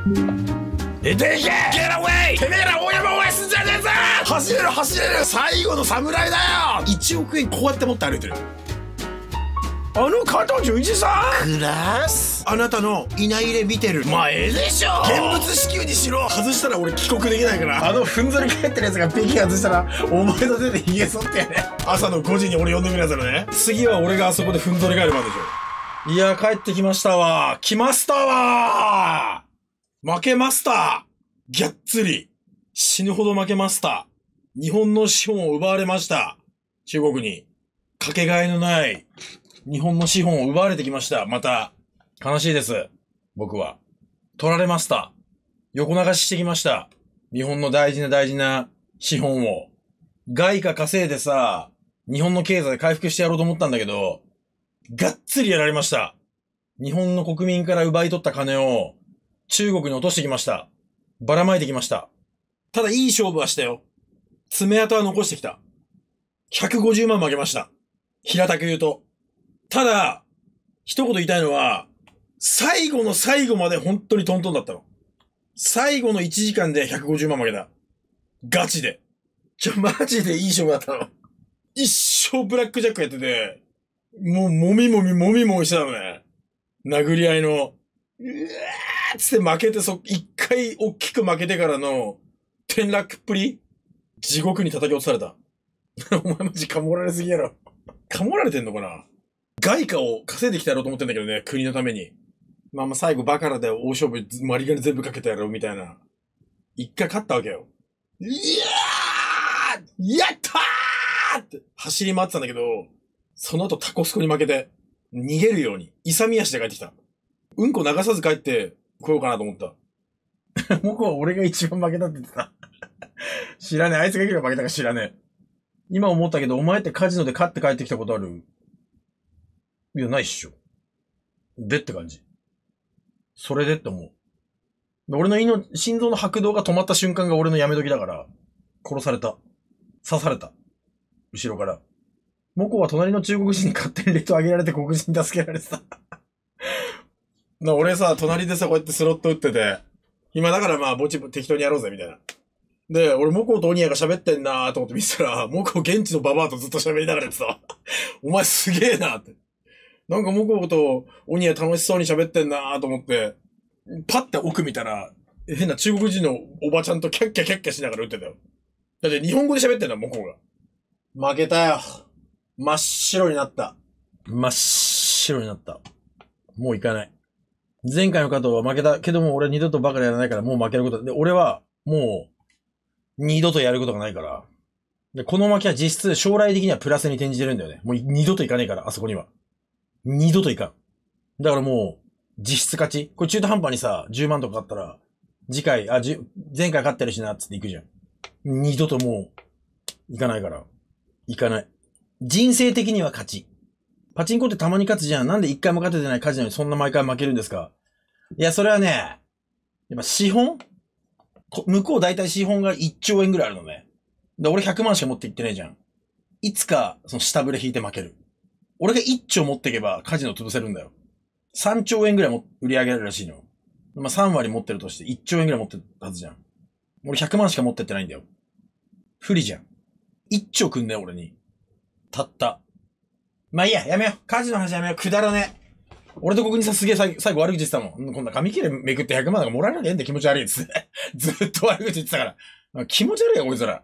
出ていけゲ e t a w a てめえら大山応援すんじゃねえぞ走れる走れる最後の侍だよ1億円こうやって持って歩いてるあの加藤純一さんクラスあなたのいないれ見てるまあええでしょ現物支給にしろ外したら俺帰国できないからあのふんぞり返ってるやつがペキ外したらお前の手で逃げそってやね朝の5時に俺呼んでみなさいね次は俺があそこでふんぞり返る番でしょいや帰ってきましたわ来ましたわ負けましたぎゃっつり死ぬほど負けました。日本の資本を奪われました。中国に。かけがえのない日本の資本を奪われてきました。また、悲しいです。僕は。取られました。横流ししてきました。日本の大事な大事な資本を。外貨稼いでさ、日本の経済回復してやろうと思ったんだけど、がっつりやられました。日本の国民から奪い取った金を、中国に落としてきました。ばらまいてきました。ただいい勝負はしたよ。爪痕は残してきた。150万負けました。平たく言うと。ただ、一言言いたいのは、最後の最後まで本当にトントンだったの。最後の1時間で150万負けた。ガチで。ちょ、マジでいい勝負だったの。一生ブラックジャックやってて、もう、もみもみもみもみしてたのね。殴り合いの、うわつって負けて、そ、一回大きく負けてからの転落っぷり地獄に叩き落とされた。お前マジかもられすぎやろ。かもられてんのかな外貨を稼いできたろうと思ってんだけどね、国のために。まあまあ最後バカラで大勝負、マリガル全部かけてやろうみたいな。一回勝ったわけよ。いやーやったーって走り回ってたんだけど、その後タコスコに負けて、逃げるように、勇み足で帰ってきた。うんこ流さず帰って、来ようかなと思った。僕 は俺が一番負けたって言ってた。知らねえ。あいつがいれば負けたか知らねえ。今思ったけど、お前ってカジノで勝って帰ってきたことあるいや、ないっしょ。でって感じ。それでって思う。俺の胃の、心臓の拍動が止まった瞬間が俺のやめ時だから、殺された。刺された。後ろから。モコは隣の中国人に勝手にレフト上げられて黒人に助けられてた。な俺さ、隣でさ、こうやってスロット打ってて、今だからまあ、ぼち適当にやろうぜ、みたいな。で、俺、モコとオニアが喋ってんなーと思って見てたら、モコ現地のババアとずっと喋りながらやってた。お前すげえなーって。なんかモコとオニア楽しそうに喋ってんなーと思って、パッて奥見たら、変な中国人のおばちゃんとキャッキャキャッキャしながら打ってたよ。だって日本語で喋ってんだ、モコが。負けたよ。真っ白になった。真っ白になった。もう行かない。前回の加藤は負けたけども、俺は二度とバカでやらないから、もう負けることで、俺は、もう、二度とやることがないから。で、この負けは実質、将来的にはプラスに転じてるんだよね。もう二度といかねえから、あそこには。二度といかん。だからもう、実質勝ち。これ中途半端にさ、10万とか勝ったら、次回、あ、じ前回勝ってるしな、つって行くじゃん。二度ともう、行かないから。行かない。人生的には勝ち。パチンコってたまに勝つじゃん。なんで一回も勝ててないカジノにそんな毎回負けるんですかいや、それはね、やっぱ資本向こう大体資本が1兆円ぐらいあるのね。で、俺100万しか持っていってないじゃん。いつか、その下振れ引いて負ける。俺が1兆持っていけばカジノ潰せるんだよ。3兆円ぐらいも売り上げられるらしいの。まあ、3割持ってるとして1兆円ぐらい持ってたはずじゃん。俺100万しか持ってってないんだよ。不利じゃん。1兆くんね、俺に。たった。まあいいや、やめよう。火事の話やめよう。くだらねえ。俺と国にさんすげえ最後悪口言ってたもん。こんな紙切れめくって100万とかもらえなきゃえんだ気持ち悪いっつって。ずっと悪口言ってたから。気持ち悪いよ、こいつら。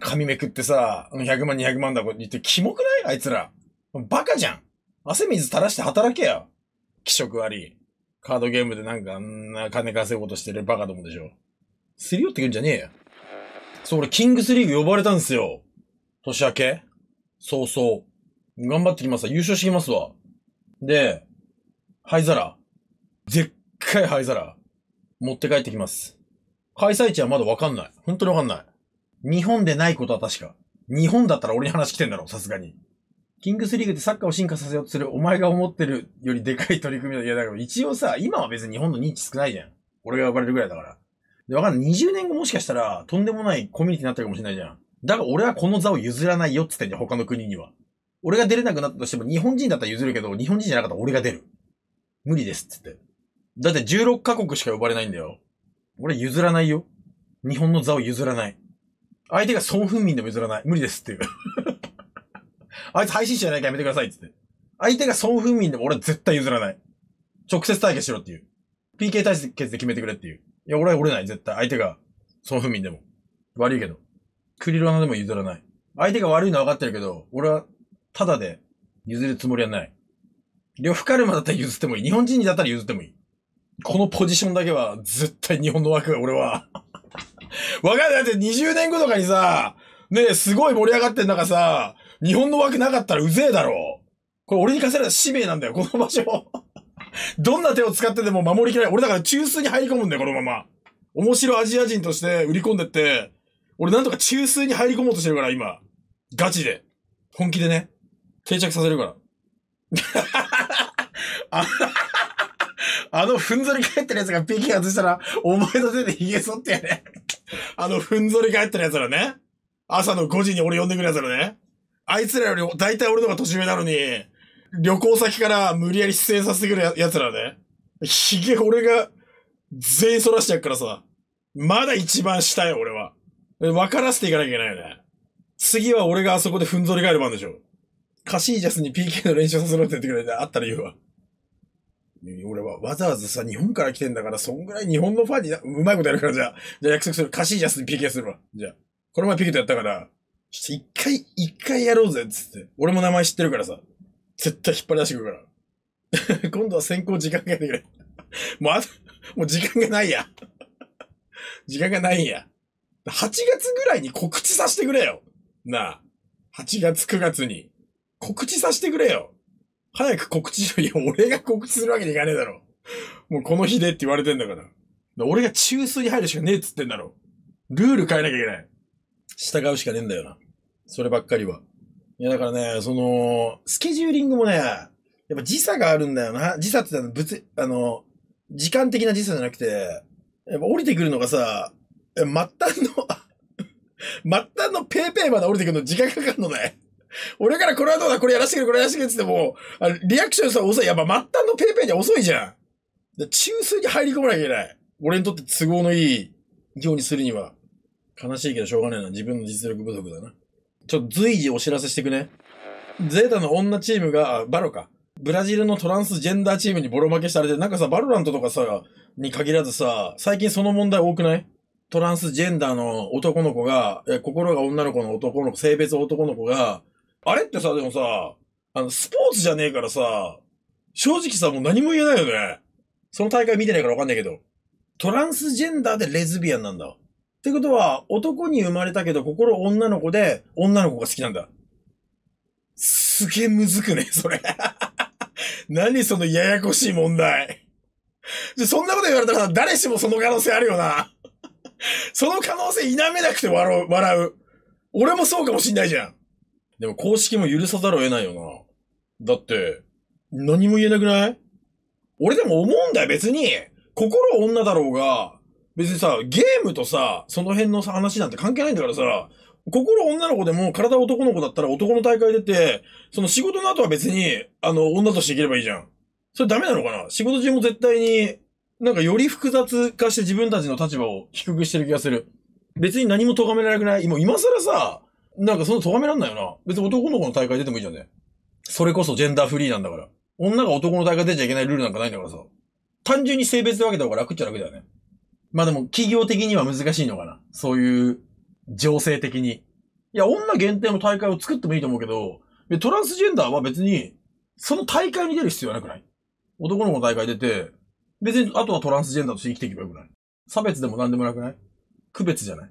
紙めくってさ、100万200万だこ言って、キモくないあいつら。バカじゃん。汗水垂らして働けよ。気色悪い。カードゲームでなんかあんな金稼ごうとしてるバカどもでしょ。すり寄ってくんじゃねえよ。そう、俺キングスリーグ呼ばれたんすよ。年明け早々。頑張ってきますわ。優勝してきますわ。で、灰皿。でっかい灰皿。持って帰ってきます。開催地はまだわかんない。本当にわかんない。日本でないことは確か。日本だったら俺に話来てんだろ、さすがに。キングスリーグでサッカーを進化させようとするお前が思ってるよりでかい取り組みだ。いや、だけど一応さ、今は別に日本の認知少ないじゃん。俺が呼ばれるぐらいだから。で、わかんない。20年後もしかしたら、とんでもないコミュニティになってるかもしれないじゃん。だから俺はこの座を譲らないよっつってんじゃん、他の国には。俺が出れなくなったとしても、日本人だったら譲るけど、日本人じゃなかったら俺が出る。無理ですっつって。だって16カ国しか呼ばれないんだよ。俺譲らないよ。日本の座を譲らない。相手が孫文民でも譲らない。無理ですっていう あいつ配信者じゃないからやめてくださいっつって。相手が孫文民でも俺は絶対譲らない。直接対決しろっていう。PK 対決で決めてくれっていう。いや、俺は折れない、絶対。相手が孫文民でも。悪いけど。クリロナでも譲らない。相手が悪いのは分かってるけど、俺はただで譲るつもりはない。呂布カルマだったら譲ってもいい。日本人にだったら譲ってもいい。このポジションだけは絶対日本の枠が俺は。わかるだって20年後とかにさ、ねえ、すごい盛り上がってんだらさ、日本の枠なかったらうぜえだろ。これ俺に課せられた使命なんだよ、この場所。どんな手を使ってでも守りきれない。俺だから中枢に入り込むんだよ、このまま。面白アジア人として売り込んでって、俺なんとか中枢に入り込もうとしてるから、今。ガチで。本気でね。定着させるから。あの、ふんぞり返ってるやつがピキ外したら、お前の手で髭剃ってやれ。あの、ふんぞり返ってるやつらね。朝の5時に俺呼んでくる奴らね。あいつらより、だいたい俺のが年上なのに、旅行先から無理やり出演させてくるやつらね。髭俺が全員反らしてやっからさ。まだ一番下よ、俺は。分からせていかなきゃいけないよね。次は俺があそこでふんぞり返る番でしょ。カシージャスに PK の練習させろって言ってくれて、あったら言うわ。俺はわざわざさ、日本から来てんだから、そんぐらい日本のファンにな、うまいことやるから、じゃあ、じゃあ約束する。カシージャスに PK するわ。じゃあ、この前 PK とやったから、ちょっと一回、一回やろうぜ、つって。俺も名前知ってるからさ、絶対引っ張り出してくるから。今度は先行時間かけてくれ。もうあもう時間がないや。時間がないんや。8月ぐらいに告知させてくれよ。なあ。8月9月に。告知させてくれよ。早く告知しろ。いや、俺が告知するわけにいかねえだろ。もうこの日でって言われてんだから。から俺が中枢に入るしかねえっつってんだろ。ルール変えなきゃいけない。従うしかねえんだよな。そればっかりは。いや、だからね、その、スケジューリングもね、やっぱ時差があるんだよな。時差ってあの、物、あの、時間的な時差じゃなくて、やっぱ降りてくるのがさ、末端の 末端のペーペーまで降りてくるの時間かかるのね。俺からこれはどうだこれやらしてくれこれやらしてくれって言っても、あリアクションさ、遅い。やっぱ末端のペイペイには遅いじゃん。中枢に入り込まなきゃいけない。俺にとって都合のいい行にするには、悲しいけどしょうがないな。自分の実力不足だな。ちょっと随時お知らせしてくね。ゼータの女チームが、バロか。ブラジルのトランスジェンダーチームにボロ負けされて、なんかさ、バロラントとかさ、に限らずさ、最近その問題多くないトランスジェンダーの男の子が、心が女の子の男の子、性別男の子が、あれってさ、でもさ、あの、スポーツじゃねえからさ、正直さ、もう何も言えないよね。その大会見てないからわかんないけど。トランスジェンダーでレズビアンなんだ。ってことは、男に生まれたけど心女の子で、女の子が好きなんだ。すげえむずくね、それ。何そのややこしい問題。そんなこと言われたら誰しもその可能性あるよな。その可能性否めなくて笑う。笑う俺もそうかもしんないじゃん。でも公式も許さざるを得ないよな。だって、何も言えなくない俺でも思うんだよ、別に。心女だろうが、別にさ、ゲームとさ、その辺の話なんて関係ないんだからさ、心女の子でも体男の子だったら男の大会出て、その仕事の後は別に、あの、女としていければいいじゃん。それダメなのかな仕事中も絶対に、なんかより複雑化して自分たちの立場を低くしてる気がする。別に何も咎められなくない今、今更さ、なんかその咎めらんないよな。別に男の子の大会出てもいいじゃんね。それこそジェンダーフリーなんだから。女が男の大会出ちゃいけないルールなんかないんだからさ。単純に性別で分けた方が楽っちゃ楽だよね。まあでも企業的には難しいのかな。そういう情勢的に。いや、女限定の大会を作ってもいいと思うけど、トランスジェンダーは別に、その大会に出る必要はなくない男の子の大会出て、別にあとはトランスジェンダーとして生きていけばよくない差別でも何でもなくない区別じゃない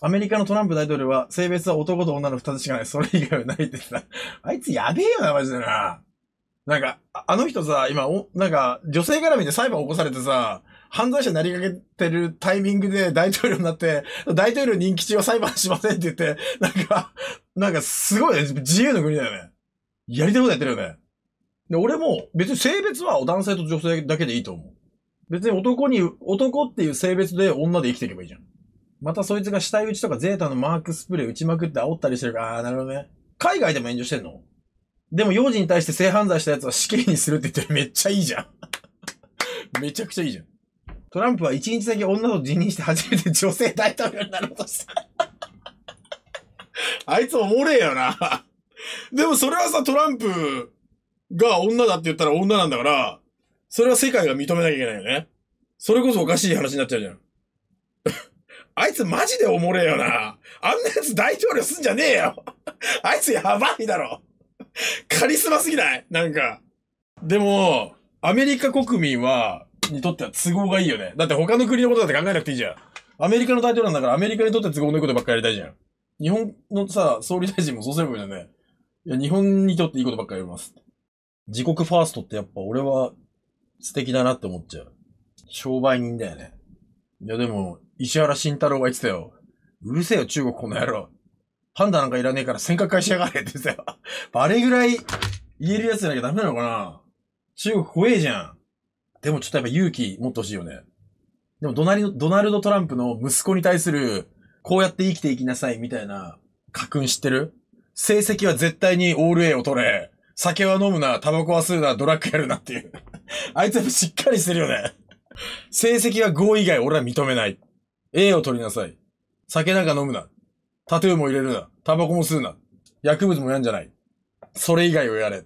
アメリカのトランプ大統領は、性別は男と女の二つしかない。それ以外はないってさ。あいつやべえよな、マジでな。なんか、あの人さ、今、お、なんか、女性絡みで裁判起こされてさ、犯罪者になりかけてるタイミングで大統領になって、大統領任期中は裁判しませんって言って、なんか、なんかすごい、ね、自由の国だよね。やりたいことやってるよね。で、俺も別に性別は男性と女性だけでいいと思う。別に男に、男っていう性別で女で生きていけばいいじゃん。またそいつが死体打ちとかゼータのマークスプレー打ちまくって煽ったりしてるから、ああ、なるほどね。海外でも炎上してんのでも幼児に対して性犯罪した奴は死刑にするって言ってめっちゃいいじゃん。めちゃくちゃいいじゃん。トランプは一日だけ女と辞任して初めて女性大統領になろうとした。あいつおもれえよな。でもそれはさ、トランプが女だって言ったら女なんだから、それは世界が認めなきゃいけないよね。それこそおかしい話になっちゃうじゃん。あいつマジでおもれよな。あんなやつ大統領すんじゃねえよ。あいつやばいだろ。カリスマすぎないなんか。でも、アメリカ国民は、にとっては都合がいいよね。だって他の国のことだって考えなくていいじゃん。アメリカの大統領だからアメリカにとって都合のいいことばっかりやりたいじゃん。日本のさ、総理大臣もそうすればいいんだよね。いや、日本にとっていいことばっかりやります。自国ファーストってやっぱ俺は素敵だなって思っちゃう。商売人だよね。いやでも、石原慎太郎が言ってたよ。うるせえよ、中国この野郎。パンダなんかいらねえから尖閣返しやがれって言ってたよ。あれぐらい言えるやつじゃなきゃダメなのかな中国怖えじゃん。でもちょっとやっぱ勇気持ってほしいよね。でもドナルド、ドナルド・トランプの息子に対する、こうやって生きていきなさいみたいな、家訓知ってる成績は絶対にオール A を取れ。酒は飲むな、タバコは吸うな、ドラッグやるなっていう。あいつやっぱしっかりしてるよね。成績は5以外俺は認めない。栄を取りなさい。酒なんか飲むな。タトゥーも入れるな。タバコも吸うな。薬物もやんじゃない。それ以外をやれ。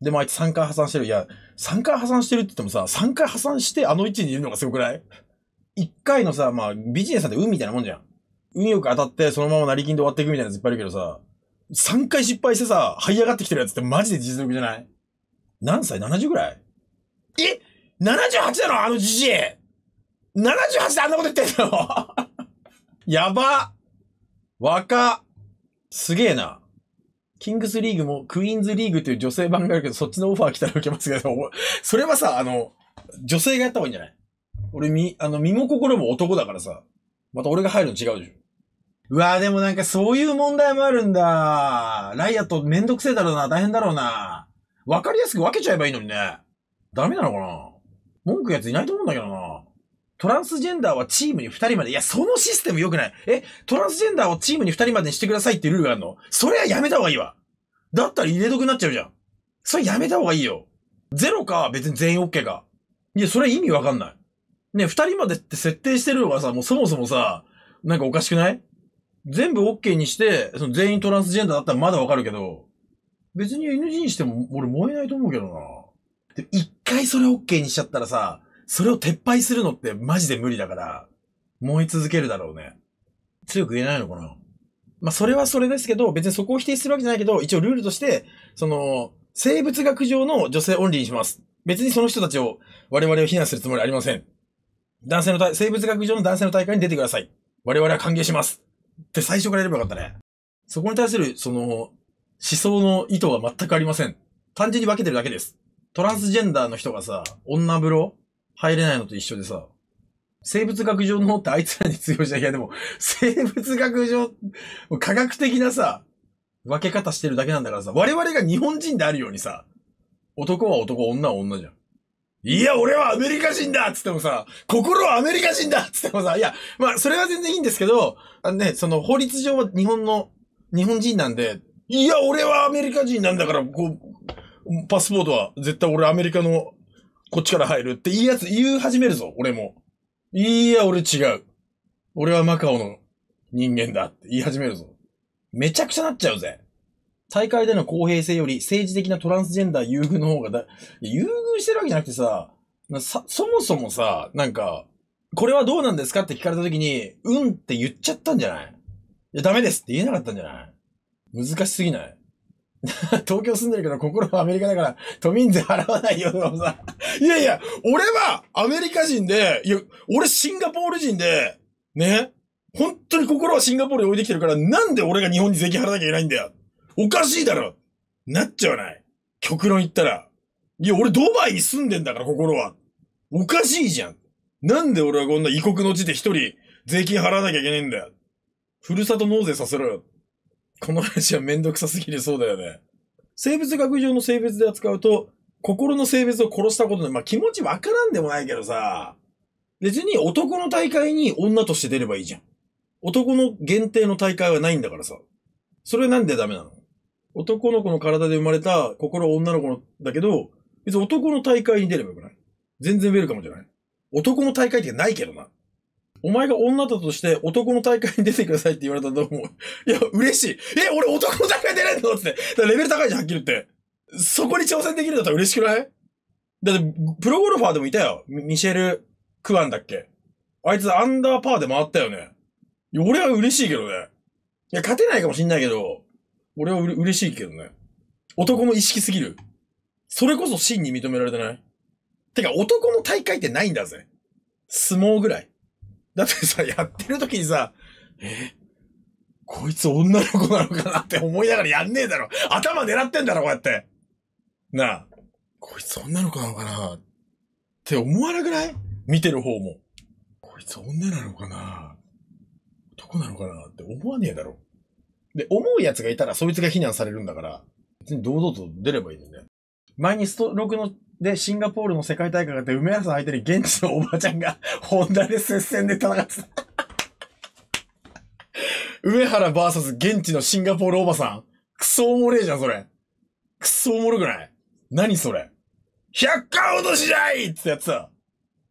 でもあいつ3回破産してる。いや、3回破産してるって言ってもさ、3回破産してあの位置にいるのがすごくない ?1 回のさ、まあ、ビジネスでて運みたいなもんじゃん。運よく当たってそのまま成金で終わっていくみたいなやついっぱいあるけどさ、3回失敗してさ、這い上がってきてるやつってマジで実力じゃない何歳 ?70 ぐらいえ ?78 なのあのじじい78であんなこと言ってんの やば若すげえな。キングスリーグもクイーンズリーグという女性版があるけど、そっちのオファー来たら受けますけど、それはさ、あの、女性がやった方がいいんじゃない俺み、あの、身も心も男だからさ、また俺が入るの違うでしょ。うわぁ、でもなんかそういう問題もあるんだ。ライアットめんどくせえだろうな、大変だろうな。わかりやすく分けちゃえばいいのにね。ダメなのかな文句やついないと思うんだけどな。トランスジェンダーはチームに2人まで。いや、そのシステム良くない。え、トランスジェンダーをチームに2人までにしてくださいってルールがあるのそれはやめた方がいいわ。だったら入れとくなっちゃうじゃん。それやめた方がいいよ。ゼロか、別に全員 OK か。いや、それ意味わかんない。ね、2人までって設定してるのがさ、もうそもそもさ、なんかおかしくない全部 OK にして、その全員トランスジェンダーだったらまだわかるけど、別に NG にしても俺燃えないと思うけどな。で、一回それ OK にしちゃったらさ、それを撤廃するのってマジで無理だから、燃え続けるだろうね。強く言えないのかなまあ、それはそれですけど、別にそこを否定するわけじゃないけど、一応ルールとして、その、生物学上の女性オンリーにします。別にその人たちを、我々を非難するつもりはありません。男性の、生物学上の男性の大会に出てください。我々は歓迎します。って最初から言えばよかったね。そこに対する、その、思想の意図は全くありません。単純に分けてるだけです。トランスジェンダーの人がさ、女風呂入れないのと一緒でさ、生物学上のってあいつらに通用しない。いやでも、生物学上、科学的なさ、分け方してるだけなんだからさ、我々が日本人であるようにさ、男は男、女は女じゃん。いや、俺はアメリカ人だっつってもさ、心はアメリカ人だっつってもさ、いや、まあ、それは全然いいんですけど、あのね、その法律上は日本の、日本人なんで、いや、俺はアメリカ人なんだから、こう、パスポートは絶対俺アメリカのこっちから入るって言いやつ、言う始めるぞ、俺も。いや、俺違う。俺はマカオの人間だって言い始めるぞ。めちゃくちゃなっちゃうぜ。大会での公平性より政治的なトランスジェンダー優遇の方がだ、優遇してるわけじゃなくてさ、さそもそもさ、なんか、これはどうなんですかって聞かれた時に、うんって言っちゃったんじゃないいや、ダメですって言えなかったんじゃない難しすぎない 東京住んでるけど心はアメリカだから都民税払わないよ、でもさ。いやいや、俺はアメリカ人で、いや、俺シンガポール人で、ね。本当に心はシンガポールに置いてきてるから、なんで俺が日本に税金払わなきゃいけないんだよ。おかしいだろ。なっちゃわない。極論言ったら。いや、俺ドバイに住んでんだから、心は。おかしいじゃん。なんで俺はこんな異国の地で一人税金払わなきゃいけないんだよ。ふるさと納税させろよ。この話はめんどくさすぎるそうだよね。生物学上の性別で扱うと、心の性別を殺したことで、まあ気持ちわからんでもないけどさ、別に男の大会に女として出ればいいじゃん。男の限定の大会はないんだからさ。それなんでダメなの男の子の体で生まれた心女の子のだけど、別に男の大会に出ればよくない全然ウェルカムじゃない男の大会ってないけどな。お前が女だとして男の大会に出てくださいって言われたらどう思う いや、嬉しい。え、俺男の大会出れんのって。レベル高いじゃん、はっきり言って。そこに挑戦できるんだったら嬉しくないだって、プロゴルファーでもいたよ。ミシェル・クアンだっけあいつアンダーパーで回ったよね。いや、俺は嬉しいけどね。いや、勝てないかもしんないけど、俺はう嬉しいけどね。男の意識すぎる。それこそ真に認められてないてか、男の大会ってないんだぜ。相撲ぐらい。だってさ、やってる時にさ、えこいつ女の子なのかなって思いながらやんねえだろ。頭狙ってんだろ、こうやって。なあ。こいつ女の子なのかなって思わなくない見てる方も。こいつ女なのかな男なのかなって思わねえだろ。で、思う奴がいたらそいつが非難されるんだから、別に堂々と出ればいいのね。前にストロークので、シンガポールの世界大会があって、梅原さん相手に現地のおばちゃんが、ホンダで接戦で戦ってた。梅原 VS 現地のシンガポールおばさん。クソおもれえじゃん、それ。クソおもろくない何それ。百貨落としじゃいってやつだ。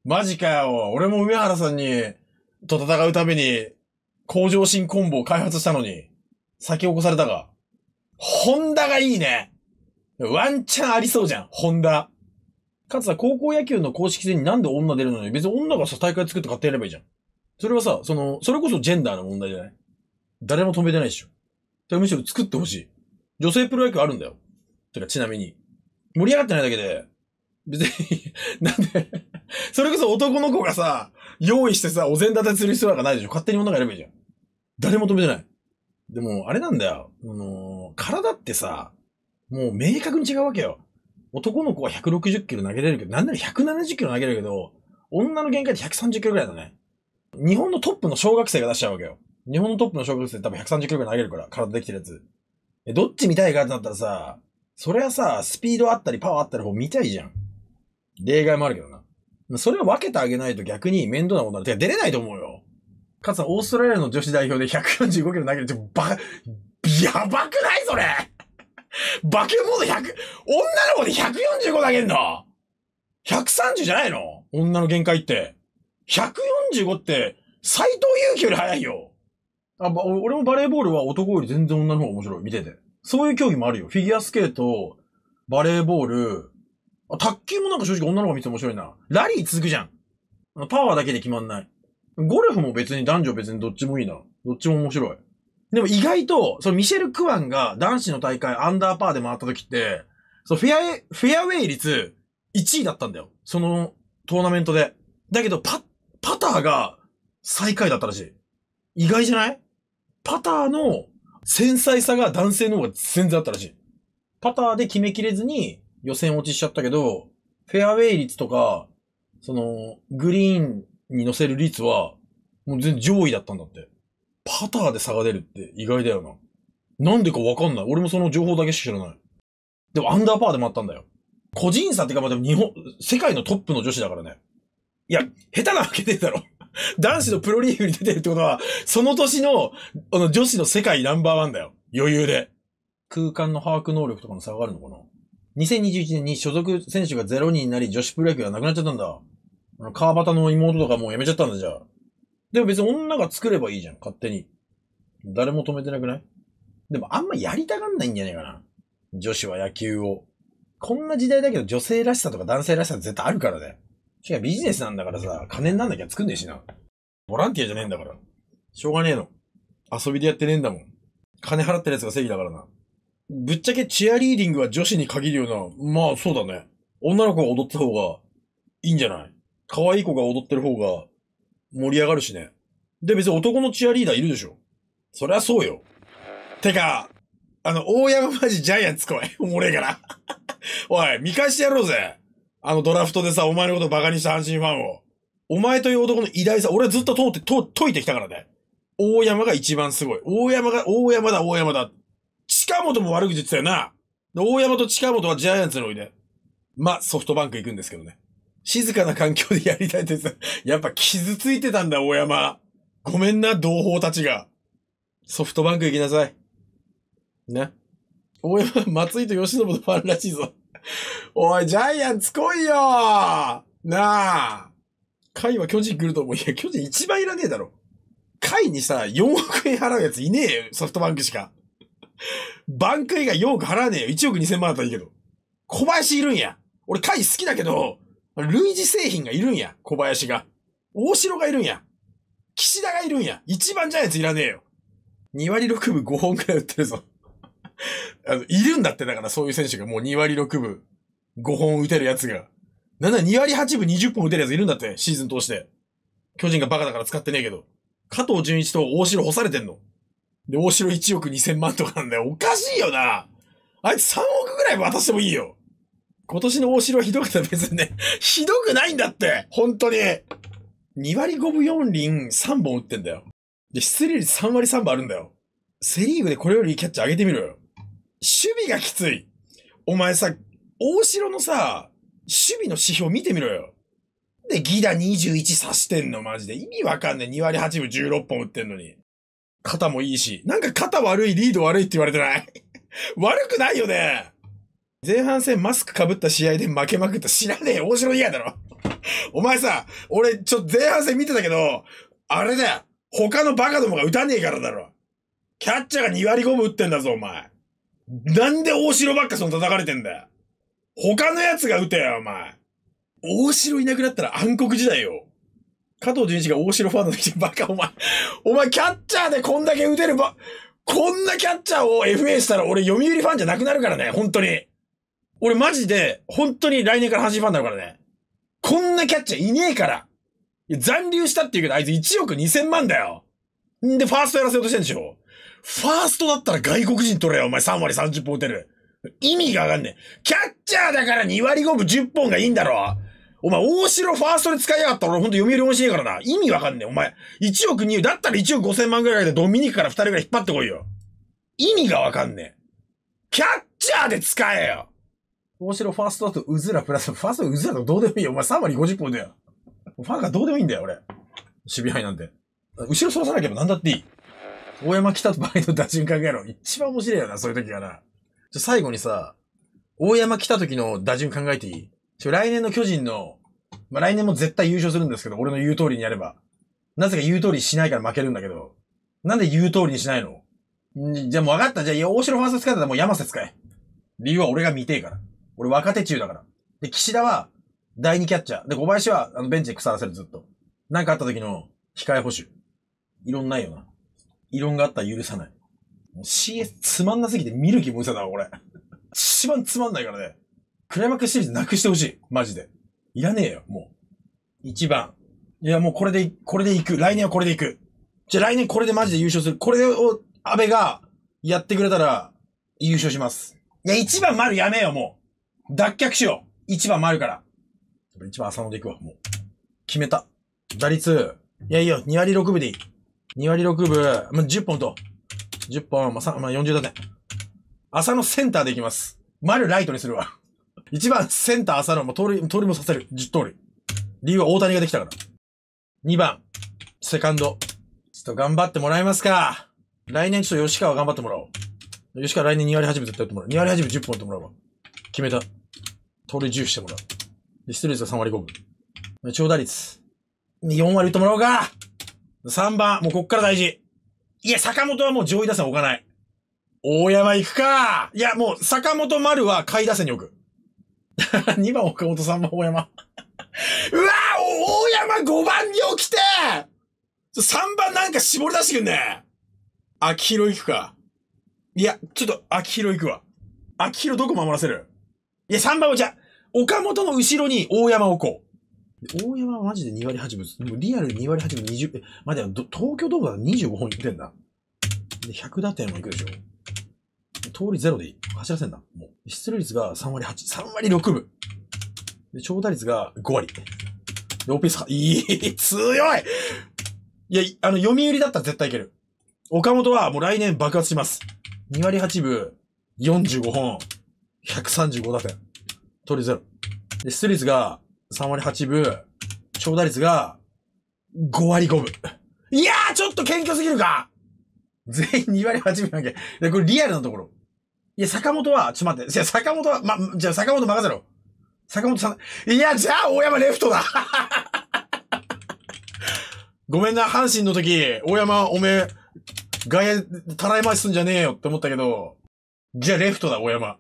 マジかよ。俺も梅原さんに、と戦うために、向上心コンボを開発したのに、先起こされたが。ホンダがいいね。ワンチャンありそうじゃん、ホンダ。かつさ、高校野球の公式戦になんで女出るのに、別に女がさ、大会作って買ってやればいいじゃん。それはさ、その、それこそジェンダーの問題じゃない誰も止めてないでしょ。それむしろ作ってほしい。女性プロ野球あるんだよ。てか、ちなみに。盛り上がってないだけで、別に なんでそれこそ男の子がさ、用意してさ、お膳立てする必要なんかないでしょ。勝手に女がやればいいじゃん。誰も止めてない。でも、あれなんだよ。あのー、体ってさ、もう明確に違うわけよ。男の子は160キロ投げれるけど、なんなら170キロ投げるけど、女の限界で130キロぐらいだね。日本のトップの小学生が出しちゃうわけよ。日本のトップの小学生多分130キロぐらい投げるから、体できてるやつ。え、どっち見たいかってなったらさ、それはさ、スピードあったりパワーあったり方見たいじゃん。例外もあるけどな。それを分けてあげないと逆に面倒なことになる。てか出れないと思うよ。かつオーストラリアの女子代表で145キロ投げるって、ば、やばくないそれモード100、女の子で145投げんの ?130 じゃないの女の限界って。145って、斎藤祐樹より早いよ。あ、ば、俺もバレーボールは男より全然女の方が面白い。見てて。そういう競技もあるよ。フィギュアスケート、バレーボール、あ、卓球もなんか正直女の方が見て面白いな。ラリー続くじゃん。パワーだけで決まんない。ゴルフも別に男女別にどっちもいいな。どっちも面白い。でも意外と、そのミシェル・クワンが男子の大会アンダーパーで回った時って、そのフェアウフェアウェイ率1位だったんだよ。そのトーナメントで。だけど、パ、パターが最下位だったらしい。意外じゃないパターの繊細さが男性の方が全然あったらしい。パターで決めきれずに予選落ちしちゃったけど、フェアウェイ率とか、その、グリーンに乗せる率は、もう全然上位だったんだって。パターで差が出るって意外だよな。なんでかわかんない。俺もその情報だけしか知らない。でもアンダーパーでもあったんだよ。個人差ってかまあでも日本、世界のトップの女子だからね。いや、下手なわけねえだろ。男子のプロリーグに出てるってことは、その年の、あの女子の世界ナンバーワンだよ。余裕で。空間の把握能力とかの差があるのかな ?2021 年に所属選手が0人になり女子プロ野球がなくなっちゃったんだ。あの川端の妹とかもうやめちゃったんだ、じゃあ。でも別に女が作ればいいじゃん、勝手に。誰も止めてなくないでもあんまやりたがんないんじゃねえかな。女子は野球を。こんな時代だけど女性らしさとか男性らしさ絶対あるからだよ。しかもビジネスなんだからさ、金になんなきゃ作んねえしな。ボランティアじゃねえんだから。しょうがねえの。遊びでやってねえんだもん。金払ってる奴が正義だからな。ぶっちゃけチアリーディングは女子に限るような、まあそうだね。女の子が踊った方がいいんじゃない可愛い子が踊ってる方が盛り上がるしね。で、別に男のチアリーダーいるでしょ。そりゃそうよ。てか、あの、大山マジジャイアンツ来い。おもれえから。おい、見返してやろうぜ。あのドラフトでさ、お前のことバカにした阪神ファンを。お前という男の偉大さ、俺はずっと通って、と、解いてきたからね。大山が一番すごい。大山が、大山だ、大山だ。近本も悪口言ってたよな。大山と近本はジャイアンツのおいで。まあ、ソフトバンク行くんですけどね。静かな環境でやりたいってさ、やっぱ傷ついてたんだ、大山。ごめんな、同胞たちが。ソフトバンク行きなさい。ね。大山、松井と吉信のファンらしいぞ。おい、ジャイアンツ来いよなあ。会は巨人来ると思う。いや、巨人一番いらねえだろ。会にさ、4億円払うやついねえよ、ソフトバンクしか。バンク以外4億払わねえよ。1億2000万あったらいいけど。小林いるんや。俺、会好きだけど、類似製品がいるんや、小林が。大城がいるんや。岸田がいるんや。一番じゃないやついらねえよ。2割6分5本くらい売ってるぞ。あの、いるんだって、だからそういう選手がもう2割6分5本打てるやつが。なんだ、2割8分20本打てるやついるんだって、シーズン通して。巨人がバカだから使ってねえけど。加藤純一と大城干されてんの。で、大城1億2000万とかなんだよ。おかしいよな。あいつ3億ぐらい渡してもいいよ。今年の大城はひどくて別にね、ひどくないんだって本当に !2 割5分4厘3本打ってんだよ。で、出塁率3割3分あるんだよ。セリーグでこれよりキャッチ上げてみろよ。守備がきつい。お前さ、大城のさ、守備の指標見てみろよ。で、ギダ21刺してんの、マジで。意味わかんねえ。2割8分16本打ってんのに。肩もいいし。なんか肩悪い、リード悪いって言われてない 悪くないよね前半戦マスクかぶった試合で負けまくった知らねえ大城以外だろ。お前さ、俺、ちょっと前半戦見てたけど、あれだよ。他のバカどもが打たねえからだろ。キャッチャーが2割5分打ってんだぞ、お前。なんで大城ばっかその叩かれてんだよ。他のやつが打てよ、お前。大城いなくなったら暗黒時代よ。加藤純一が大城ファンの時バカ、お前。お前、キャッチャーでこんだけ打てるば、こんなキャッチャーを FA したら俺、読売ファンじゃなくなるからね、本当に。俺マジで、本当に来年から阪神ファンになるからね。こんなキャッチャーいねえから。残留したって言うけど、あいつ1億2000万だよ。んで、ファーストやらせようとしてんでしょファーストだったら外国人取れよ、お前3割30本打てる。意味がわかんねえ。キャッチャーだから2割5分10本がいいんだろお前、大城ファーストで使いやがったら俺ほんと読売しねえからな。意味わかんねえ。お前、1億2、だったら1億5000万ぐらいでドミニクから2人ぐらい引っ張ってこいよ。意味がわかんねえ。キャッチャーで使えよ大城ファーストだとうずらプラス、ファーストうずらとどうでもいいよ。お前3割50本だよ。ファンがどうでもいいんだよ、俺。守備範囲なんて。後ろそらさなければ何だっていい。大山来た場合の打順考えろ。一番面白いよな、そういう時がな。じゃ、最後にさ、大山来た時の打順考えていいちょ、来年の巨人の、まあ、来年も絶対優勝するんですけど、俺の言う通りにやれば。なぜか言う通りしないから負けるんだけど。なんで言う通りにしないのじゃあもう分かった。じゃあ、大城ファースト使ったらもう山瀬使え。理由は俺が見てえから。俺若手中だから。で、岸田は第二キャッチャー。で、小林はあのベンチで腐らせるずっと。なんかあった時の控え補修。異論ないよな。異論があったら許さない。CS つまんなすぎて見る気も失せたわ、これ。一番つまんないからね。クライマックスシリーズなくしてほしい。マジで。いらねえよ、もう。一番。いや、もうこれで、これでいく。来年はこれでいく。じゃあ来年これでマジで優勝する。これを、安倍がやってくれたら、優勝します。いや、一番丸やめよ、もう。脱却しよう一番もあるから。一番浅野でいくわ、もう。決めた。打率。いやいいよ、2割6分でいい。2割6分、まあ、10本と。10本、まあ、まあ、40打点。浅野センターでいきます。丸ライトにするわ。一番センター浅野、もう通り、通りもさせる。10通り。理由は大谷ができたから。2番、セカンド。ちょっと頑張ってもらえますか。来年ちょっと吉川頑張ってもらおう。吉川来年2割8分絶対やってもらう。2割8分10本やってもらおうわ。決めた。盗塁10してもらう。で、出塁率が3割5分。長打率。4割打ってもらおうか !3 番、もうこっから大事。いや、坂本はもう上位打線置かない。大山行くかいや、もう、坂本丸は下位打線に置く。2 番岡本、3番大山。うわ大山5番に置きて3番なんか絞り出してくんね秋広行くか。いや、ちょっと秋広行くわ。秋広どこ守らせるいや、3番をじゃ、岡本の後ろに大山を置こう。大山はマジで2割8分。でもリアル2割8分20、まだ、も東京ドームだ25本いってんだ。で、100打点はいくでしょ。通りゼロでいい。走らせんな。もう。出塁率が3割8、3割6分。で、長打率が5割。で、ペース、いい、強いいや、あの、読売だったら絶対いける。岡本はもう来年爆発します。2割8分、45本、135打点。取りゼロ。で、出率が3割8分、長打率が5割5分。いやーちょっと謙虚すぎるか全員2割8分なけ。いで、これリアルなところ。いや、坂本は、ちょっと待って。いや、坂本は、ま、じゃあ坂本任せろ。坂本さん、いや、じゃあ大山レフトだ ごめんな、阪神の時、大山、おめえ、外野、たらい回しすんじゃねえよって思ったけど、じゃあレフトだ、大山。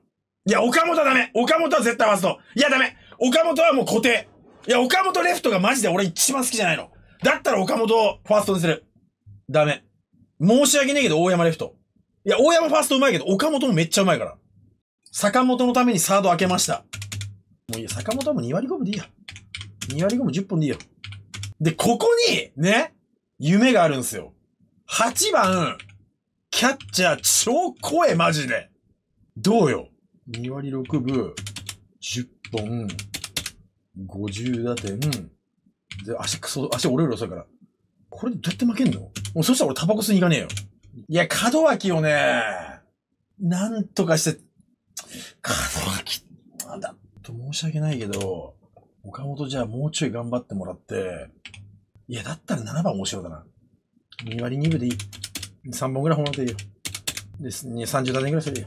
いや、岡本はダメ岡本は絶対ワーストいや、ダメ岡本はもう固定いや、岡本レフトがマジで俺一番好きじゃないの。だったら岡本をファーストにする。ダメ。申し訳ねえけど、大山レフト。いや、大山ファーストうまいけど、岡本もめっちゃうまいから。坂本のためにサード開けました。もういいや、坂本はもう2割5分でいいや。2割5分10本でいいよ。で、ここに、ね、夢があるんですよ。8番、キャッチャー超怖え、マジで。どうよ ?2 割6分、10本、50打点、で、足くそ、足俺より遅いから。これでどうやって負けんのもうそしたら俺タバコ吸いに行かねえよ。いや、門脇をね、なんとかして、門脇、なんだ、と申し訳ないけど、岡本じゃあもうちょい頑張ってもらって、いや、だったら7番面白だな。2割2分でいい。3本ぐらい本当でいいよ。で、30打点ぐらいするよ。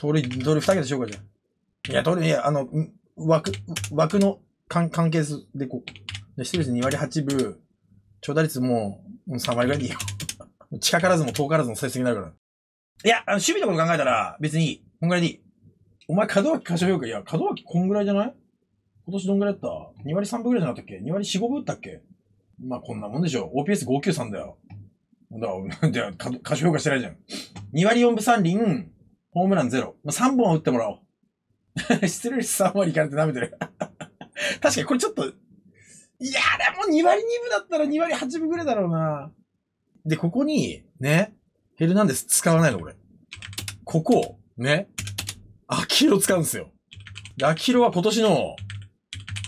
通り、通り二桁でしようかじゃん。いや、通り、いや、あの、枠、枠の関関係数でこう。で、失礼率2割8分、長打率もう3割ぐらいでいいよ。近からずも遠からずの成績になるから。いや、あの、守備のこと考えたら、別にいい。こんぐらいでいい。お前、角脇柏評価。いや、角脇こんぐらいじゃない今年どんぐらいだった ?2 割3分ぐらいじゃなかったっけ ?2 割4、5分打ったっけまあ、こんなもんでしょ。OPS593 だよ。だから、柏 評価してないじゃん。2割4分3厘、ホームランゼロ。まあ、3本は打ってもらおう。失礼率3割いかれて舐めてる。確かにこれちょっと、いやでも2割2分だったら2割8分ぐらいだろうな。で、ここに、ね、ヘルナンデス使わないの、これ。ここ、ね、アキロ使うんですよ。で、アキロは今年の、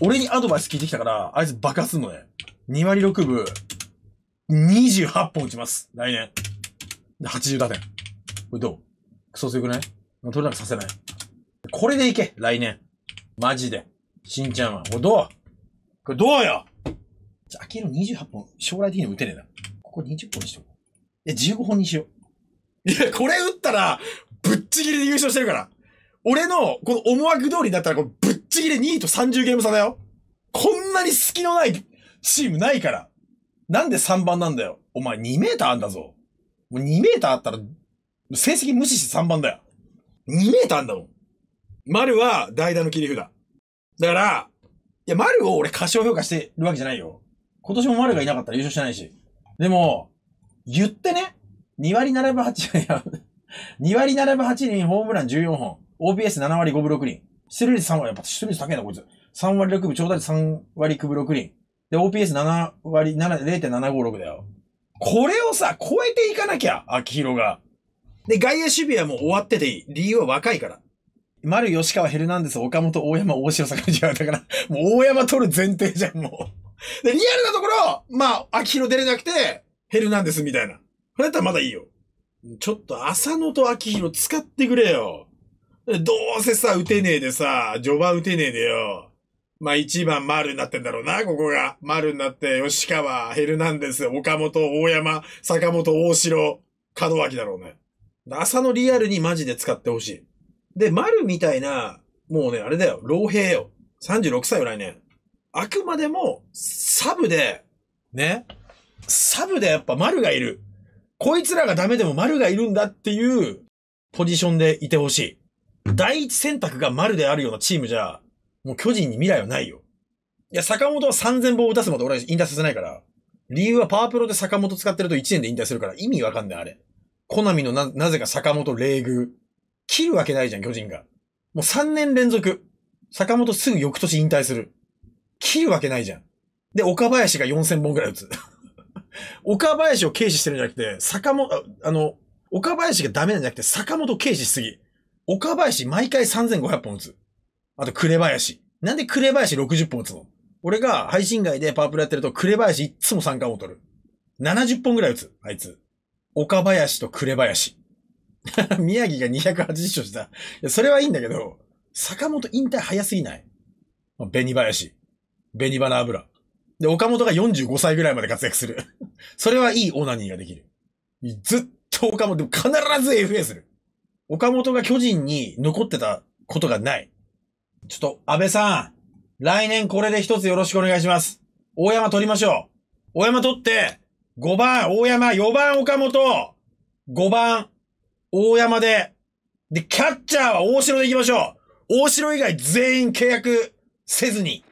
俺にアドバイス聞いてきたから、あいつ爆発すんのね。2割6分、28本打ちます。来年。で、80打点。これどうクソ強くない取れなくさせない。これでいけ来年。マジで。しんちゃんは。これどうこれどうよじゃ、アキロ28本、将来的に打てねえな。ここ20本にしとこう。いや、15本にしよう。いや、これ打ったら、ぶっちぎりで優勝してるから。俺の、この思惑通りだったら、こぶっちぎりで2位と30ゲーム差だよ。こんなに隙のないチームないから。なんで3番なんだよ。お前2メーターあんだぞ。もう2メーターあったら、成績無視して3番だよ。2メーターあんだもん。丸は代打の切り札。だから、いや、丸を俺過小評価してるわけじゃないよ。今年も丸がいなかったら優勝してないし。でも、言ってね、2割7分8、いや、2割7分8人、ホームラン14本、OPS7 割5分6厘、出塁率3割、やっぱ出塁率高いな、こいつ。3割6分、長打率3割9分6厘。で、OPS7 割、7、0.756だよ。これをさ、超えていかなきゃ、秋広が。で、外野守備はもう終わってていい。理由は若いから。丸、吉川、ヘルナンデス、岡本、大山、大城、坂口だから、もう大山取る前提じゃん、もう。で、リアルなところ、まあ、秋広出れなくて、ヘルナンデスみたいな。それだったらまだいいよ。ちょっと浅野と秋広使ってくれよ。どうせさ、打てねえでさ、序盤打てねえでよ。まあ一番丸になってんだろうな、ここが。丸になって、吉川、ヘルナンデス、岡本、大山、坂本、大城、門脇だろうね。朝のリアルにマジで使ってほしい。で、丸みたいな、もうね、あれだよ、老兵よ。36歳よ、来年。あくまでも、サブで、ね。サブでやっぱ丸がいる。こいつらがダメでも丸がいるんだっていうポジションでいてほしい。第一選択が丸であるようなチームじゃ、もう巨人に未来はないよ。いや、坂本は3000本打たすまで俺は引退させないから。理由はパワープロで坂本使ってると1年で引退するから意味わかんない、あれ。コナミのな、なぜか坂本霊遇。切るわけないじゃん、巨人が。もう3年連続。坂本すぐ翌年引退する。切るわけないじゃん。で、岡林が4000本くらい打つ。岡林を軽視してるんじゃなくて、坂本、あの、岡林がダメなんじゃなくて、坂本軽視しすぎ。岡林毎回3500本打つ。あと、紅林。なんで紅林60本打つの俺が配信外でパープルやってると、紅林いっつも三冠を取る。70本ぐらい打つ、あいつ。岡林と紅林。宮城が280勝した。いや、それはいいんだけど、坂本引退早すぎない紅林。紅花油。で、岡本が45歳ぐらいまで活躍する。それはいいオナニーができる。ずっと岡本、必ず FA する。岡本が巨人に残ってたことがない。ちょっと、安倍さん、来年これで一つよろしくお願いします。大山取りましょう。大山取って、5番、大山、4番、岡本、5番、大山で、で、キャッチャーは大城で行きましょう。大城以外全員契約せずに。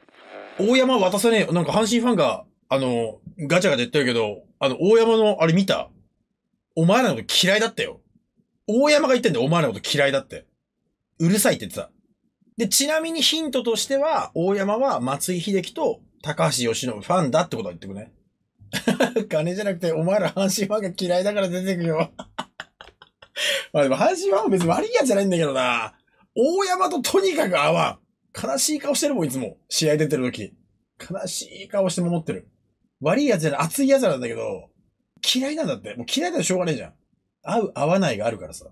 大山渡さねえ。なんか阪神ファンが、あの、ガチャガチャ言ってるけど、あの、大山の、あれ見たお前らのこと嫌いだったよ。大山が言ってんだよ、お前らのこと嫌いだって。うるさいって言ってた。で、ちなみにヒントとしては、大山は松井秀喜と高橋由伸ファンだってことは言ってくね。金じゃなくて、お前ら阪神ファンが嫌いだから出てくよ。まあでも阪神ファンは別に悪いやつじゃないんだけどな。大山ととにかく合わん。悲しい顔してるもん、いつも。試合出てる時。悲しい顔して守ってる。悪いやつじゃない、熱いやつなんだけど、嫌いなんだって。もう嫌いだとしょうがねえじゃん。合う、合わないがあるからさ。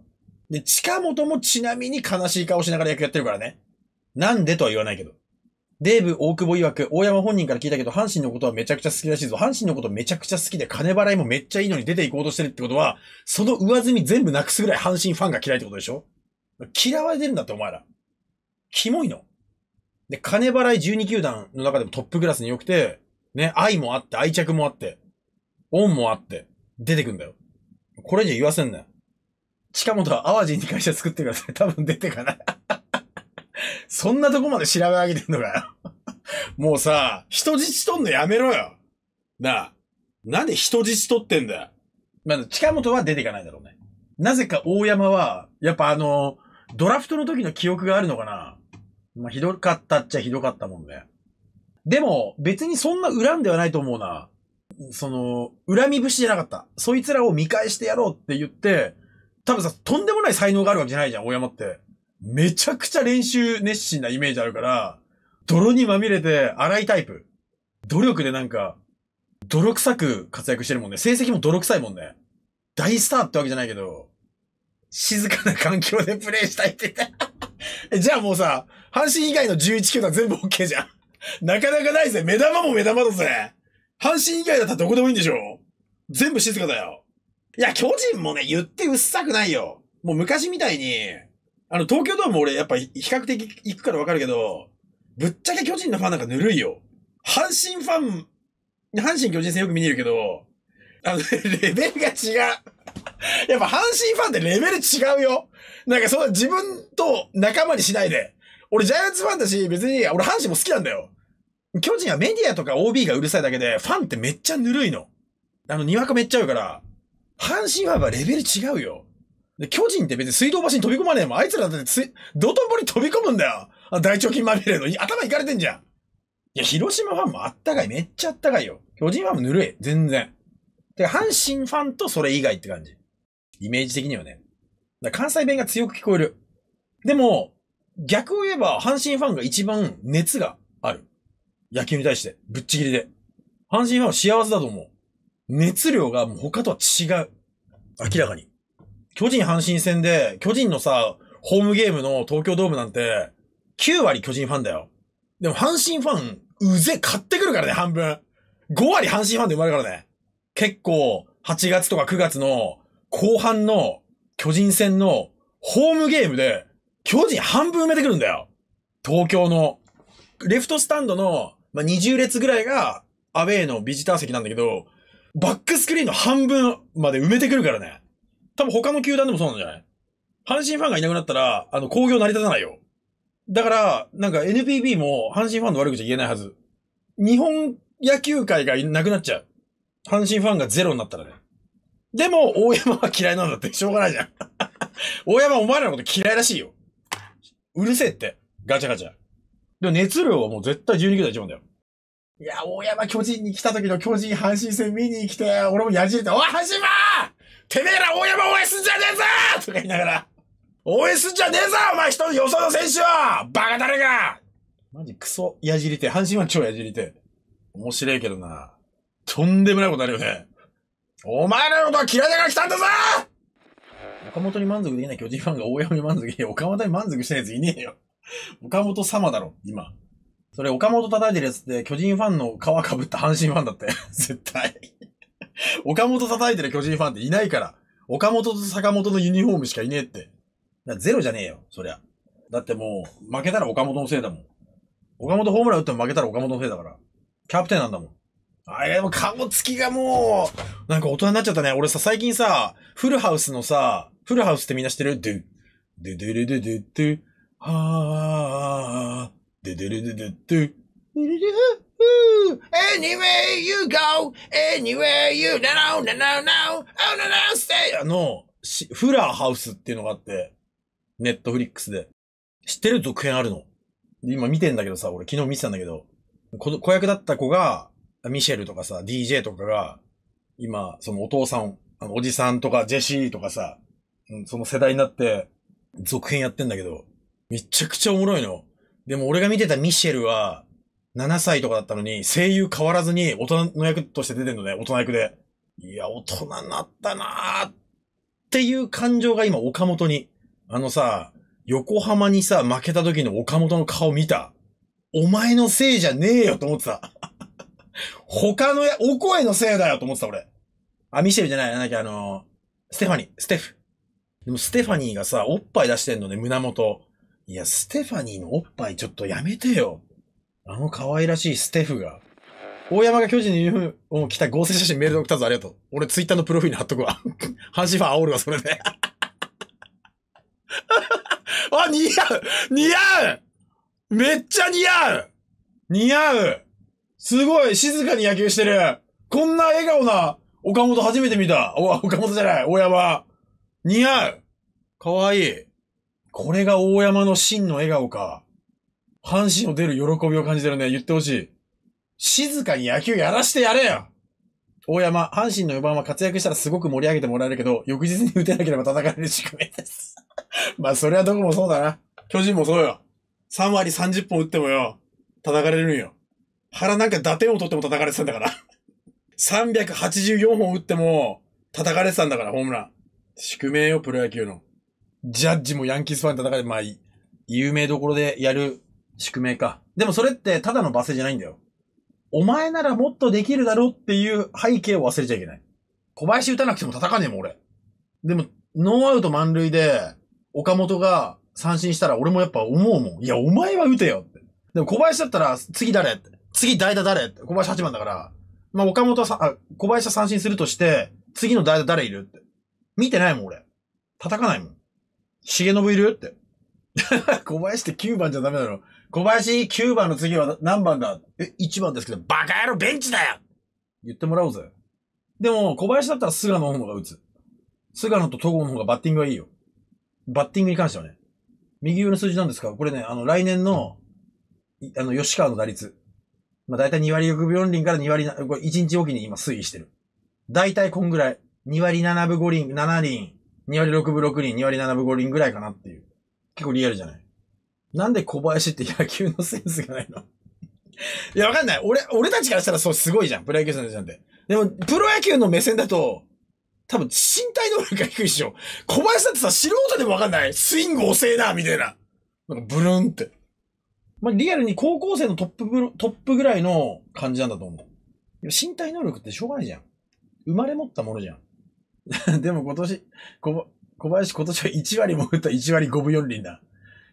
で、近本もちなみに悲しい顔しながら野球やってるからね。なんでとは言わないけど。デーブ大久保曰く、大山本人から聞いたけど、阪神のことはめちゃくちゃ好きらしいぞ。阪神のことめちゃくちゃ好きで、金払いもめっちゃいいのに出ていこうとしてるってことは、その上積み全部なくすぐらい阪神ファンが嫌いってことでしょ嫌われてるんだってお前ら。キモいの。で、金払い12球団の中でもトップクラスに良くて、ね、愛もあって、愛着もあって、恩もあって、出てくんだよ。これじゃ言わせんなよ。近本は淡路に会社作ってください。多分出てかない。そんなとこまで調べ上げてんのかよ。もうさ、人質取んのやめろよ。なあ。なんで人質取ってんだよ。まず、近本は出ていかないだろうね。なぜか大山は、やっぱあの、ドラフトの時の記憶があるのかなまあ、ひどかったっちゃひどかったもんね。でも、別にそんな恨んではないと思うな。その、恨み節じゃなかった。そいつらを見返してやろうって言って、多分さ、とんでもない才能があるわけじゃないじゃん、大山って。めちゃくちゃ練習熱心なイメージあるから、泥にまみれて荒いタイプ。努力でなんか、泥臭く活躍してるもんね。成績も泥臭いもんね。大スターってわけじゃないけど、静かな環境でプレイしたいって言った。じゃあもうさ、阪神以外の11球団全部 OK じゃん。なかなかないぜ。目玉も目玉だぜ。阪神以外だったらどこでもいいんでしょ全部静かだよ。いや、巨人もね、言ってうっさくないよ。もう昔みたいに、あの、東京ドーム俺やっぱ比較的行くからわかるけど、ぶっちゃけ巨人のファンなんかぬるいよ。阪神ファン、阪神巨人戦よく見にるけど、あの、レベルが違う。やっぱ阪神ファンってレベル違うよ。なんかそう、自分と仲間にしないで。俺ジャイアンツファンだし、別に俺阪神も好きなんだよ。巨人はメディアとか OB がうるさいだけで、ファンってめっちゃぬるいの。あの、にわかめっちゃうから、阪神ファンはレベル違うよ。で、巨人って別に水道橋に飛び込まねえもん。あいつらだって道頓堀に飛び込むんだよ。大腸筋まみれの。頭いかれてんじゃん。いや、広島ファンもあったかい。めっちゃあったかいよ。巨人ファンもぬるい。全然。で、阪神ファンとそれ以外って感じ。イメージ的にはね。だ関西弁が強く聞こえる。でも、逆を言えば、阪神ファンが一番熱がある。野球に対して。ぶっちぎりで。阪神ファンは幸せだと思う。熱量がもう他とは違う。明らかに。巨人阪神戦で、巨人のさ、ホームゲームの東京ドームなんて、9割巨人ファンだよ。でも阪神ファン、うぜ、買ってくるからね、半分。5割阪神ファンで生まれるからね。結構、8月とか9月の後半の巨人戦のホームゲームで、巨人半分埋めてくるんだよ。東京の。レフトスタンドの、ま20列ぐらいがアウェイのビジター席なんだけど、バックスクリーンの半分まで埋めてくるからね。多分他の球団でもそうなんじゃない阪神ファンがいなくなったら、あの、工業成り立たないよ。だから、なんか NPB も阪神ファンの悪口は言えないはず。日本野球界がなくなっちゃう。阪神ファンがゼロになったらね。でも、大山は嫌いなんだって、しょうがないじゃん。大山お前らのこと嫌いらしいよ。うるせえって。ガチャガチャ。でも熱量はもう絶対12球団一番だよ。いや、大山巨人に来た時の巨人阪神戦見に来て、俺もやじれて、おい、阪神ファンてめえら大山応援すんじゃねえぞとか言いながら、応援すんじゃねえぞお前人、よその選手はバカ誰がマジクソ、やじりて。阪神は超やじりて。面白いけどな。とんでもないことあるよね。お前らのことは嫌いだから来たんだぞ岡本に満足できない巨人ファンが大山に満足できない。岡本に満足してないやついねえよ。岡本様だろ、今。それ岡本叩いてるやつって巨人ファンの皮被った阪神ファンだって。絶対。岡本叩いてる巨人ファンっていないから。岡本と坂本のユニフォームしかいねえって。だゼロじゃねえよ、そりゃ。だってもう、負けたら岡本のせいだもん。岡本ホームラン打っても負けたら岡本のせいだから。キャプテンなんだもん。あれ、でも顔つきがもう、なんか大人になっちゃったね。俺さ、最近さ、フルハウスのさ、フルハウスってみんな知ってるドゥ、ドゥドゥルドゥドゥドゥ、はー、ドゥドゥルドゥドゥドゥ、ドゥルル Anywhere you go! Anywhere you o No, no, no, no! o no, no, stay! あの、フラーハウスっていうのがあって、ネットフリックスで。知ってる続編あるの。今見てんだけどさ、俺昨日見てたんだけど、子子役だった子が、ミシェルとかさ、DJ とかが、今、そのお父さん、あのおじさんとかジェシーとかさ、その世代になって、続編やってんだけど、めちゃくちゃおもろいの。でも俺が見てたミシェルは、7歳とかだったのに、声優変わらずに大人の役として出てんのね、大人役で。いや、大人になったなーっていう感情が今、岡本に。あのさ、横浜にさ、負けた時の岡本の顔見た。お前のせいじゃねえよと思ってた。他のや、お声のせいだよと思ってた、俺。あ、ミシェルじゃない、なんだっあのー、ステファニー、ステフ。でも、ステファニーがさ、おっぱい出してんのね、胸元。いや、ステファニーのおっぱいちょっとやめてよ。あの可愛らしいステフが、大山が巨人にユニフォームを着た合成写真メールで送ったぞ、ありがとう。俺ツイッターのプロフィール貼っとくわ。阪 神ファン煽るわ、それで。あ、似合う似合うめっちゃ似合う似合うすごい静かに野球してるこんな笑顔な岡本初めて見たお、岡本じゃない大山似合うかわいいこれが大山の真の笑顔か。阪神を出る喜びを感じてるね。言ってほしい。静かに野球やらしてやれよ大山、阪神の4番は活躍したらすごく盛り上げてもらえるけど、翌日に打てなければかれる宿命です。まあ、それはどこもそうだな。巨人もそうよ。3割30本打ってもよ、叩かれるんよ。腹なんか打点を取っても叩かれてたんだから。384本打っても、叩かれてたんだから、ホームラン。宿命よ、プロ野球の。ジャッジもヤンキースファンに叩かれて、まあ、有名どころでやる宿命か。でもそれってただの罵声じゃないんだよ。お前ならもっとできるだろっていう背景を忘れちゃいけない。小林打たなくても叩かねえもん、俺。でも、ノーアウト満塁で、岡本が三振したら俺もやっぱ思うもん。いや、お前は打てよって。でも小林だったら、次誰って。次代打誰って。小林8番だから。まあ、岡本さ、あ、小林は三振するとして、次の代打誰いるって。見てないもん、俺。叩かないもん。重信いるって。小林って9番じゃダメだろ。小林9番の次は何番だえ、1番ですけど、バカ野郎ベンチだよ言ってもらおうぜ。でも、小林だったら菅野の方が打つ。菅野と戸郷の方がバッティングはいいよ。バッティングに関してはね。右上の数字なんですかこれね、あの、来年の、あの、吉川の打率。まあ、大体2割6分4厘から2割、これ1日おきに今推移してる。大体こんぐらい。2割7分5厘、7厘、2割6分6厘、2割7分5厘ぐらいかなっていう。結構リアルじゃないなんで小林って野球のセンスがないの いや、わかんない。俺、俺たちからしたらそうすごいじゃん。プロ野球選手なんて。でも、プロ野球の目線だと、多分身体能力が低いでしょ。小林だってさ、素人でもわかんない。スイング遅えな、みたいな。なんかブルンって。まあ、リアルに高校生のトップトップぐらいの感じなんだと思う。身体能力ってしょうがないじゃん。生まれ持ったものじゃん。でも今年、小小林今年は1割も打った1割5分4厘だ。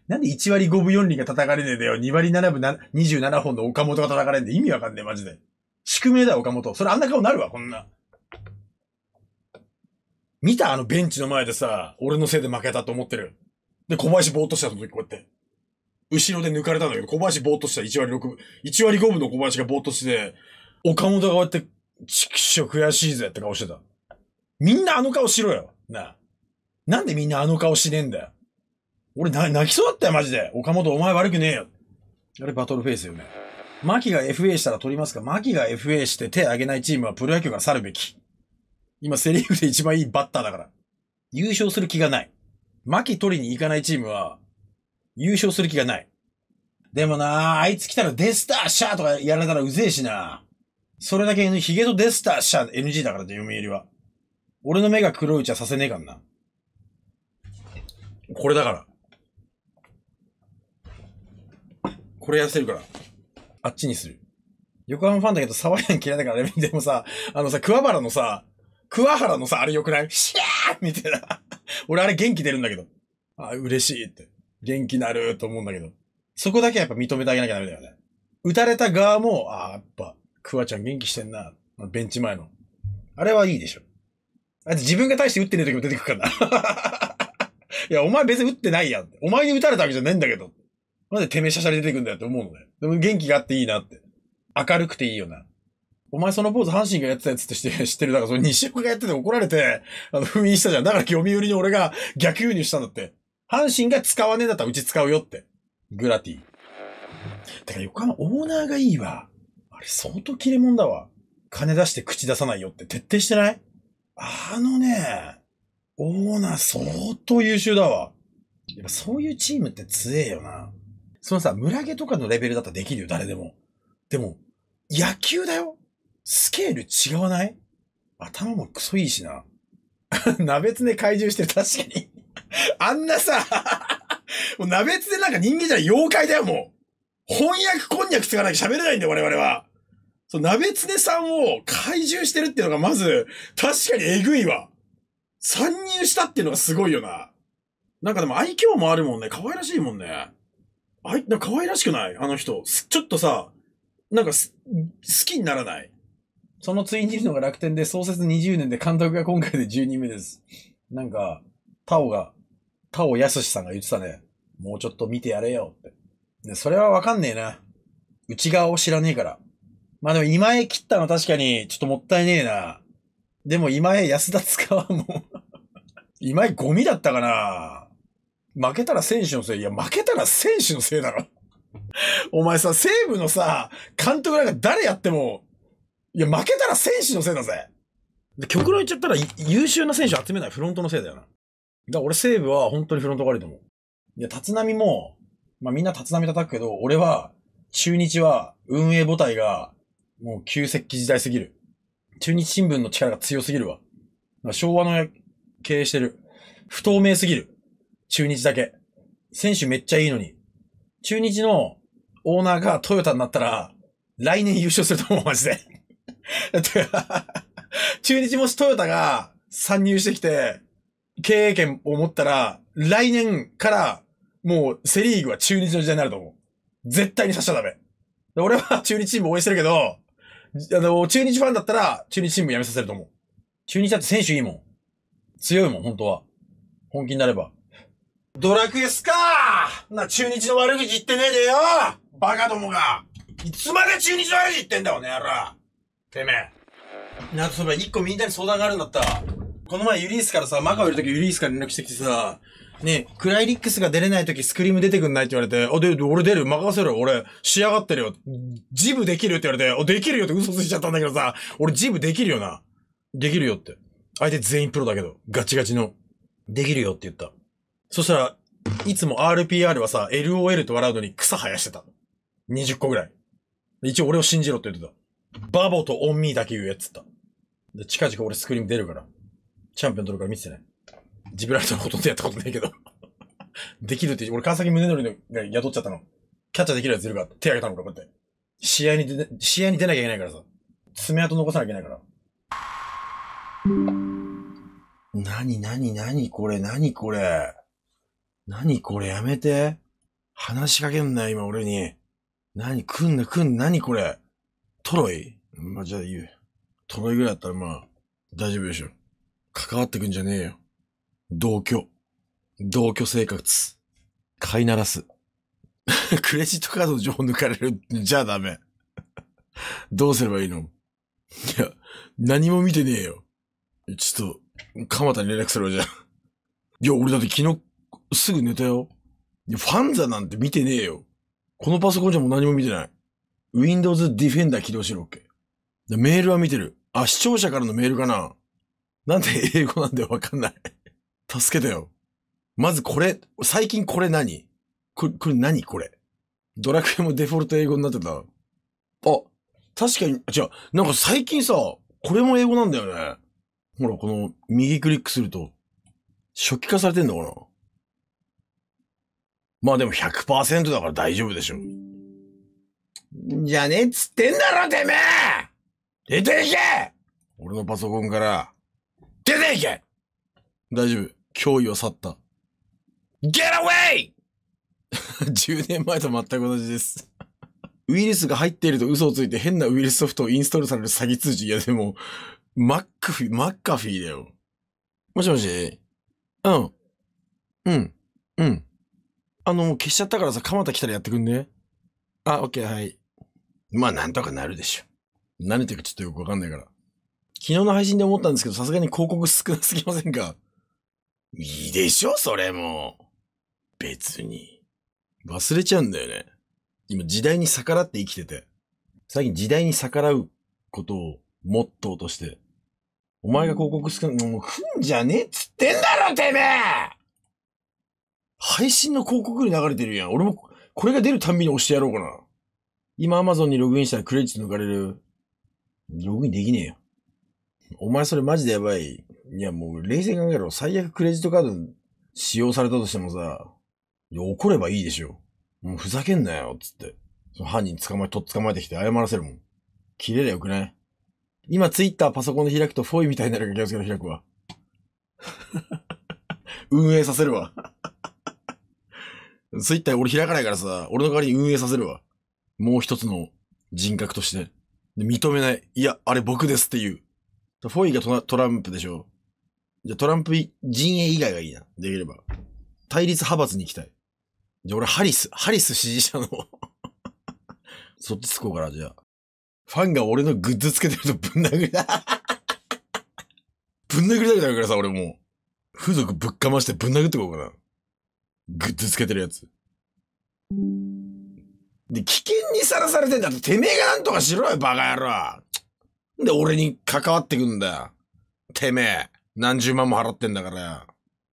なんで1割5分4厘が叩かれねえだよ。2割7分27本の岡本が叩かれんで意味わかんねえ、マジで。宿命だ岡本。それあんな顔なるわ、こんな。見たあのベンチの前でさ、俺のせいで負けたと思ってる。で、小林ぼーっとしたその時こうやって。後ろで抜かれたんだけど、小林ぼーっとした1割6分、1割5分の小林がぼーっとして、岡本がこうやって、ちくしょ悔しいぜって顔してた。みんなあの顔しろよ。なあ。なんでみんなあの顔しねえんだよ。俺な、泣きそうだったよ、マジで。岡本、お前悪くねえよ。あれ、バトルフェイスよね。マキが FA したら取りますかマキが FA して手上げないチームはプロ野球が去るべき。今、セリーグで一番いいバッターだから。優勝する気がない。マキ取りに行かないチームは、優勝する気がない。でもなあ、あいつ来たらデスターシャーとかやられたらうぜえしなそれだけヒゲとデスターシャー NG だからって読売は。俺の目が黒いうちはさせねえかんな。これだから。これ痩せるから、あっちにする。横浜ファンだけど、サワヤン嫌いだからね。でもさ、あのさ、桑原のさ、桑原のさ、あれ良くないシャーみたいな。俺あれ元気出るんだけど。あ、嬉しいって。元気なると思うんだけど。そこだけはやっぱ認めてあげなきゃダメだよね。打たれた側も、あやっぱ、桑ちゃん元気してんな。ベンチ前の。あれはいいでしょ。あいつ自分が対して打ってねえ時も出てくるからな。いや、お前別に打ってないやん。お前に打たれたわけじゃねえんだけど。なんでてめえしゃしゃり出てくんだよって思うのね。でも元気があっていいなって。明るくていいよな。お前そのポーズ阪神がやってたやつってして 知ってる。だからその西岡がやってて怒られて、あの、封印したじゃん。だから読売に俺が逆輸入したんだって。阪神が使わねえんだったらうち使うよって。グラティ。だから横浜オーナーがいいわ。あれ相当切れ者だわ。金出して口出さないよって徹底してないあのね、オーナー相当優秀だわ。やっぱそういうチームって強えよな。そのさ、村毛とかのレベルだったらできるよ、誰でも。でも、野球だよスケール違わない頭もクソいいしな。鍋つね怪獣してる、確かにあんなさ もう鍋つねなんか人間じゃない妖怪だよ、もう。翻訳こんにゃくつかなきゃ喋れないんだよ、我々は。そう、鍋つねさんを怪獣してるっていうのがまず、確かにえぐいわ。参入したっていうのがすごいよな。なんかでも愛嬌もあるもんね。可愛らしいもんね。あい、な可愛らしくないあの人。ちょっとさ、なんかす、好きにならないそのツインジルのが楽天で創設20年で監督が今回で10人目です。なんか、タオが、タオヤスシさんが言ってたね。もうちょっと見てやれよって。で、それはわかんねえな。内側を知らねえから。まあでも今へ切ったの確かにちょっともったいねえな。でも今へ安田使はもう今へゴミだったかな負けたら選手のせい。いや、負けたら選手のせいだろ。お前さ、西武のさ、監督なんか誰やっても、いや、負けたら選手のせいだぜ。で、極論言っちゃったら優秀な選手集めないフロントのせいだよな。だから俺西武は本当にフロント悪いと思う。いや、立浪も、まあみんな立浪叩くけど、俺は、中日は運営母体が、もう旧石器時代すぎる。中日新聞の力が強すぎるわ。昭和の経営してる。不透明すぎる。中日だけ。選手めっちゃいいのに。中日のオーナーがトヨタになったら、来年優勝すると思う、マジで。中日もしトヨタが参入してきて、経営権を持ったら、来年からもうセリーグは中日の時代になると思う。絶対にさせちゃダメ。俺は中日チーム応援してるけど、あの、中日ファンだったら中日チーム辞めさせると思う。中日だって選手いいもん。強いもん、本当は。本気になれば。ドラクエスかな、中日の悪口言ってねえでよバカどもがいつまで中日の悪口言ってんだよ、ね、野郎てめえ。なんかそば一個みんなに相談があるんだった。この前ユリースからさ、マカオいるときユリースから連絡してきてさ、ねえ、クライリックスが出れないときスクリーム出てくんないって言われて、あ、で、俺出る、任せろ、俺、仕上がってるよ。ジブできるって言われて、あ、できるよって嘘ついちゃったんだけどさ、俺ジブできるよな。できるよって。相手全員プロだけど、ガチガチの。できるよって言った。そしたら、いつも RPR はさ、LOL と笑うのに草生やしてた20個ぐらい。一応俺を信じろって言ってた。バボとオンミーだけ言うやつった。で、近々俺スクリーム出るから。チャンピオン取るから見ててね。ジブラルトのことでやったことないけど できるって、俺川崎宗則が雇っちゃったの。キャッチャーできるやついるから、手挙げたのか、こうやって。試合に出、試合に出なきゃいけないからさ。爪痕残さなきゃいけないから。なになになにこれ、なにこれ。何これやめて。話しかけんなよ、今俺に。何来んな、来んな、何これ。トロイまあ、じゃあ言う。トロイぐらいだったらまあ、大丈夫でしょ。関わってくんじゃねえよ。同居。同居生活。飼いならす。クレジットカードの情報抜かれる。じゃあダメ。どうすればいいのいや、何も見てねえよ。ちょっと、蒲田に連絡するわ、じゃあ。いや、俺だって昨日すぐ寝たよ。いや、ファンザなんて見てねえよ。このパソコンじゃもう何も見てない。Windows Defender 起動しろっけ。メールは見てる。あ、視聴者からのメールかな。なんで英語なんだよ、わかんない。助けてよ。まずこれ、最近これ何これ、これ何これ。ドラクエもデフォルト英語になってた。あ、確かに、違う、なんか最近さ、これも英語なんだよね。ほら、この、右クリックすると、初期化されてんのかなまあでも100%だから大丈夫でしょ。じゃねえっつってんだろ、てめえ出ていけ俺のパソコンから、出ていけ大丈夫。脅威を去った。Get away! 10 年前と全く同じですウイルスが入っていると嘘をついて変なウイルスソフトをインストールされる詐欺通知。いやでも、マックフィ、マッカフィーだよ。もしもしうん。うん。うん。あの、消しちゃったからさ、蒲田来たらやってくんね。あ、オッケー、はい。まあ、なんとかなるでしょ。何言ってるかちょっとよくわかんないから。昨日の配信で思ったんですけど、さすがに広告少なすぎませんかいいでしょ、それも。別に。忘れちゃうんだよね。今、時代に逆らって生きてて。最近時代に逆らうことをモットーとして。お前が広告少なもう、ふんじゃねえっつってんだろ、てめえ配信の広告に流れてるやん。俺も、これが出るたんびに押してやろうかな。今 Amazon にログインしたらクレジット抜かれる。ログインできねえよ。お前それマジでやばい。いやもう冷静に考えろ。最悪クレジットカード使用されたとしてもさ、怒ればいいでしょ。もうふざけんなよ、つって。その犯人捕まえ、とっ捕まえてきて謝らせるもん。切れりゃよくない今ツイッターパソコンで開くとフォイみたいになるから気をつけて開くわ。運営させるわツイッター俺開かないからさ、俺の代わりに運営させるわ。もう一つの人格として。で認めない。いや、あれ僕ですっていう。フォイがトランプでしょ。じゃ、トランプ陣営以外がいいな。できれば。対立派閥に行きたい。じゃ、俺ハリス、ハリス支持者の そっちつこうから、じゃあ。ファンが俺のグッズつけてるとぶん殴りだ。ぶん殴りたくなるからさ、俺もう。風俗ぶっかましてぶん殴ってこうかな。グッズつけてるやつ。で、危険にさらされてんだってめえがなんとかしろよ、バカ野郎。で、俺に関わってくんだよ。てめえ、何十万も払ってんだからよ。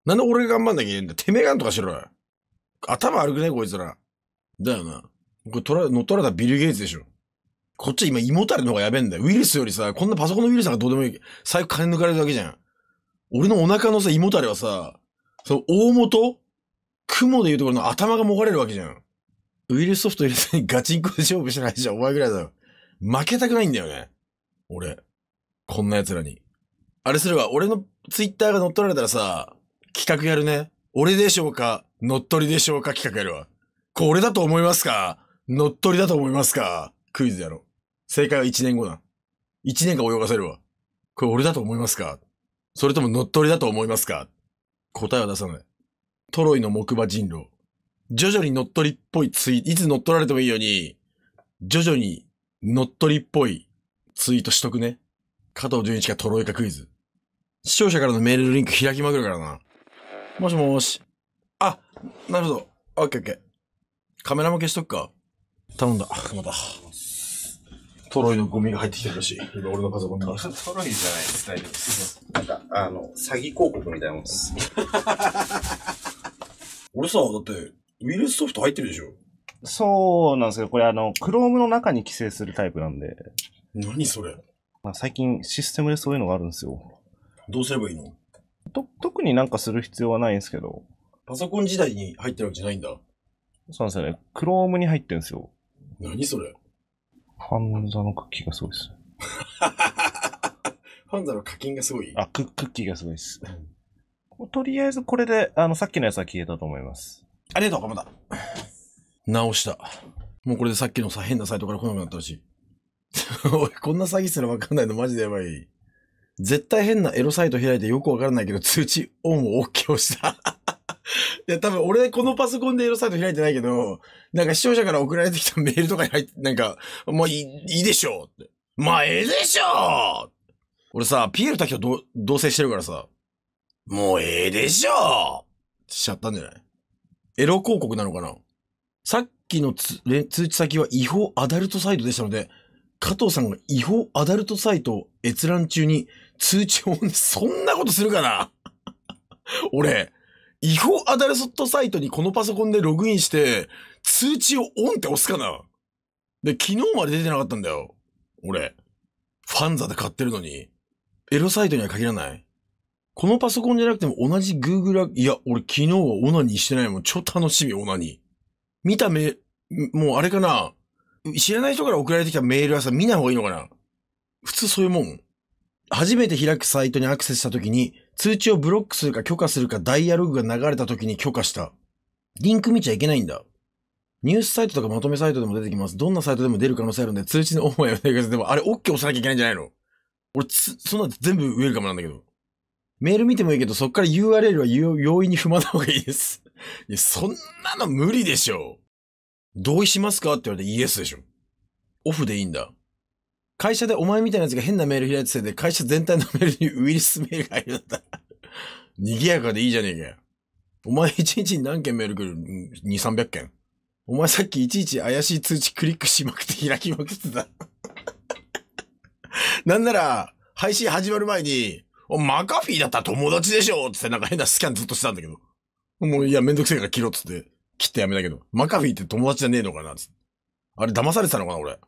なんで俺が頑張んなきゃいけないんだてめえがなんとかしろよ。頭悪くねこいつら。だよな。これ取ら、乗っ取られたビル・ゲイツでしょ。こっち今胃もたれの方がやべえんだよ。ウイルスよりさ、こんなパソコンのウイルスなんかどうでもいい。最悪金抜かれるだけじゃん。俺のお腹のさ、胃もたれはさ、その大元雲で言うところの頭がもがれるわけじゃん。ウイルスソフト入れずにガチンコで勝負しないじゃん。お前ぐらいだよ。負けたくないんだよね。俺。こんな奴らに。あれすれば、俺のツイッターが乗っ取られたらさ、企画やるね。俺でしょうか乗っ取りでしょうか企画やるわ。これだと思いますか乗っ取りだと思いますかクイズやろう。正解は1年後だ。1年間泳がせるわ。これ俺だと思いますかそれとも乗っ取りだと思いますか答えは出さない。トロイの木馬人狼。徐々に乗っ取りっぽいツイート、いつ乗っ取られてもいいように、徐々に乗っ取りっぽいツイートしとくね。加藤純一かトロイかクイズ。視聴者からのメールリンク開きまくるからな。もしもし。あ、なるほど。オッケーオッケー。カメラも消しとくか。頼んだ。また。トロイのゴミが入ってきてるらしい。今俺のパソコンに。トロイじゃないです、大丈夫です。なんか、あの、詐欺広告みたいなもんです。俺さ、だって、ウィルスソフト入ってるでしょそうなんですけど、これあの、クロームの中に規制するタイプなんで。何それまあ、最近システムでそういうのがあるんですよ。どうすればいいのと、特になんかする必要はないんですけど。パソコン時代に入ってるわけじゃないんだ。そうなんですよね。クロームに入ってるんですよ。何それファンザのクッキーがすごいです。フ ァンザの課金がすごいあ、クックッキーがすごいです。とりあえずこれで、あの、さっきのやつは消えたと思います。ありがとう、かまだ。直した。もうこれでさっきのさ、変なサイトから来なくなったらしい。おい、こんな詐欺すらわかんないのマジでやばい。絶対変なエロサイト開いてよくわからないけど、通知オンを OK をした。いや、多分俺このパソコンでエロサイト開いてないけど、なんか視聴者から送られてきたメールとかに入って、なんか、もういい、いいでしょうって。まあ、ええでしょう俺さ、ピエール滝と同棲してるからさ、もうええでしょしちゃったんじゃないエロ広告なのかなさっきのつ通知先は違法アダルトサイトでしたので、加藤さんが違法アダルトサイトを閲覧中に通知を、そんなことするかな 俺、違法アダルトサイトにこのパソコンでログインして、通知をオンって押すかなで、昨日まで出てなかったんだよ。俺。ファンザで買ってるのに。エロサイトには限らない。このパソコンじゃなくても同じ Google、いや、俺昨日はオナニーしてないもん。超楽しみ、オナニー。見た目、もうあれかな。知らない人から送られてきたメールはさ、見ない方がいいのかな。普通そういうもん。初めて開くサイトにアクセスした時に、通知をブロックするか許可するかダイアログが流れた時に許可した。リンク見ちゃいけないんだ。ニュースサイトとかまとめサイトでも出てきます。どんなサイトでも出る可能性あるんで、通知のオンはやめてください。でも、あれ OK 押さなきゃいけないんじゃないの俺つ、そんなの全部ウェルカムなんだけど。メール見てもいいけど、そっから URL は容易に踏まない方がいいです。いや、そんなの無理でしょ。同意しますかって言われてイエスでしょ。オフでいいんだ。会社でお前みたいなやつが変なメール開いてせいで、会社全体のメールにウイルスメールが入るんだった 賑やかでいいじゃねえかよ。お前一日に何件メール来る ?2、300件。お前さっきいちいち怪しい通知クリックしまくって開きまくってた。なんなら、配信始まる前に、マカフィーだったら友達でしょつってなんか変なスキャンずっとしたんだけど。もういや、めんどくせえから切ろうつって、切ってやめたけど。マカフィーって友達じゃねえのかなつって。あれ騙されてたのかな俺。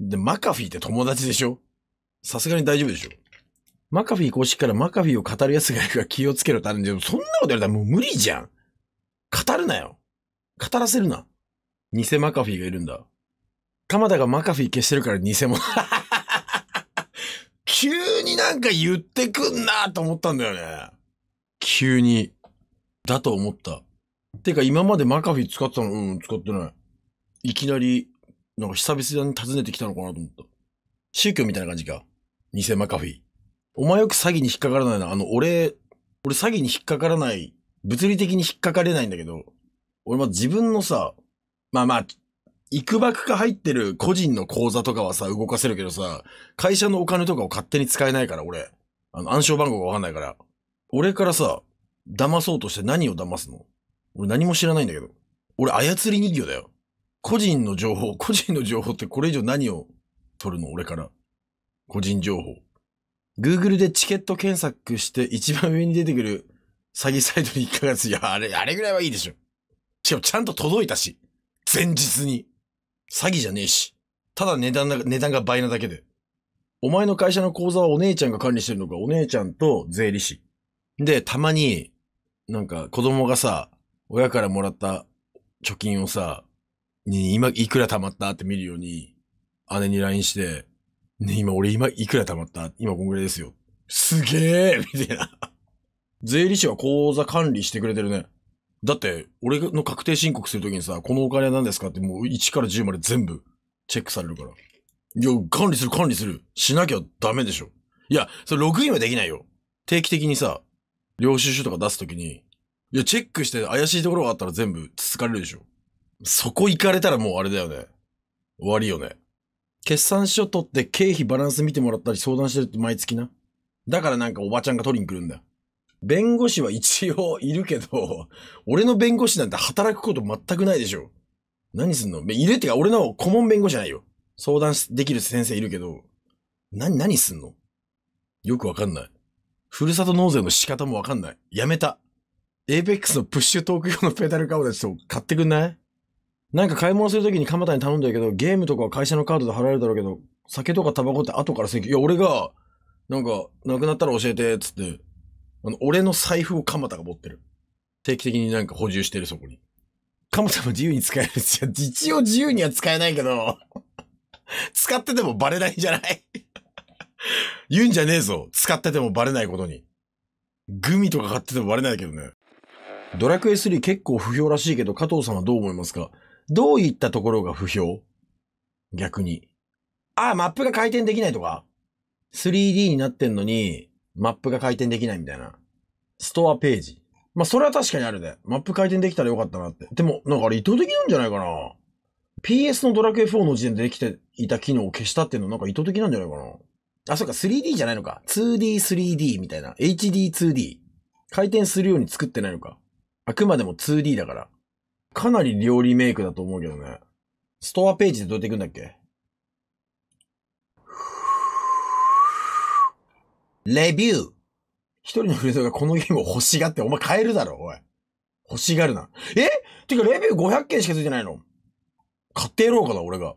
で、マカフィーって友達でしょさすがに大丈夫でしょマカフィー公式からマカフィーを語る奴がいるから気をつけろってあるんじゃ、そんなことやったらもう無理じゃん。語るなよ。語らせるな。偽マカフィーがいるんだ。鎌田がマカフィー消してるから偽物。急になんか言ってくんなと思ったんだよね。急に。だと思った。てか今までマカフィー使ってたのうん、使ってない。いきなり、なんか久々に訪ねてきたのかなと思った。宗教みたいな感じか。偽マカフィー。お前よく詐欺に引っかからないな。あの、俺、俺詐欺に引っかからない。物理的に引っかかれないんだけど、俺ま自分のさ、まあまあ、いくばくか入ってる個人の口座とかはさ、動かせるけどさ、会社のお金とかを勝手に使えないから、俺。あの、暗証番号がわかんないから。俺からさ、騙そうとして何を騙すの俺何も知らないんだけど。俺操り人形だよ。個人の情報、個人の情報ってこれ以上何を取るの俺から。個人情報。Google でチケット検索して一番上に出てくる詐欺サイトに1ヶ月。いや、あれ、あれぐらいはいいでしょ。しかもちゃんと届いたし。前日に。詐欺じゃねえし。ただ値段が、値段が倍なだけで。お前の会社の口座はお姉ちゃんが管理してるのか、お姉ちゃんと税理士。で、たまに、なんか子供がさ、親からもらった貯金をさ、ね今いくら貯まったって見るように、姉に LINE して、ね今俺今いくら貯まった今こんぐらいですよ。すげえみたいな。税理士は口座管理してくれてるね。だって、俺の確定申告するときにさ、このお金は何ですかってもう1から10まで全部チェックされるから。いや、管理する管理する。しなきゃダメでしょ。いや、それログインはできないよ。定期的にさ、領収書とか出すときに、いや、チェックして怪しいところがあったら全部つつかれるでしょ。そこ行かれたらもうあれだよね。終わりよね。決算書取って経費バランス見てもらったり相談してるって毎月な。だからなんかおばちゃんが取りに来るんだよ。弁護士は一応いるけど、俺の弁護士なんて働くこと全くないでしょ。何すんのいるってか、俺の顧問弁護士じゃないよ。相談できる先生いるけど、な、何すんのよくわかんない。ふるさと納税の仕方もわかんない。やめた。エイペックスのプッシュトーク用のペダルカードだと買ってくんないなんか買い物するときに鎌田に頼んだけど、ゲームとかは会社のカードで払えるだろうけど、酒とかタバコって後から請求。いや、俺が、なんか、亡くなったら教えて、つって、あの、俺の財布を鎌田が持ってる。定期的になんか補充してる、そこに。鎌田も自由に使えるじゃ、一応自由には使えないけど、使っててもバレないんじゃない言うんじゃねえぞ。使っててもバレないことに。グミとか買っててもバレないけどね。ドラクエ3結構不評らしいけど、加藤さんはどう思いますかどういったところが不評逆に。ああ、マップが回転できないとか ?3D になってんのに、マップが回転できないみたいな。ストアページ。まあ、それは確かにあるね。マップ回転できたらよかったなって。でも、なんかあれ意図的なんじゃないかな。PS のドラクエ4の時点でできていた機能を消したっていうのなんか意図的なんじゃないかな。あ、そっか、3D じゃないのか。2D、3D みたいな。HD、2D。回転するように作ってないのか。あくまでも 2D だから。かなり料理メイクだと思うけどね。ストアページでどうやっていくんだっけレビュー。一人のフレーズがこのゲームを欲しがって、お前買えるだろ、おい。欲しがるな。えてか、レビュー500件しか付いてないの買ってやろうかな、俺が。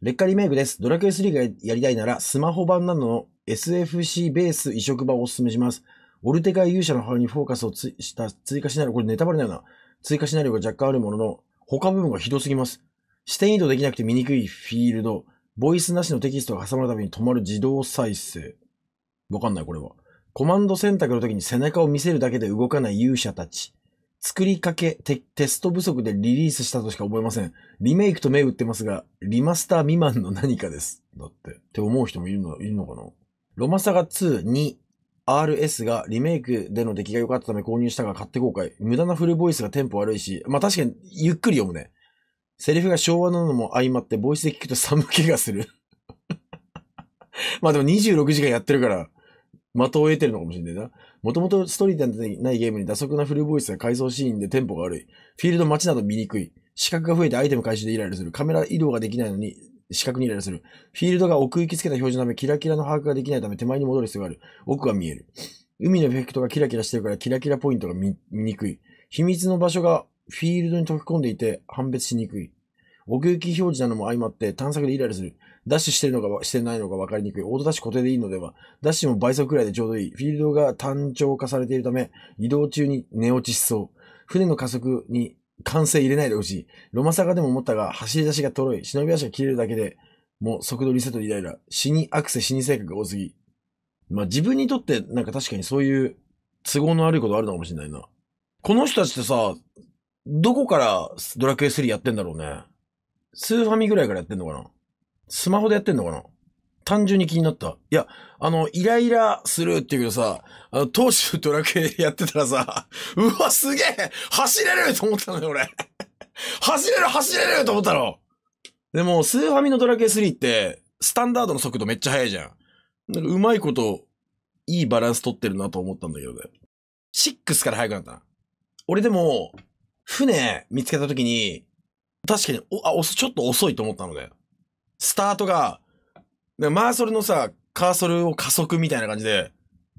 劣化リメイクです。ドラクエ3がやりたいなら、スマホ版などの SFC ベース移植版をお勧めします。オルテガ勇者の母にフォーカスをつした追加シナリオ、これネタバレだよな。追加シナリオが若干あるものの、他部分がひどすぎます。視点移動できなくて見にくいフィールド、ボイスなしのテキストが挟まるたびに止まる自動再生。わかんない、これは。コマンド選択の時に背中を見せるだけで動かない勇者たち。作りかけテ、テスト不足でリリースしたとしか思えません。リメイクと目打ってますが、リマスター未満の何かです。だって。って思う人もいるの、いるのかなロマサガ2 2 RS がリメイクでの出来が良かったため購入したが買って後悔。無駄なフルボイスがテンポ悪いし、まあ確かにゆっくり読むね。セリフが昭和なのも相まってボイスで聞くと寒気がする までも26時間やってるから、的を得てるのかもしれないな。もともとストーリーでないゲームに打足なフルボイスや改造シーンでテンポが悪い。フィールド街など見にくい。視覚が増えてアイテム回収でイライラする。カメラ移動ができないのに視覚にイライラする。フィールドが奥行きつけた表示のため、キラキラの把握ができないため手前に戻る必要がある。奥が見える。海のエフェクトがキラキラしてるからキラキラポイントが見にくい。秘密の場所がフィールドに溶け込んでいて判別しにくい。奥行き表示なのも相まって探索でイライラする。ダッシュしてるのかしてないのか分かりにくい。オートダッシュ固定でいいのでは、ダッシュも倍速くらいでちょうどいい。フィールドが単調化されているため、移動中に寝落ちしそう。船の加速に完成入れないでほしい。ロマサガでも思ったが、走り出しがとろい。忍び足が切れるだけで、もう速度リセットイライラ。死にアクセ、死に性格が多すぎ。まあ自分にとってなんか確かにそういう都合の悪いことあるのかもしれないな。この人たちってさ、どこからドラクエ3やってんだろうね。スーファミぐらいからやってんのかなスマホでやってんのかな単純に気になった。いや、あの、イライラするって言うけどさ、あの、当時ドラクエやってたらさ、うわ、すげえ走れると思ったのよ、俺。走れる走れると思ったのでも、スーファミのドラクエ3って、スタンダードの速度めっちゃ速いじゃん。なんか、うまいこと、いいバランス取ってるなと思ったんだけどね。6から速くなったな。俺でも、船見つけた時に、確かに、お、あ、ちょっと遅いと思ったのだよ。スタートが、マーソルのさ、カーソルを加速みたいな感じで、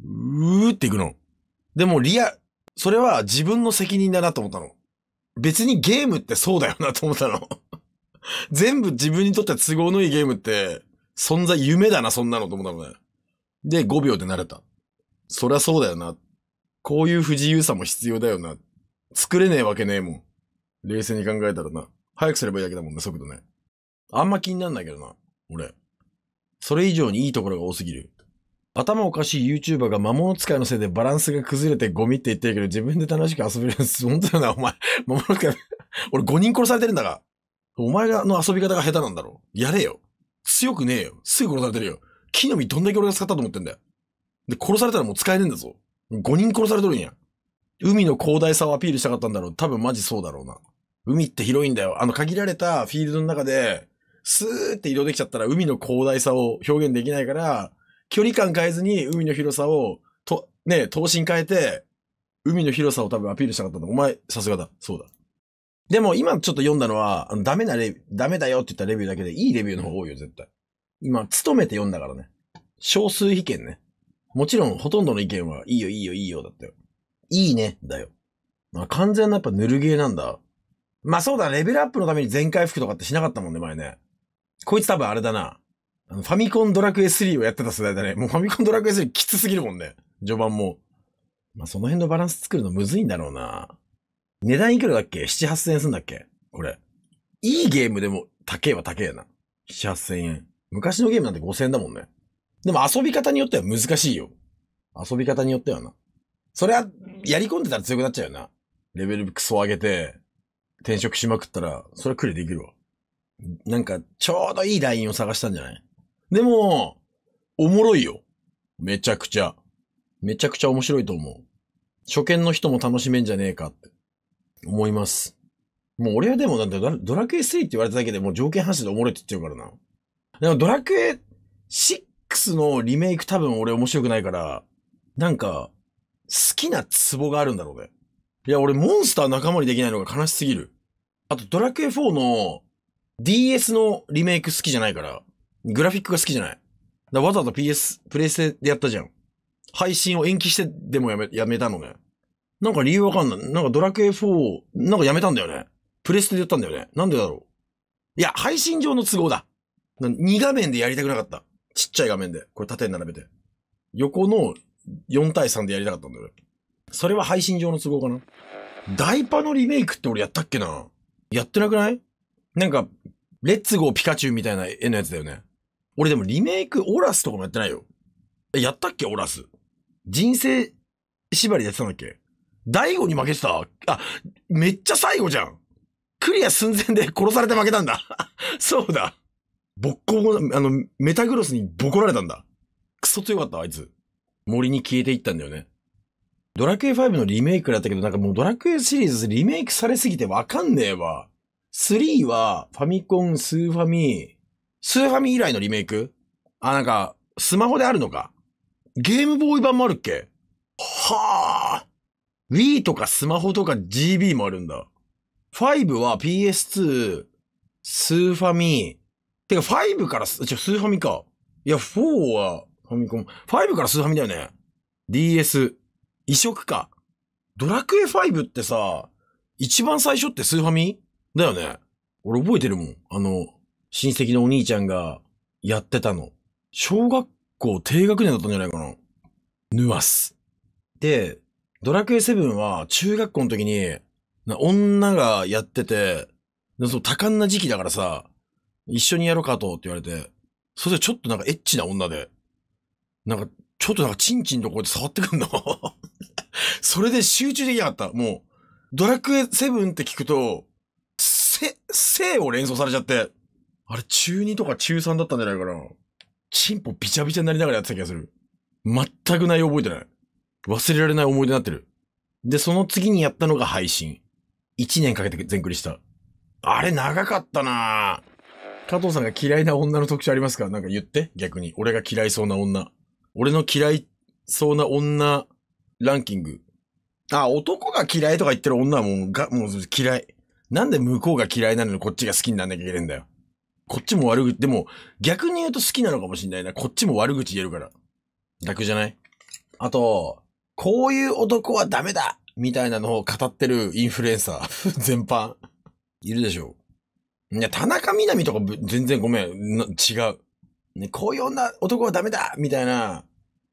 うーっていくの。でもリア、それは自分の責任だなと思ったの。別にゲームってそうだよなと思ったの。全部自分にとって都合のいいゲームって、存在夢だな、そんなのと思ったのね。で、5秒で慣れた。そりゃそうだよな。こういう不自由さも必要だよな。作れねえわけねえもん。冷静に考えたらな。早くすればいいだけだもんね、速度ね。あんま気になんないけどな。俺。それ以上にいいところが多すぎる。頭おかしい YouTuber が魔物使いのせいでバランスが崩れてゴミって言ってるけど、自分で楽しく遊べるんです。本当だな、お前。魔物使い、俺5人殺されてるんだが。お前らの遊び方が下手なんだろ。やれよ。強くねえよ。すぐ殺されてるよ。木の実どんだけ俺が使ったと思ってんだよ。で、殺されたらもう使えねえんだぞ。5人殺されとるんや。海の広大さをアピールしたかったんだろう。多分マジそうだろうな。海って広いんだよ。あの限られたフィールドの中で、スーって移動できちゃったら海の広大さを表現できないから、距離感変えずに海の広さを、と、ね、等身変えて、海の広さを多分アピールしたかったんだ。お前、さすがだ。そうだ。でも今ちょっと読んだのは、あのダメなレビュー、ダメだよって言ったレビューだけで、いいレビューの方が多いよ、絶対。今、勤めて読んだからね。少数意見ね。もちろん、ほとんどの意見は、いいよ、いいよ、いいよ、だったよ。いいね、だよ。まあ、完全なやっぱぬるゲーなんだ。まあそうだ、レベルアップのために全回復とかってしなかったもんね、前ね。こいつ多分あれだな。あのファミコンドラクエ3をやってた世代だね。もうファミコンドラクエ3きつすぎるもんね。序盤も。まあ、その辺のバランス作るのむずいんだろうな。値段いくらだっけ ?7、8000円すんだっけこれ。いいゲームでも高えは高えな。7、8000円。昔のゲームなんて5000円だもんね。でも遊び方によっては難しいよ。遊び方によってはな。それは、やり込んでたら強くなっちゃうよな。レベルクソ上げて、転職しまくったら、それクリアできるわ。なんか、ちょうどいいラインを探したんじゃないでも、おもろいよ。めちゃくちゃ。めちゃくちゃ面白いと思う。初見の人も楽しめんじゃねえかって思います。もう俺はでもだってドラクエ3って言われただけでもう条件発射でおもろいって言ってるからな。でもドラクエ6のリメイク多分俺面白くないから、なんか、好きなツボがあるんだろうね。いや、俺モンスター仲間にできないのが悲しすぎる。あとドラクエ4の DS のリメイク好きじゃないから、グラフィックが好きじゃない。だからわざわざ PS、プレイステでやったじゃん。配信を延期してでもやめ、やめたのね。なんか理由わかんない。なんかドラクエ4、なんかやめたんだよね。プレステでやったんだよね。なんでだろう。いや、配信上の都合だ。2画面でやりたくなかった。ちっちゃい画面で。これ縦に並べて。横の4対3でやりたかったんだよね。それは配信上の都合かな。ダイパのリメイクって俺やったっけなやってなくないなんか、レッツゴーピカチュウみたいな絵のやつだよね。俺でもリメイクオラスとかもやってないよ。え、やったっけオラス。人生縛りやってたんだっけ大悟に負けてたあ、めっちゃ最後じゃん。クリア寸前で殺されて負けたんだ。そうだ。ボッコ、あの、メタグロスにボコられたんだ。クソ強かった、あいつ。森に消えていったんだよね。ドラクエ5のリメイクだったけど、なんかもうドラクエシリーズリメイクされすぎてわかんねえわ。3は、ファミコン、スーファミ、スーファミ以来のリメイクあ、なんか、スマホであるのか。ゲームボーイ版もあるっけはあ。Wii とかスマホとか GB もあるんだ。5は PS2、スーファミ。てか5からス、ちょ、スーファミか。いや、4はファミコン。5からスーファミだよね。DS。移植か。ドラクエ5ってさ、一番最初ってスーファミだよね。俺覚えてるもん。あの、親戚のお兄ちゃんがやってたの。小学校低学年だったんじゃないかな。ヌアス。で、ドラクエセブンは中学校の時に、女がやってて、そ多感な時期だからさ、一緒にやろうかとって言われて、それでちょっとなんかエッチな女で、なんか、ちょっとなんかチンチンとこうやって触ってくんの。それで集中できなかった。もう、ドラクエセブンって聞くと、性を連想されちゃって、あれ中2とか中3だったんじゃないかな。チンポビチャビチャになりながらやってた気がする。全く内容覚えてない。忘れられない思い出になってる。で、その次にやったのが配信。1年かけて全クリした。あれ長かったな加藤さんが嫌いな女の特徴ありますかなんか言って逆に。俺が嫌いそうな女。俺の嫌いそうな女ランキング。あ、男が嫌いとか言ってる女はもうが、もう嫌い。なんで向こうが嫌いなのにこっちが好きになんなきゃいけないんだよ。こっちも悪口、でも、逆に言うと好きなのかもしんないな。こっちも悪口言えるから。楽じゃないあと、こういう男はダメだみたいなのを語ってるインフルエンサー 全般。いるでしょう。いや、田中みなみとか全然ごめん。違う。ね、こういう女、男はダメだみたいな、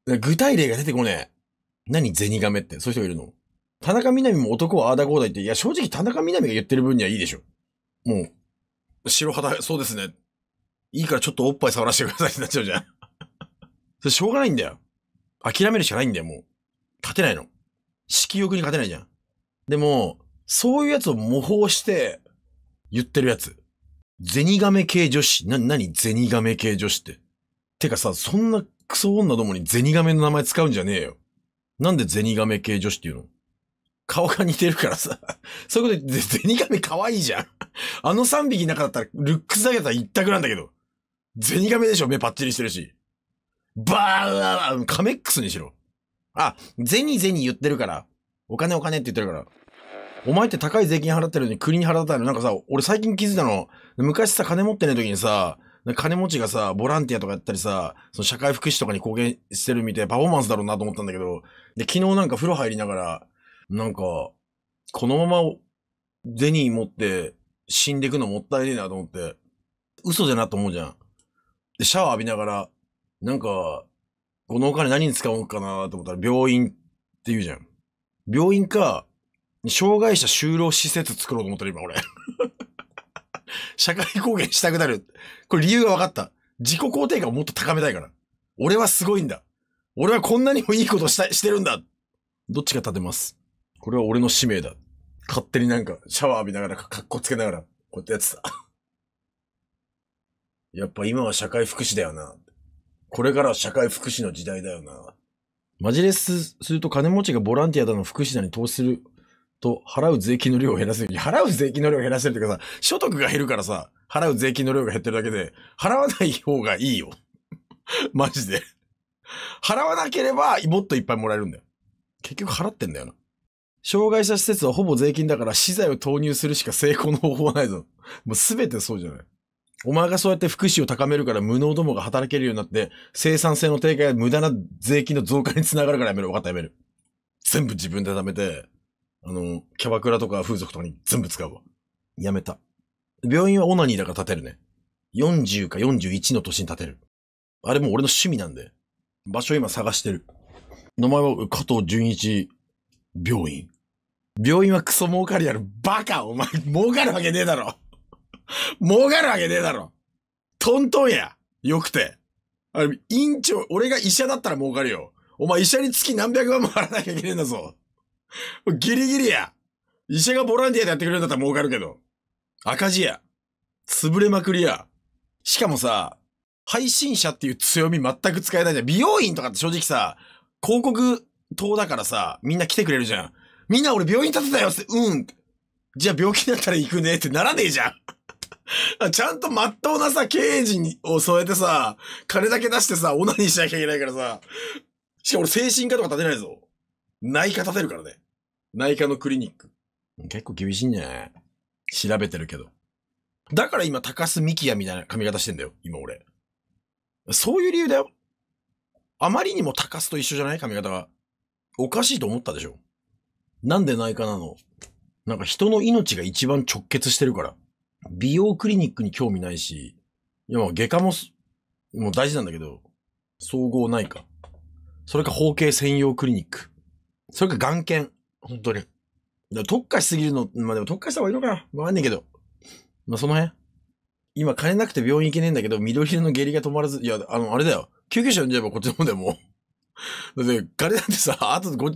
具体例が出てこねえ。何ゼニガメって。そういう人がいるの田中みな実も男はああだこうだ言って、いや、正直田中みな実が言ってる分にはいいでしょ。もう、白肌、そうですね。いいからちょっとおっぱい触らせてくださいってなっちゃうじゃん。それしょうがないんだよ。諦めるしかないんだよ、もう。勝てないの。色欲に勝てないじゃん。でも、そういうやつを模倣して、言ってるやつ。ゼニガメ系女子。な、なにゼニガメ系女子って。てかさ、そんなクソ女どもにゼニガメの名前使うんじゃねえよ。なんでゼニガメ系女子っていうの顔が似てるからさ。そういうこと言って、ゼニガメ可愛いじゃん。あの3匹の中だったら、ルックスだけだったら一択なんだけど。ゼニガメでしょ目パッチリしてるし。バーカメックスにしろ。あ、ゼニゼニ言ってるから。お金お金って言ってるから。お前って高い税金払ってるのに国に払ったのなんかさ、俺最近気づいたの。昔さ、金持ってない時にさ、金持ちがさ、ボランティアとかやったりさ、その社会福祉とかに貢献してるみたいなパフォーマンスだろうなと思ったんだけど、で、昨日なんか風呂入りながら、なんか、このままニー持って死んでいくのもったいねえなと思って、嘘じゃなと思うじゃん。で、シャワー浴びながら、なんか、このお金何に使おうかなと思ったら病院って言うじゃん。病院か、障害者就労施設作ろうと思ったら今俺。社会貢献したくなる。これ理由が分かった。自己肯定感をもっと高めたいから。俺はすごいんだ。俺はこんなにもいいことしたしてるんだ。どっちが立てますこれは俺の使命だ。勝手になんか、シャワー浴びながら、かっこつけながら、こうやってやってた。やっぱ今は社会福祉だよな。これからは社会福祉の時代だよな。マジレスすると金持ちがボランティアだの福祉だに投資すると払う税金の量を減らせる。払う税金の量を減らせるってかさ、所得が減るからさ、払う税金の量が減ってるだけで、払わない方がいいよ。マジで。払わなければもっといっぱいもらえるんだよ。結局払ってんだよな。障害者施設はほぼ税金だから資材を投入するしか成功の方法はないぞ。もうすべてそうじゃない。お前がそうやって福祉を高めるから無能どもが働けるようになって、生産性の低下や無駄な税金の増加につながるからやめる。分かったやめる。全部自分で貯めて、あの、キャバクラとか風俗とかに全部使うわ。やめた。病院はオナニーだから建てるね。40か41の年に建てる。あれもう俺の趣味なんで。場所今探してる。名前は加藤純一病院。病院はクソ儲かるやろ。バカお前、儲かるわけねえだろ。儲かるわけねえだろ。トントンや。よくて。あれ、院長、俺が医者だったら儲かるよ。お前医者に月何百万も払わなきゃいけねえんだぞ。ギリギリや。医者がボランティアでやってくれるんだったら儲かるけど。赤字や。潰れまくりや。しかもさ、配信者っていう強み全く使えないじゃん。美容院とかって正直さ、広告党だからさ、みんな来てくれるじゃん。みんな俺病院立てたよって、うん。じゃあ病気になったら行くねってならねえじゃん。ちゃんと真っ当なさ、経営陣を添えてさ、金だけ出してさ、オナニーしなきゃいけないからさ。しかも俺精神科とか立てないぞ。内科立てるからね。内科のクリニック。結構厳しいんじゃない調べてるけど。だから今、高須幹也みたいな髪型してんだよ。今俺。そういう理由だよ。あまりにも高須と一緒じゃない髪型は。おかしいと思ったでしょなんで内科なのなんか人の命が一番直結してるから。美容クリニックに興味ないし、いやまあ外科も、もう大事なんだけど、総合内科。それか包茎専用クリニック。それか眼検。本当に。だ特化しすぎるの、まあでも特化した方がいいのかなわかんねえけど。まあその辺。今金なくて病院行けねえんだけど、緑色の下痢が止まらず、いや、あの、あれだよ。救急車呼んじゃえばこっちの方でもだって、なんてさ、あと後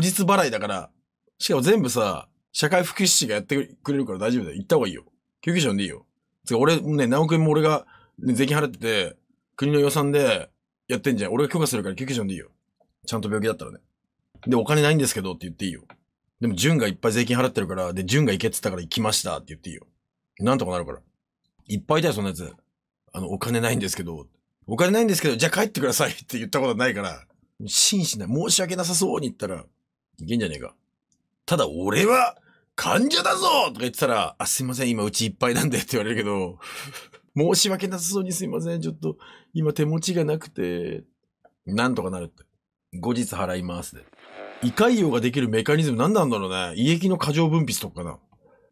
日払いだから、しかも全部さ、社会福祉士がやってくれるから大丈夫だよ。行った方がいいよ。救急車呼んでいいよ。つか俺、ね、何億円も俺が、ね、税金払ってて、国の予算でやってんじゃん。俺が許可するから救急車呼んでいいよ。ちゃんと病気だったらね。で、お金ないんですけどって言っていいよ。でも、ンがいっぱい税金払ってるから、で、ンが行けって言ったから行きましたって言っていいよ。なんとかなるから。いっぱいいたよ、そんなやつ。あの、お金ないんですけど。お金ないんですけど、じゃあ帰ってください って言ったことないから、真摯な、申し訳なさそうに言ったら、いけんじゃねえか。ただ俺は、患者だぞとか言ってたら、あ、すいません、今うちいっぱいなんでって言われるけど、申し訳なさそうにすいません、ちょっと、今手持ちがなくて、なんとかなるって。後日払いますで。胃潰瘍ができるメカニズム何なんだろうね。胃液の過剰分泌とかか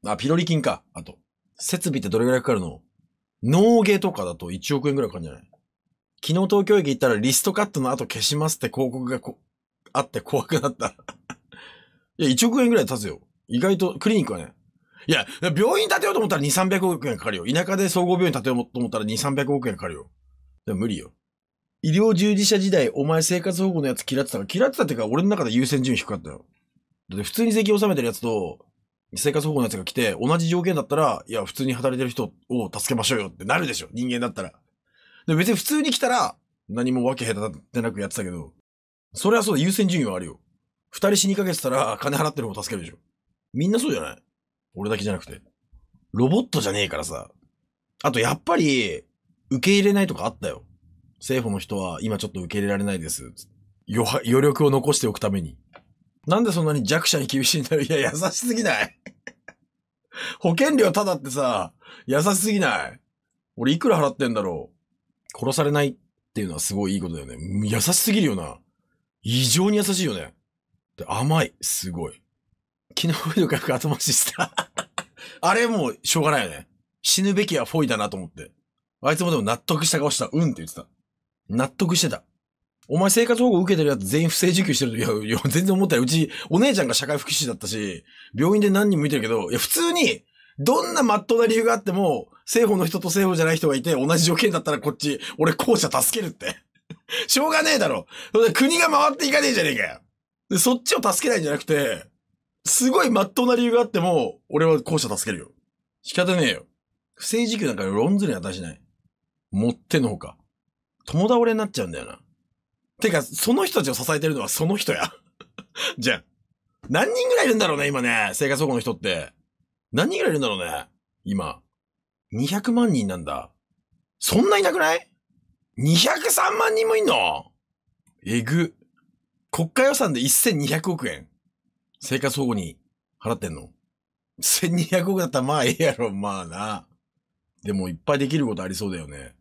な。あ、ピロリ菌か。あと。設備ってどれぐらいかかるの脳毛とかだと1億円ぐらいかかるんじゃない昨日東京駅行ったらリストカットの後消しますって広告がこあって怖くなった。いや、1億円ぐらい経つよ。意外と、クリニックはね。いや、病院建てようと思ったら2、300億円かかるよ。田舎で総合病院建てようと思ったら2、300億円かかるよ。でも無理よ。医療従事者時代、お前生活保護のやつ嫌ってたから、嫌ってたっていうか、俺の中で優先順位低かったよ。で、普通に税金納めてるやつと、生活保護のやつが来て、同じ条件だったら、いや、普通に働いてる人を助けましょうよってなるでしょ。人間だったら。で、別に普通に来たら、何も分け隔てなくやってたけど、それはそうだ、優先順位はあるよ。二人死にかけてたら、金払ってる方助けるでしょ。みんなそうじゃない俺だけじゃなくて。ロボットじゃねえからさ。あと、やっぱり、受け入れないとかあったよ。政府の人は、今ちょっと受け入れられないです。余余力を残しておくために。なんでそんなに弱者に厳しいんだろいや、優しすぎない 保険料ただってさ、優しすぎない俺いくら払ってんだろう殺されないっていうのはすごいいいことだよね。優しすぎるよな。異常に優しいよね。甘い。すごい。昨日フォイド書く後回しした あれもうしょうがないよね。死ぬべきはフォイだなと思って。あいつもでも納得した顔した。うんって言ってた。納得してた。お前生活保護受けてるやつ全員不正受給してる。いや、いや全然思ったよ。うち、お姉ちゃんが社会福祉士だったし、病院で何人も見てるけど、いや、普通に、どんな真っ当な理由があっても、政府の人と政府じゃない人がいて、同じ条件だったらこっち、俺後者助けるって。しょうがねえだろ。国が回っていかねえじゃねえかよ。で、そっちを助けないんじゃなくて、すごい真っ当な理由があっても、俺は後者助けるよ。仕方ねえよ。不正受給なんか論ずるに出しない。持ってのほか。友倒れになっちゃうんだよな。てか、その人たちを支えてるのはその人や。じゃん。何人ぐらいいるんだろうね、今ね。生活保護の人って。何人ぐらいいるんだろうね今。200万人なんだ。そんないなくない ?203 万人もいんのえぐ。国家予算で1200億円。生活保護に払ってんの。1200億だったらまあええやろ、まあな。でもいっぱいできることありそうだよね。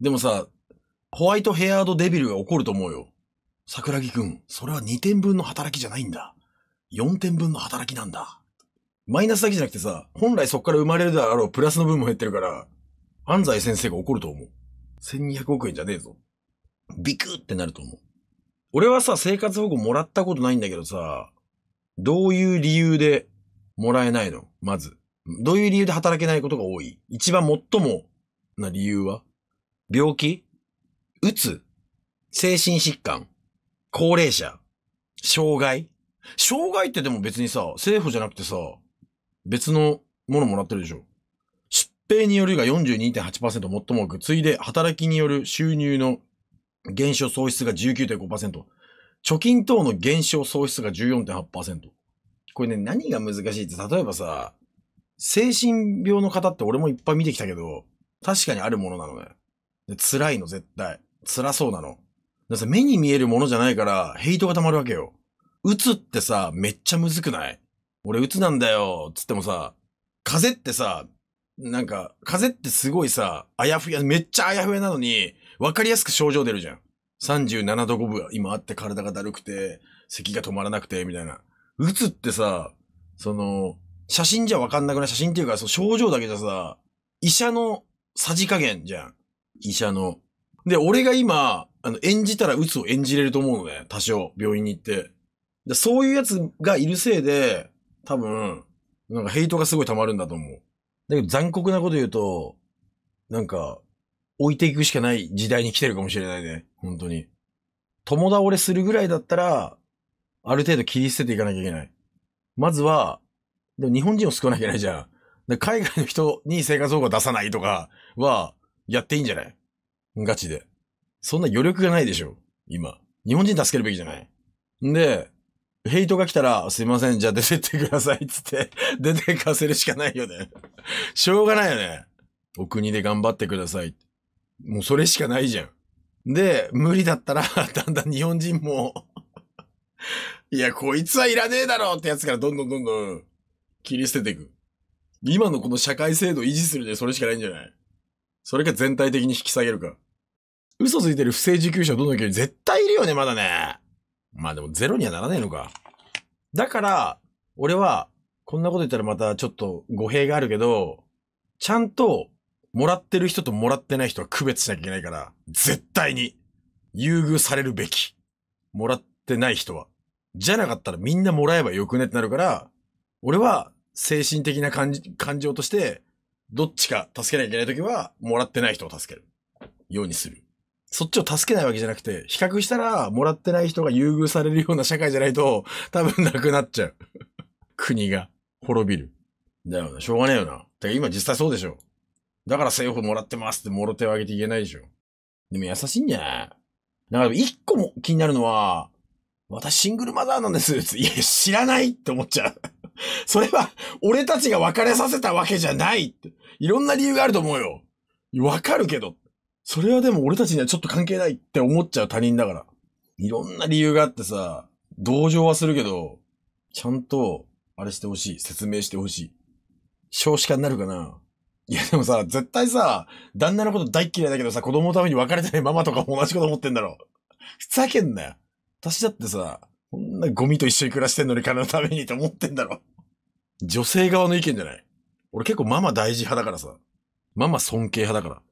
でもさ、ホワイトヘアードデビルが怒ると思うよ。桜木くん、それは2点分の働きじゃないんだ。4点分の働きなんだ。マイナスだけじゃなくてさ、本来そこから生まれるであろうプラスの分も減ってるから、安西先生が怒ると思う。1200億円じゃねえぞ。ビクってなると思う。俺はさ、生活保護もらったことないんだけどさ、どういう理由でもらえないのまず。どういう理由で働けないことが多い一番最もな理由は病気うつ精神疾患高齢者障害障害ってでも別にさ、政府じゃなくてさ、別のものもらってるでしょ。疾病によるが42.8%最も多く、次いで働きによる収入の減少喪失が19.5%、貯金等の減少喪失が14.8%。これね、何が難しいって、例えばさ、精神病の方って俺もいっぱい見てきたけど、確かにあるものなのね。で辛いの、絶対。辛そうなの。ださ、目に見えるものじゃないから、ヘイトが溜まるわけよ。打つってさ、めっちゃむずくない俺鬱なんだよ、つってもさ、風ってさ、なんか、風ってすごいさ、あやふや、めっちゃあやふやなのに、わかりやすく症状出るじゃん。37度5分が今あって体がだるくて、咳が止まらなくて、みたいな。鬱ってさ、その、写真じゃわかんなくない写真っていうか、その症状だけじゃさ、医者のさじ加減じゃん。医者の。で、俺が今、あの、演じたら鬱を演じれると思うのね。多少、病院に行って。でそういうやつがいるせいで、多分、なんかヘイトがすごい溜まるんだと思う。だけど残酷なこと言うと、なんか、置いていくしかない時代に来てるかもしれないね。本当に。友倒れするぐらいだったら、ある程度切り捨てていかなきゃいけない。まずは、でも日本人を救わなきゃいけないじゃん。で海外の人に生活保護を出さないとかは、やっていいんじゃないガチで。そんな余力がないでしょ。今。日本人助けるべきじゃない。んで、ヘイトが来たら、すいません、じゃあ出てってください、つって、出てかせるしかないよね。しょうがないよね。お国で頑張ってください。もうそれしかないじゃん。で、無理だったら、だんだん日本人も いや、こいつはいらねえだろってやつからどんどんどんどん切り捨てていく。今のこの社会制度を維持するでそれしかないんじゃないそれか全体的に引き下げるか。嘘ついてる不正受給者どの距離絶対いるよね、まだね。まあでもゼロにはならないのか。だから、俺は、こんなこと言ったらまたちょっと語弊があるけど、ちゃんと、もらってる人ともらってない人は区別しなきゃいけないから、絶対に、優遇されるべき。もらってない人は。じゃなかったらみんなもらえばよくねってなるから、俺は精神的な感じ感情として、どっちか助けなきゃいけないときは、もらってない人を助ける。ようにする。そっちを助けないわけじゃなくて、比較したら、もらってない人が優遇されるような社会じゃないと、多分なくなっちゃう。国が滅びる。だよな、しょうがねえよな。てか今実際そうでしょ。だから政府もらってますってもろ手を挙げて言えないでしょ。でも優しいんじゃないだから一個も気になるのは、私シングルマザーなんです。いや、知らないって思っちゃう。それは、俺たちが別れさせたわけじゃないって。いろんな理由があると思うよ。わかるけど。それはでも俺たちにはちょっと関係ないって思っちゃう他人だから。いろんな理由があってさ、同情はするけど、ちゃんと、あれしてほしい。説明してほしい。少子化になるかないやでもさ、絶対さ、旦那のこと大嫌いだけどさ、子供のために別れてないママとかも同じこと思ってんだろ。ふざけんなよ。私だってさ、こんなゴミと一緒に暮らしてんのに金のためにと思ってんだろ。女性側の意見じゃない。俺結構ママ大事派だからさ。ママ尊敬派だから。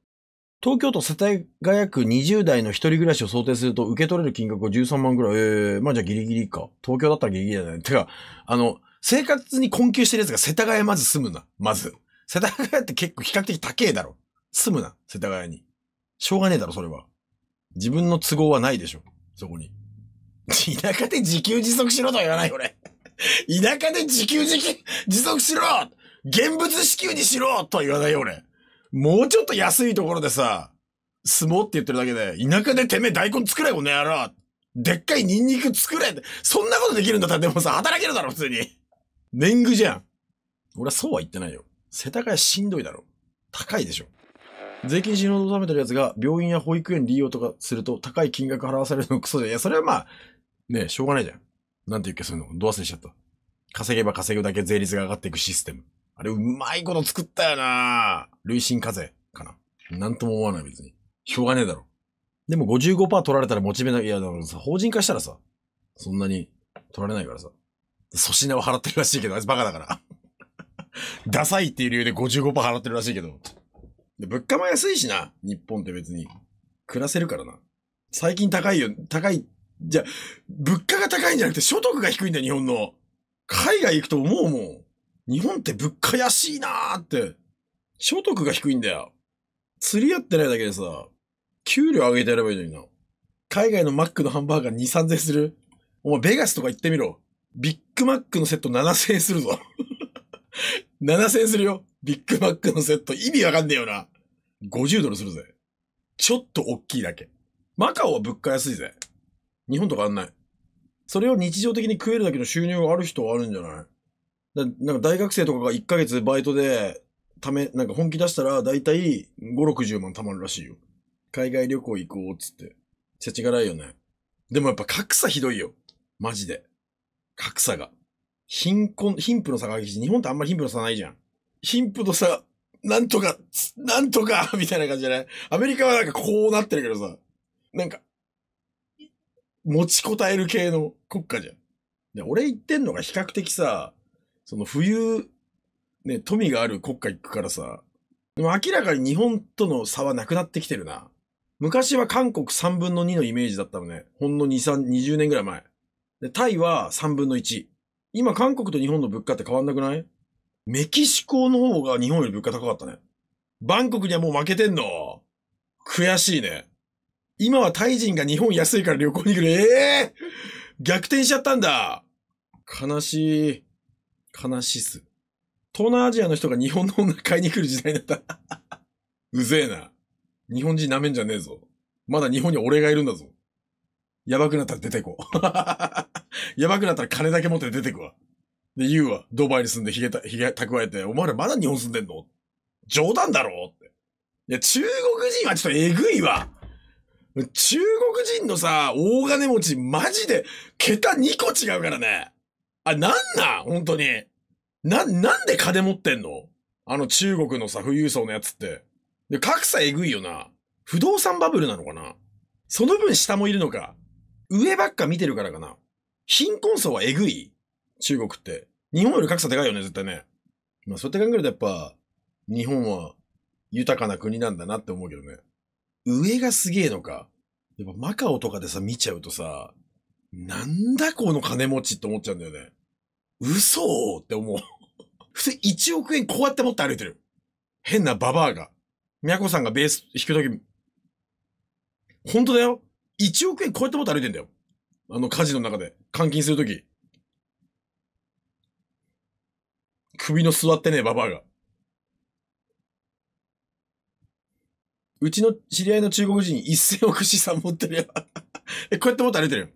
東京都世田谷区20代の一人暮らしを想定すると受け取れる金額は13万ぐらい。ええー、まあじゃあギリギリか。東京だったらギリギリだね。てか、あの、生活に困窮してるやつが世田谷まず住むな。まず。世田谷って結構比較的高えだろ。住むな。世田谷に。しょうがねえだろ、それは。自分の都合はないでしょ。そこに。田舎で自給自足しろとは言わない俺。田舎で自給自給、自足しろ現物支給にしろとは言わないよ俺。もうちょっと安いところでさ、相撲って言ってるだけで、田舎でてめえ大根作れ、この野郎でっかいニンニク作れそんなことできるんだったらでもさ、働けるだろ、普通に。年貢じゃん。俺はそうは言ってないよ。世田谷しんどいだろ。高いでしょ。税金死ぬをど貯めてるやつが病院や保育園利用とかすると高い金額払わされるのクソじゃん。いや、それはまあ、ねえ、しょうがないじゃん。なんて言うっけ、そういうの。どう忘れしちゃった。稼げば稼ぐだけ税率が上がっていくシステム。あれ、うまいこと作ったよな累進課税かな。なんとも思わない、別に。しょうがねえだろ。でも55%取られたらモチベない。いや、だからさ、法人化したらさ、そんなに取られないからさ。粗品は払ってるらしいけど、あいつバカだから。ダサいっていう理由で55%払ってるらしいけど。で、物価も安いしな。日本って別に。暮らせるからな。最近高いよ。高い。じゃ、物価が高いんじゃなくて所得が低いんだよ、日本の。海外行くと思うもん。日本って物価安いなーって、所得が低いんだよ。釣り合ってないだけでさ、給料上げてやればいいのにな。海外のマックのハンバーガー2、3000するお前ベガスとか行ってみろ。ビッグマックのセット7000円するぞ。7000 円するよ。ビッグマックのセット意味わかんねえよな。50ドルするぜ。ちょっと大きいだけ。マカオは物価安いぜ。日本とかあんない。それを日常的に食えるだけの収入がある人はあるんじゃないなんか大学生とかが1ヶ月バイトで、ため、なんか本気出したら、だいたい5、60万貯まるらしいよ。海外旅行行こうっつって。せちがらいよね。でもやっぱ格差ひどいよ。マジで。格差が。貧困、貧富の差が激しい。日本ってあんまり貧富の差ないじゃん。貧富の差、なんとか、なんとか、みたいな感じじゃないアメリカはなんかこうなってるけどさ。なんか、持ちこたえる系の国家じゃん。で、俺言ってんのが比較的さ、その冬、ね、富がある国家行くからさ、でも明らかに日本との差はなくなってきてるな。昔は韓国3分の2のイメージだったのね。ほんの2、3、20年ぐらい前。で、タイは3分の1。今韓国と日本の物価って変わんなくないメキシコの方が日本より物価高かったね。バンコクにはもう負けてんの悔しいね。今はタイ人が日本安いから旅行に来る。ええー、逆転しちゃったんだ悲しい。悲しす。東南アジアの人が日本の女買いに来る時代だった。うぜえな。日本人舐めんじゃねえぞ。まだ日本に俺がいるんだぞ。やばくなったら出てこ。やばくなったら金だけ持って出てくわ。で、言うわ。ドバイに住んでひげた、ひげ蓄えて、お前らまだ日本住んでんの冗談だろって。いや、中国人はちょっとえぐいわ。中国人のさ、大金持ち、マジで、桁2個違うからね。あ、なんなん本当に。な、なんで金持ってんのあの中国のさ、富裕層のやつって。で、格差えぐいよな。不動産バブルなのかなその分下もいるのか。上ばっか見てるからかな。貧困層はえぐい中国って。日本より格差でかいよね、絶対ね。まあ、そうやって考えるとやっぱ、日本は豊かな国なんだなって思うけどね。上がすげえのか。やっぱマカオとかでさ、見ちゃうとさ、なんだこの金持ちって思っちゃうんだよね。嘘って思う。普通1億円こうやって持って歩いてる。変なババアが。みやこさんがベース弾くとき、本当だよ。1億円こうやって持って歩いてんだよ。あの火事の中で。監禁するとき。首の座ってねえババアが。うちの知り合いの中国人1000億資産持ってるよ。え、こうやって持って歩いてるよ。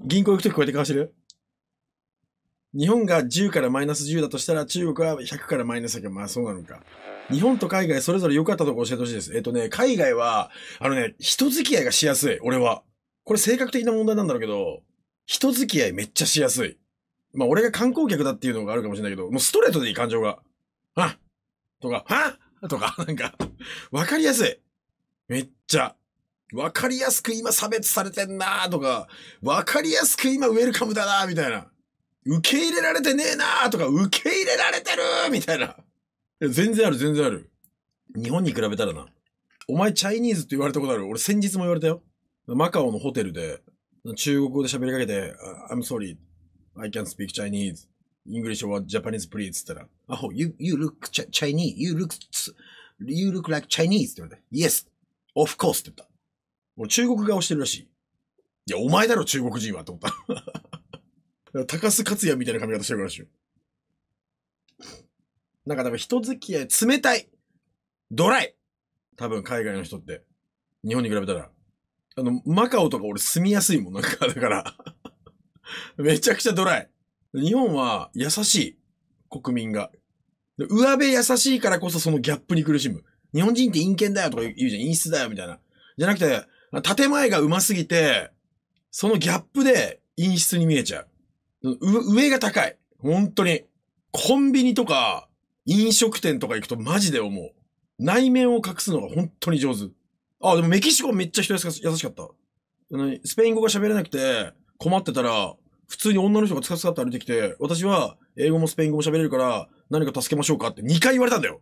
銀行行くときこうやって顔してる日本が10からマイナス10だとしたら、中国は100からマイナス100。まあそうなのか。日本と海外それぞれ良かったとこ教えてほしいです。えっ、ー、とね、海外は、あのね、人付き合いがしやすい。俺は。これ性格的な問題なんだろうけど、人付き合いめっちゃしやすい。まあ俺が観光客だっていうのがあるかもしれないけど、もうストレートでいい感情が。はとか、はとか、なんかわかりやすい。めっちゃ。わかりやすく今差別されてんなーとか、わかりやすく今ウェルカムだなーみたいな。受け入れられてねえなーとか、受け入れられてるーみたいな。いや、全然ある、全然ある。日本に比べたらな。お前チャイニーズって言われたことある俺先日も言われたよ。マカオのホテルで、中国語で喋りかけて、I'm sorry, I can't speak Chinese. English or Japanese please って言ったら、Oh, you, you look Chinese, you look, you look like Chinese って言われて、Yes, of course って言った。俺中国顔してるらしい。いや、お前だろ、中国人は、と思った。高須克也みたいな髪型してるらしいなんか多分人付き合い、冷たいドライ多分海外の人って。日本に比べたら。あの、マカオとか俺住みやすいもん、なんか、だから めちゃくちゃドライ。日本は優しい。国民が。上辺優しいからこそそのギャップに苦しむ。日本人って陰険だよとか言うじゃん。陰湿だよみたいな。じゃなくて、建前がうますぎて、そのギャップで陰湿に見えちゃう。う上が高い。本当に。コンビニとか、飲食店とか行くとマジで思う。内面を隠すのが本当に上手。あ、でもメキシコめっちゃ人優しかった。スペイン語が喋れなくて困ってたら、普通に女の人がつかつかって歩いてきて、私は英語もスペイン語も喋れるから何か助けましょうかって2回言われたんだよ。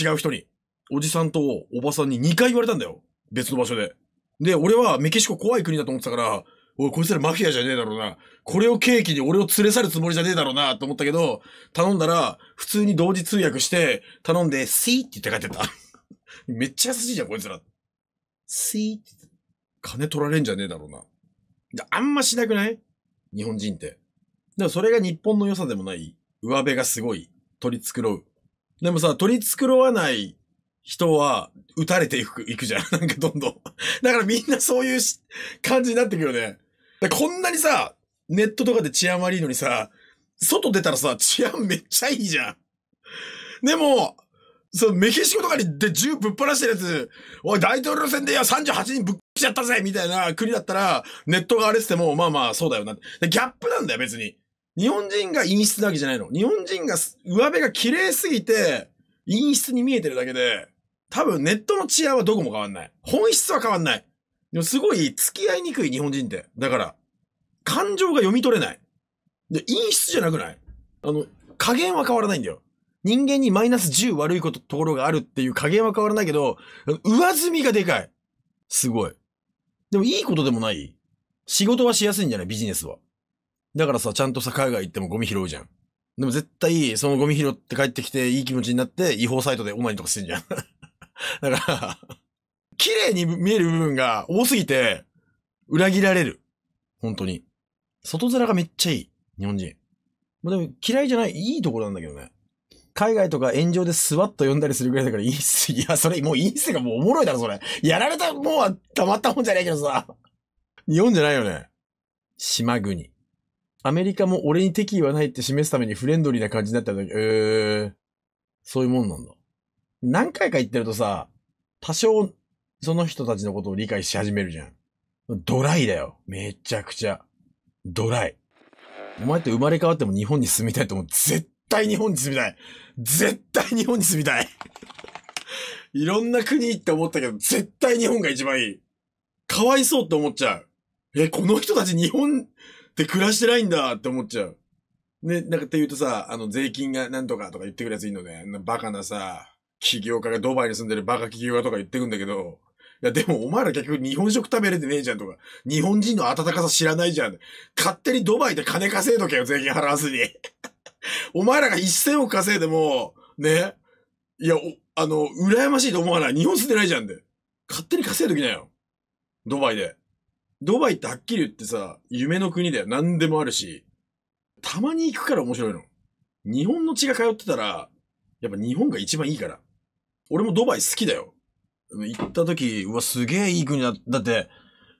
違う人に。おじさんとおばさんに2回言われたんだよ。別の場所で。で、俺はメキシコ怖い国だと思ってたから、おい、こいつらマフィアじゃねえだろうな。これを契機に俺を連れ去るつもりじゃねえだろうな、と思ったけど、頼んだら、普通に同時通訳して、頼んで、イーって言って帰ってた。めっちゃ優しいじゃん、こいつら。イーって。金取られんじゃねえだろうな。あんましなくない日本人って。でもそれが日本の良さでもない。上辺がすごい。取り繕う。でもさ、取り繕わない人は撃たれていく、いくじゃん。なんかどんどん。だからみんなそういう感じになってくよね。こんなにさ、ネットとかで治安悪いのにさ、外出たらさ、治安めっちゃいいじゃん。でも、そう、メキシコとかにで銃ぶっ放してるやつ、おい、大統領選でいや38人ぶっきちゃったぜみたいな国だったら、ネットが荒れてても、まあまあ、そうだよな。でギャップなんだよ、別に。日本人が陰湿なわけじゃないの。日本人が上辺が綺麗すぎて、陰湿に見えてるだけで、多分ネットの治安はどこも変わんない。本質は変わんない。でもすごい付き合いにくい日本人って。だから、感情が読み取れない。で、陰質じゃなくないあの、加減は変わらないんだよ。人間にマイナス10悪いこと、ところがあるっていう加減は変わらないけど、上積みがでかい。すごい。でもいいことでもない仕事はしやすいんじゃないビジネスは。だからさ、ちゃんとさ、海外行ってもゴミ拾うじゃん。でも絶対、そのゴミ拾って帰ってきて、いい気持ちになって、違法サイトでオナニーとかしてんじゃん だから、綺麗に見える部分が多すぎて、裏切られる。本当に。外面がめっちゃいい。日本人。まあ、でも嫌いじゃない、いいところなんだけどね。海外とか炎上でスワッと呼んだりするぐらいだからいいっす。いや、それもういいっすがもうおもろいだろ、それ。やられたもうはたまったもんじゃないけどさ。日本じゃないよね。島国。アメリカも俺に敵意はないって示すためにフレンドリーな感じになったんだけど、えー、そういうもんなんだ。何回か言ってるとさ、多少、その人たちのことを理解し始めるじゃん。ドライだよ。めちゃくちゃ。ドライ。お前って生まれ変わっても日本に住みたいと思う。絶対日本に住みたい。絶対日本に住みたい。いろんな国って思ったけど、絶対日本が一番いい。かわいそうって思っちゃう。え、この人たち日本で暮らしてないんだって思っちゃう。ね、なんかって言うとさ、あの、税金がなんとかとか言ってくるやついいのね。バカなさ、起業家がドバイに住んでるバカ企業家とか言ってくんだけど、いや、でもお前ら結局日本食食べれてねえじゃんとか、日本人の温かさ知らないじゃん。勝手にドバイで金稼いどけよ、税金払わずに。お前らが一銭を億稼いでも、ね。いや、あの、羨ましいと思わない。日本住んでないじゃんで。勝手に稼いどきなよ。ドバイで。ドバイってはっきり言ってさ、夢の国だよ。何でもあるし。たまに行くから面白いの。日本の血が通ってたら、やっぱ日本が一番いいから。俺もドバイ好きだよ。行った時、うわ、すげえいい国だ。だって、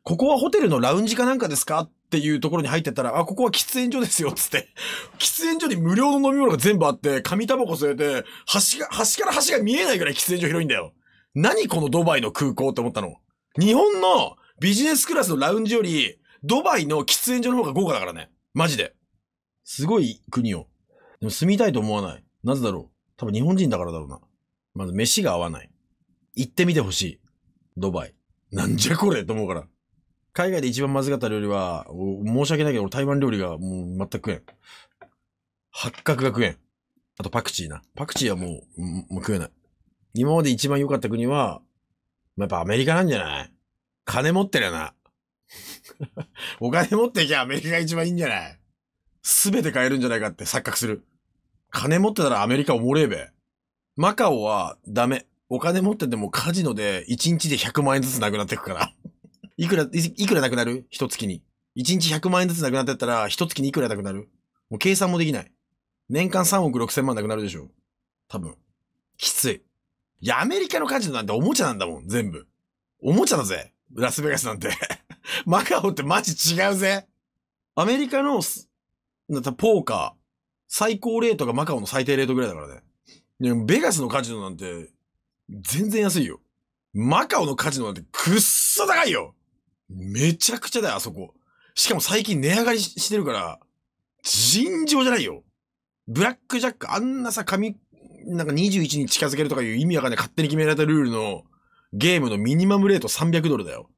ここはホテルのラウンジかなんかですかっていうところに入ってったら、あ、ここは喫煙所ですよ、つって。喫煙所に無料の飲み物が全部あって、紙タバコ吸えて、端が、端から端が見えないぐらい喫煙所広いんだよ。何このドバイの空港って思ったの。日本のビジネスクラスのラウンジより、ドバイの喫煙所の方が豪華だからね。マジで。すごい国よ。でも住みたいと思わない。なぜだろう。多分日本人だからだろうな。まず飯が合わない。行ってみてほしい。ドバイ。なんじゃこれと思うから。海外で一番まずかった料理は、申し訳ないけど、台湾料理がもう全く食えん。八角が食えん。あとパクチーな。パクチーはもう、もう食えない。今まで一番良かった国は、まやっぱアメリカなんじゃない金持ってるよな。お金持ってきゃアメリカが一番いいんじゃないすべて買えるんじゃないかって錯覚する。金持ってたらアメリカおもれえべ。マカオはダメ。お金持っててもカジノで1日で100万円ずつなくなっていくから。いくらい、いくらなくなる一月に。1日100万円ずつなくなってったら、一月にいくらなくなるもう計算もできない。年間3億6千万なくなるでしょ。多分。きつい。いや、アメリカのカジノなんておもちゃなんだもん、全部。おもちゃだぜ。ラスベガスなんて マカオってマジ違うぜ。アメリカの、なんポーカー、最高レートがマカオの最低レートぐらいだからね。ベガスのカジノなんて、全然安いよ。マカオのカジノなんてくっそ高いよめちゃくちゃだよ、あそこ。しかも最近値上がりしてるから、尋常じゃないよ。ブラックジャック、あんなさ、紙、なんか21に近づけるとかいう意味わかんない勝手に決められたルールのゲームのミニマムレート300ドルだよ。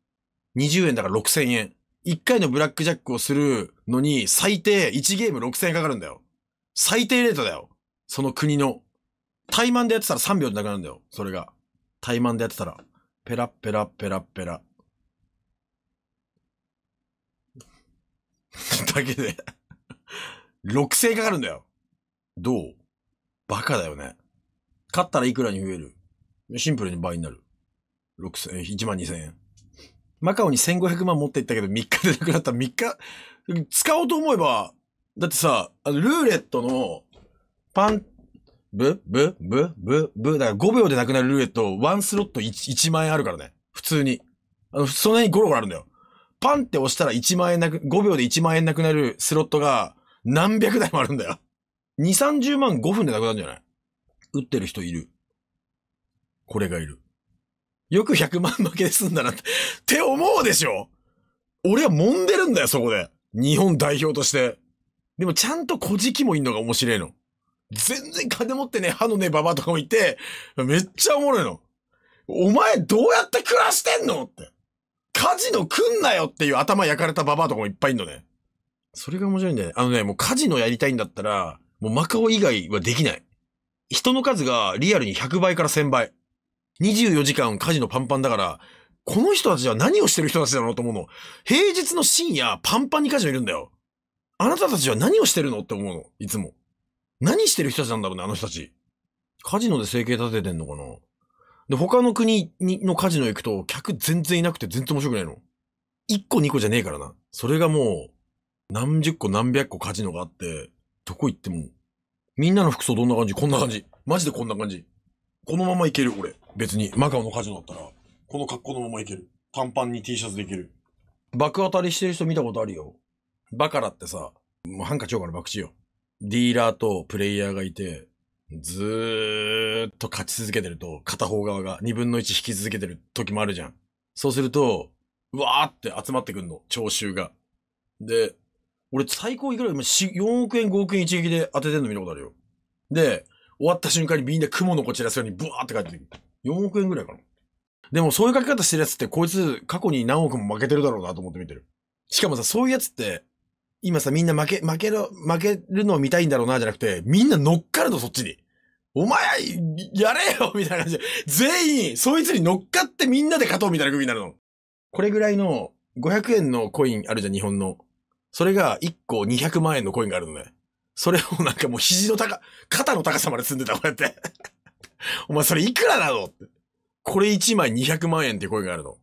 20円だから6000円。1回のブラックジャックをするのに最低1ゲーム6000円かかるんだよ。最低レートだよ。その国の。怠慢でやってたら3秒でなくなるんだよ。それが。怠慢でやってたら。ペラペラペラペラ。だけで6成かかるんだよ。どうバカだよね。勝ったらいくらに増えるシンプルに倍になる。6千、1万2千円。マカオに1500万持っていったけど3日でなくなった。3日、使おうと思えば、だってさ、ルーレットのパンブブブブブだから5秒でなくなるルーレット、1スロット 1, 1万円あるからね。普通に。あの、そんなにゴロゴロあるんだよ。パンって押したら1万円なく、5秒で1万円なくなるスロットが何百台もあるんだよ。2、30万5分でなくなるんじゃない打ってる人いる。これがいる。よく100万負けで済んだなってって思うでしょ俺は揉んでるんだよ、そこで。日本代表として。でもちゃんと小じきもいんのが面白いの。全然金持ってね、歯のね、ババとかもいて、めっちゃおもろいの。お前どうやって暮らしてんのって。カジノ来んなよっていう頭焼かれたババアとかもいっぱいいんのね。それが面白いんだよね。あのね、もうカジノやりたいんだったら、もうマカオ以外はできない。人の数がリアルに100倍から1000倍。24時間カジノパンパンだから、この人たちは何をしてる人たちだろうと思うの。平日の深夜パンパンにカジノいるんだよ。あなたたちは何をしてるのって思うの。いつも。何してる人たちなんだろうね、あの人たち。カジノで生計立ててんのかなで、他の国にのカジノ行くと、客全然いなくて全然面白くないの。1個2個じゃねえからな。それがもう、何十個何百個カジノがあって、どこ行っても、みんなの服装どんな感じこんな感じ。マジでこんな感じ。このままいける、俺。別に、マカオのカジノだったら、この格好のままいける。短パンに T シャツできる。爆当たりしてる人見たことあるよ。バカラってさ、もうハンカチョウから爆死よ。ディーラーとプレイヤーがいて、ずーっと勝ち続けてると、片方側が2分の1引き続けてる時もあるじゃん。そうすると、うわーって集まってくんの、聴衆が。で、俺最高いくらい、4億円、5億円一撃で当ててんの見たことあるよ。で、終わった瞬間にみんな雲の子散らすようにブワーって帰ってくる。4億円ぐらいかな。でもそういう書き方してるやつって、こいつ過去に何億も負けてるだろうなと思って見てる。しかもさ、そういうやつって、今さ、みんな負け、負ける、負けるのを見たいんだろうな、じゃなくて、みんな乗っかるの、そっちに。お前、やれよみたいな感じで、全員、そいつに乗っかってみんなで勝とうみたいな組になるの。これぐらいの500円のコインあるじゃん、日本の。それが1個200万円のコインがあるのね。それをなんかもう肘の高、肩の高さまで積んでた、こうやって。お前それいくらなのこれ1枚200万円っていうコインがあるの。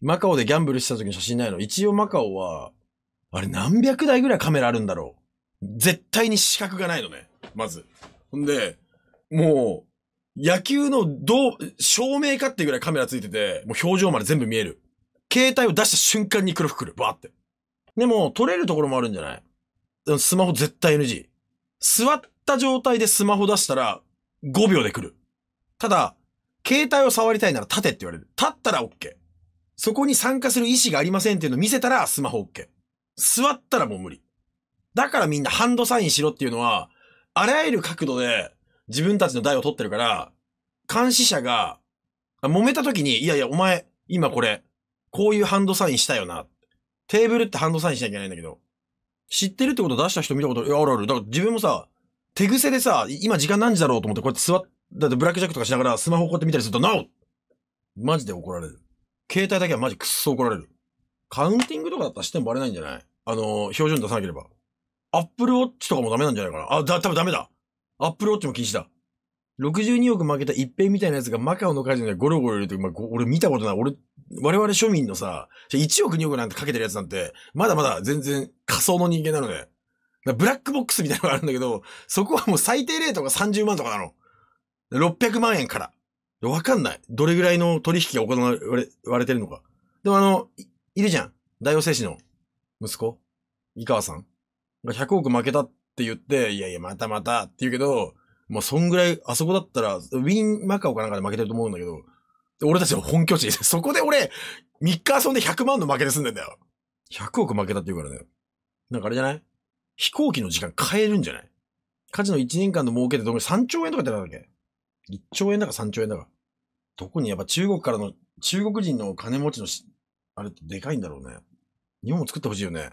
マカオでギャンブルした時の写真ないの一応マカオは、あれ何百台ぐらいカメラあるんだろう。絶対に資格がないのね。まず。ほんで、もう、野球のどう、照明かっていうぐらいカメラついてて、もう表情まで全部見える。携帯を出した瞬間に黒服くる。バーって。でも、撮れるところもあるんじゃないスマホ絶対 NG。座った状態でスマホ出したら、5秒で来る。ただ、携帯を触りたいなら立てって言われる。立ったら OK。そこに参加する意思がありませんっていうのを見せたらスマホ OK。座ったらもう無理。だからみんなハンドサインしろっていうのは、あらゆる角度で自分たちの台を取ってるから、監視者が、揉めた時に、いやいや、お前、今これ、こういうハンドサインしたよな。テーブルってハンドサインしなきゃいけないんだけど、知ってるってこと出した人見たこと、いや、あるある。だから自分もさ、手癖でさ、今時間何時だろうと思ってこうやって座って、だってブラックジャックとかしながらスマホこうやって見たりすると、なおマジで怒られる。携帯だけはマジくっそ怒られる。カウンティングとかだったら視点バレないんじゃないあの、標準出さなければ。アップルウォッチとかもダメなんじゃないかなあ、だ、多分ダメだ。アップルウォッチも禁止だ。62億負けた一平みたいなやつがマカオの会社でゴロゴロいるとまあ、俺見たことない。俺、我々庶民のさ、1億2億なんてかけてるやつなんて、まだまだ全然仮想の人間なので。ブラックボックスみたいなのがあるんだけど、そこはもう最低レートが30万とかなの。600万円から。わかんない。どれぐらいの取引が行われてるのか。でもあの、いるじゃん。大王製紙の息子、井川さんが100億負けたって言って、いやいや、またまたって言うけど、まあ、そんぐらい、あそこだったら、ウィンマカオかなんかで負けてると思うんだけど、俺たちの本拠地、そこで俺、3日遊んで100万の負けで済んでんだよ。100億負けたって言うからね。なんかあれじゃない飛行機の時間変えるんじゃない火事の1年間の儲けてどんぐらい ?3 兆円とかってなんだっけ ?1 兆円だか3兆円だか。どこにやっぱ中国からの、中国人の金持ちのあれでかいんだろうね。日本も作ってほしいよね。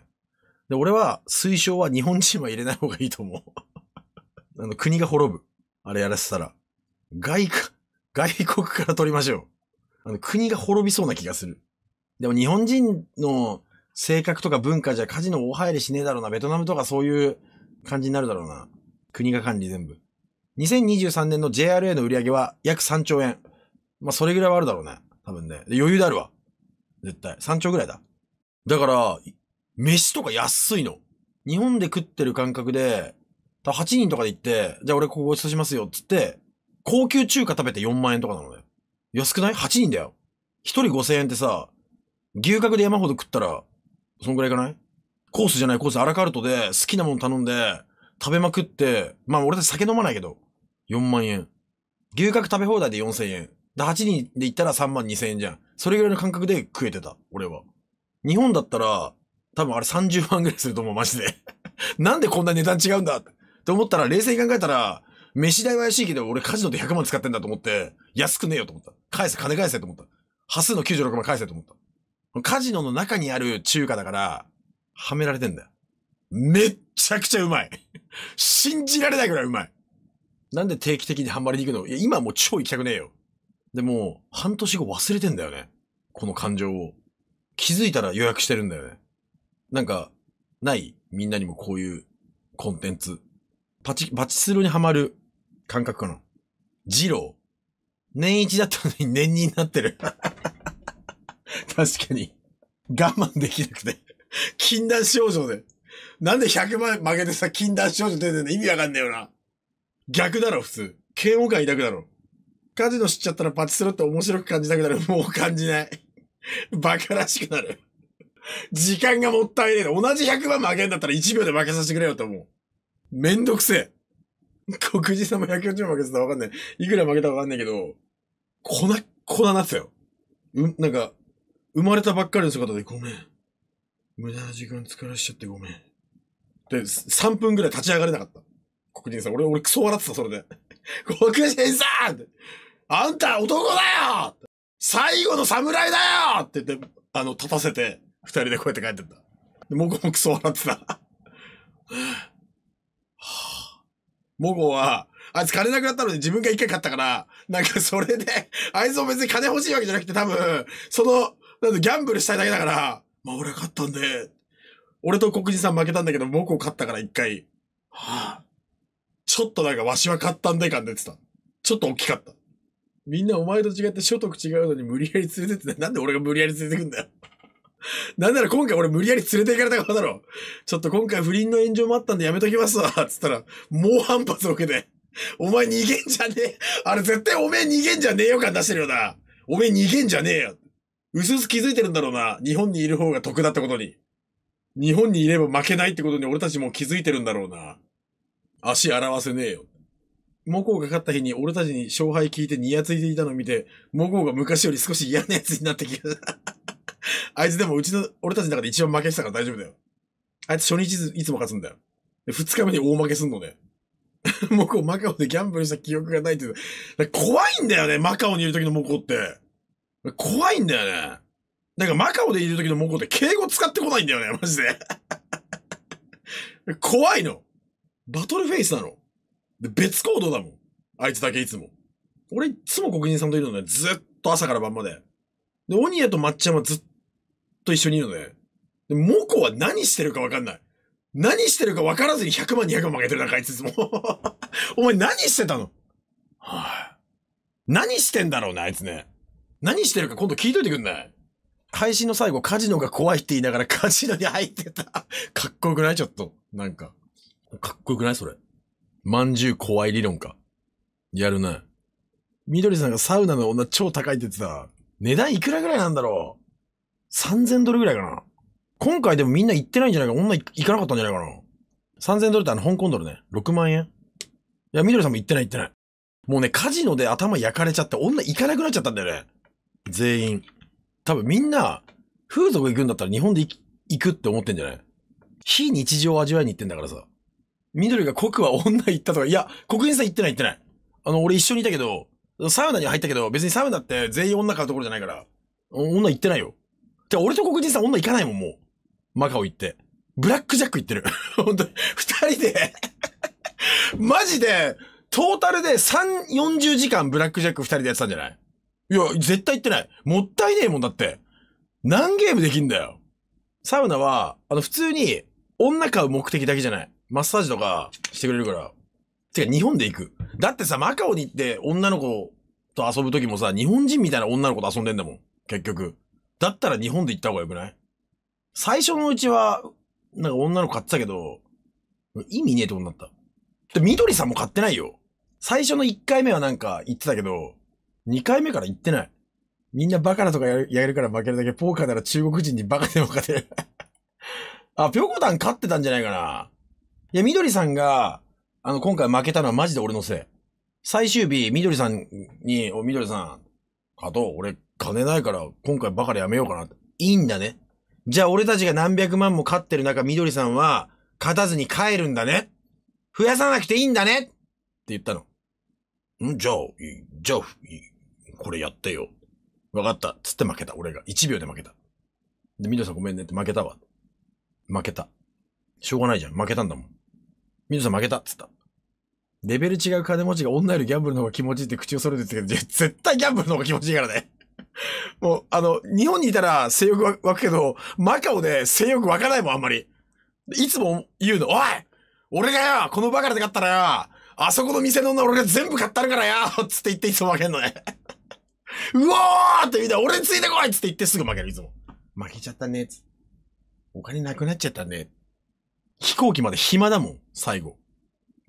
で、俺は推奨は日本人は入れない方がいいと思う。あの、国が滅ぶ。あれやらせたら。外国、外国から取りましょう。あの、国が滅びそうな気がする。でも日本人の性格とか文化じゃカジノ大入りしねえだろうな。ベトナムとかそういう感じになるだろうな。国が管理全部。2023年の JRA の売り上げは約3兆円。まあ、それぐらいはあるだろうね。多分ね。余裕であるわ。絶対。山頂ぐらいだ。だから、飯とか安いの。日本で食ってる感覚で、8人とかで行って、じゃあ俺ここごちそうしますよ、つって、高級中華食べて4万円とかなのね。安くない ?8 人だよ。1人5000円ってさ、牛角で山ほど食ったら、そんぐらいいかないコースじゃないコース、アラカルトで好きなもの頼んで、食べまくって、まあ俺たち酒飲まないけど、4万円。牛角食べ放題で4000円。で、8人で行ったら3万2千円じゃん。それぐらいの感覚で食えてた、俺は。日本だったら、多分あれ30万ぐらいすると思う、マジで。なんでこんな値段違うんだって思ったら、冷静に考えたら、飯代は怪しいけど、俺カジノで100万使ってんだと思って、安くねえよと思った。返せ、金返せと思った。端数の96万返せと思った。カジノの中にある中華だから、はめられてんだよ。めっちゃくちゃうまい。信じられないぐらいうまい。なんで定期的にハまりに行くのいや、今もう超行きたくねえよ。でも、半年後忘れてんだよね。この感情を。気づいたら予約してるんだよね。なんか、ないみんなにもこういうコンテンツ。パチ、パチスロにはまる感覚かな。ジロー。年一だったのに 年2になってる。確かに。我慢できなくて。禁断症状で。なんで100万負けてさ、禁断症状出てんの意味わかんねえよな。逆だろ、普通。嫌悪感抱くだろ。カジノ知っちゃったらパチスロって面白く感じなくなる。もう感じない。バカらしくなる。時間がもったいねえ。同じ100万負けんだったら1秒で負けさせてくれよと思う。めんどくせえ。黒人さんも140万負けてたらわかんない。いくら負けたかわかんないけど、粉、粉なってたよ。うん、なんか、生まれたばっかりの姿でごめん。無駄な時間疲らしちゃってごめん。で、3分ぐらい立ち上がれなかった。黒人さん、俺、俺クソ笑ってた、それで。黒人さんって。あんた男だよ最後の侍だよって言って、あの、立たせて、二人でこうやって帰ってった。もゴもくそ笑ってた。モゴもは、あいつ金なくなったのに自分が一回買ったから、なんかそれで、あいつも別に金欲しいわけじゃなくて多分、その、なんでギャンブルしたいだけだから、まあ俺は勝ったんで、俺と黒人さん負けたんだけど、モを勝ったから一回、はあ、ちょっとなんかわしは勝ったんで感出てた。ちょっと大きかった。みんなお前と違って所得違うのに無理やり連れてって、なんで俺が無理やり連れてくんだよ。なんなら今回俺無理やり連れて行かれたからだろ。ちょっと今回不倫の炎上もあったんでやめときますわ。つったら、猛反発を受けて。お前逃げんじゃねえ。あれ絶対おめえ逃げんじゃねえよ感出してるよな。おめえ逃げんじゃねえよ。うすうす気づいてるんだろうな。日本にいる方が得だってことに。日本にいれば負けないってことに俺たちも気づいてるんだろうな。足洗わせねえよ。モコウが勝った日に俺たちに勝敗聞いてニヤついていたのを見て、モコウが昔より少し嫌なやつになってきた。あいつでもうちの、俺たちの中で一番負けしたから大丈夫だよ。あいつ初日いつも勝つんだよ。で、二日目に大負けすんのね。モコウマカオでギャンブルした記憶がないっていう。怖いんだよね、マカオにいる時のモコウって。怖いんだよね。なんかマカオでいる時のモコウって敬語使ってこないんだよね、マジで。怖いの。バトルフェイスなの。で、別行動だもん。あいつだけいつも。俺いつも国人さんといるのね、ずっと朝から晩まで。で、鬼谷とまっちゃんはずっと一緒にいるのね。で、モコは何してるかわかんない。何してるかわからずに100万200万負けてるなあいついつも お前何してたのはい、あ、何してんだろうね、あいつね。何してるか今度聞いといてくんない配信の最後、カジノが怖いって言いながらカジノに入ってたかっこよくないちょっと。なんか。かっこよくないそれ。まんじゅう怖い理論か。やるな。緑さんがサウナの女超高いって言ってた。値段いくらぐらいなんだろう ?3000 ドルぐらいかな。今回でもみんな行ってないんじゃないか女行かなかったんじゃないかな。3000ドルってあの香港ドルね。6万円。いや、緑さんも行ってない行ってない。もうね、カジノで頭焼かれちゃって女行かなくなっちゃったんだよね。全員。多分みんな、風俗行くんだったら日本で行くって思ってんじゃない非日常を味わいに行ってんだからさ。緑が国は女行ったとか、いや、黒人さん行ってない行ってない。あの、俺一緒にいたけど、サウナには入ったけど、別にサウナって全員女買うところじゃないから、女行ってないよ。て俺と黒人さん女行かないもん、もう。マカオ行って。ブラックジャック行ってる。本当に。二人で マジで、トータルで3、40時間ブラックジャック二人でやってたんじゃないいや、絶対行ってない。もったいねえもんだって。何ゲームできんだよ。サウナは、あの、普通に、女買う目的だけじゃない。マッサージとかしてくれるから。てか、日本で行く。だってさ、マカオに行って女の子と遊ぶ時もさ、日本人みたいな女の子と遊んでんだもん。結局。だったら日本で行った方がよくない最初のうちは、なんか女の子買ってたけど、意味ねえとこになった。で、緑さんも買ってないよ。最初の1回目はなんか言ってたけど、2回目から行ってない。みんなバカなとかやるやるから負けるだけ、ポーカーなら中国人にバカでも勝てるあ、ぴょこたん勝ってたんじゃないかな。いや、みどりさんが、あの、今回負けたのはマジで俺のせい。最終日、みどりさんに、お、みどりさん、加藤、俺、金ないから、今回ばかりやめようかな。いいんだね。じゃあ、俺たちが何百万も勝ってる中、みどりさんは、勝たずに帰るんだね。増やさなくていいんだねって言ったの。んじゃあ、じゃあ、これやってよ。わかった。つって負けた。俺が。1秒で負けた。で、みどりさんごめんねって負けたわ。負けた。しょうがないじゃん。負けたんだもん。皆さん負けたっつった。レベル違う金持ちが女よりギャンブルの方が気持ちいいって口を揃えてたけど、絶対ギャンブルの方が気持ちいいからね。もう、あの、日本にいたら性欲湧くけど、マカオで性欲湧かないもん、あんまり。いつも言うの、おい俺がよこのバカで買ったらよあそこの店の女俺が全部買ったるからよつって言っていつも負けんのね。うおーってみんな、俺についてこいつって言ってすぐ負ける、いつも。負けちゃったね、つお金なくなっちゃったね。飛行機まで暇だもん、最後。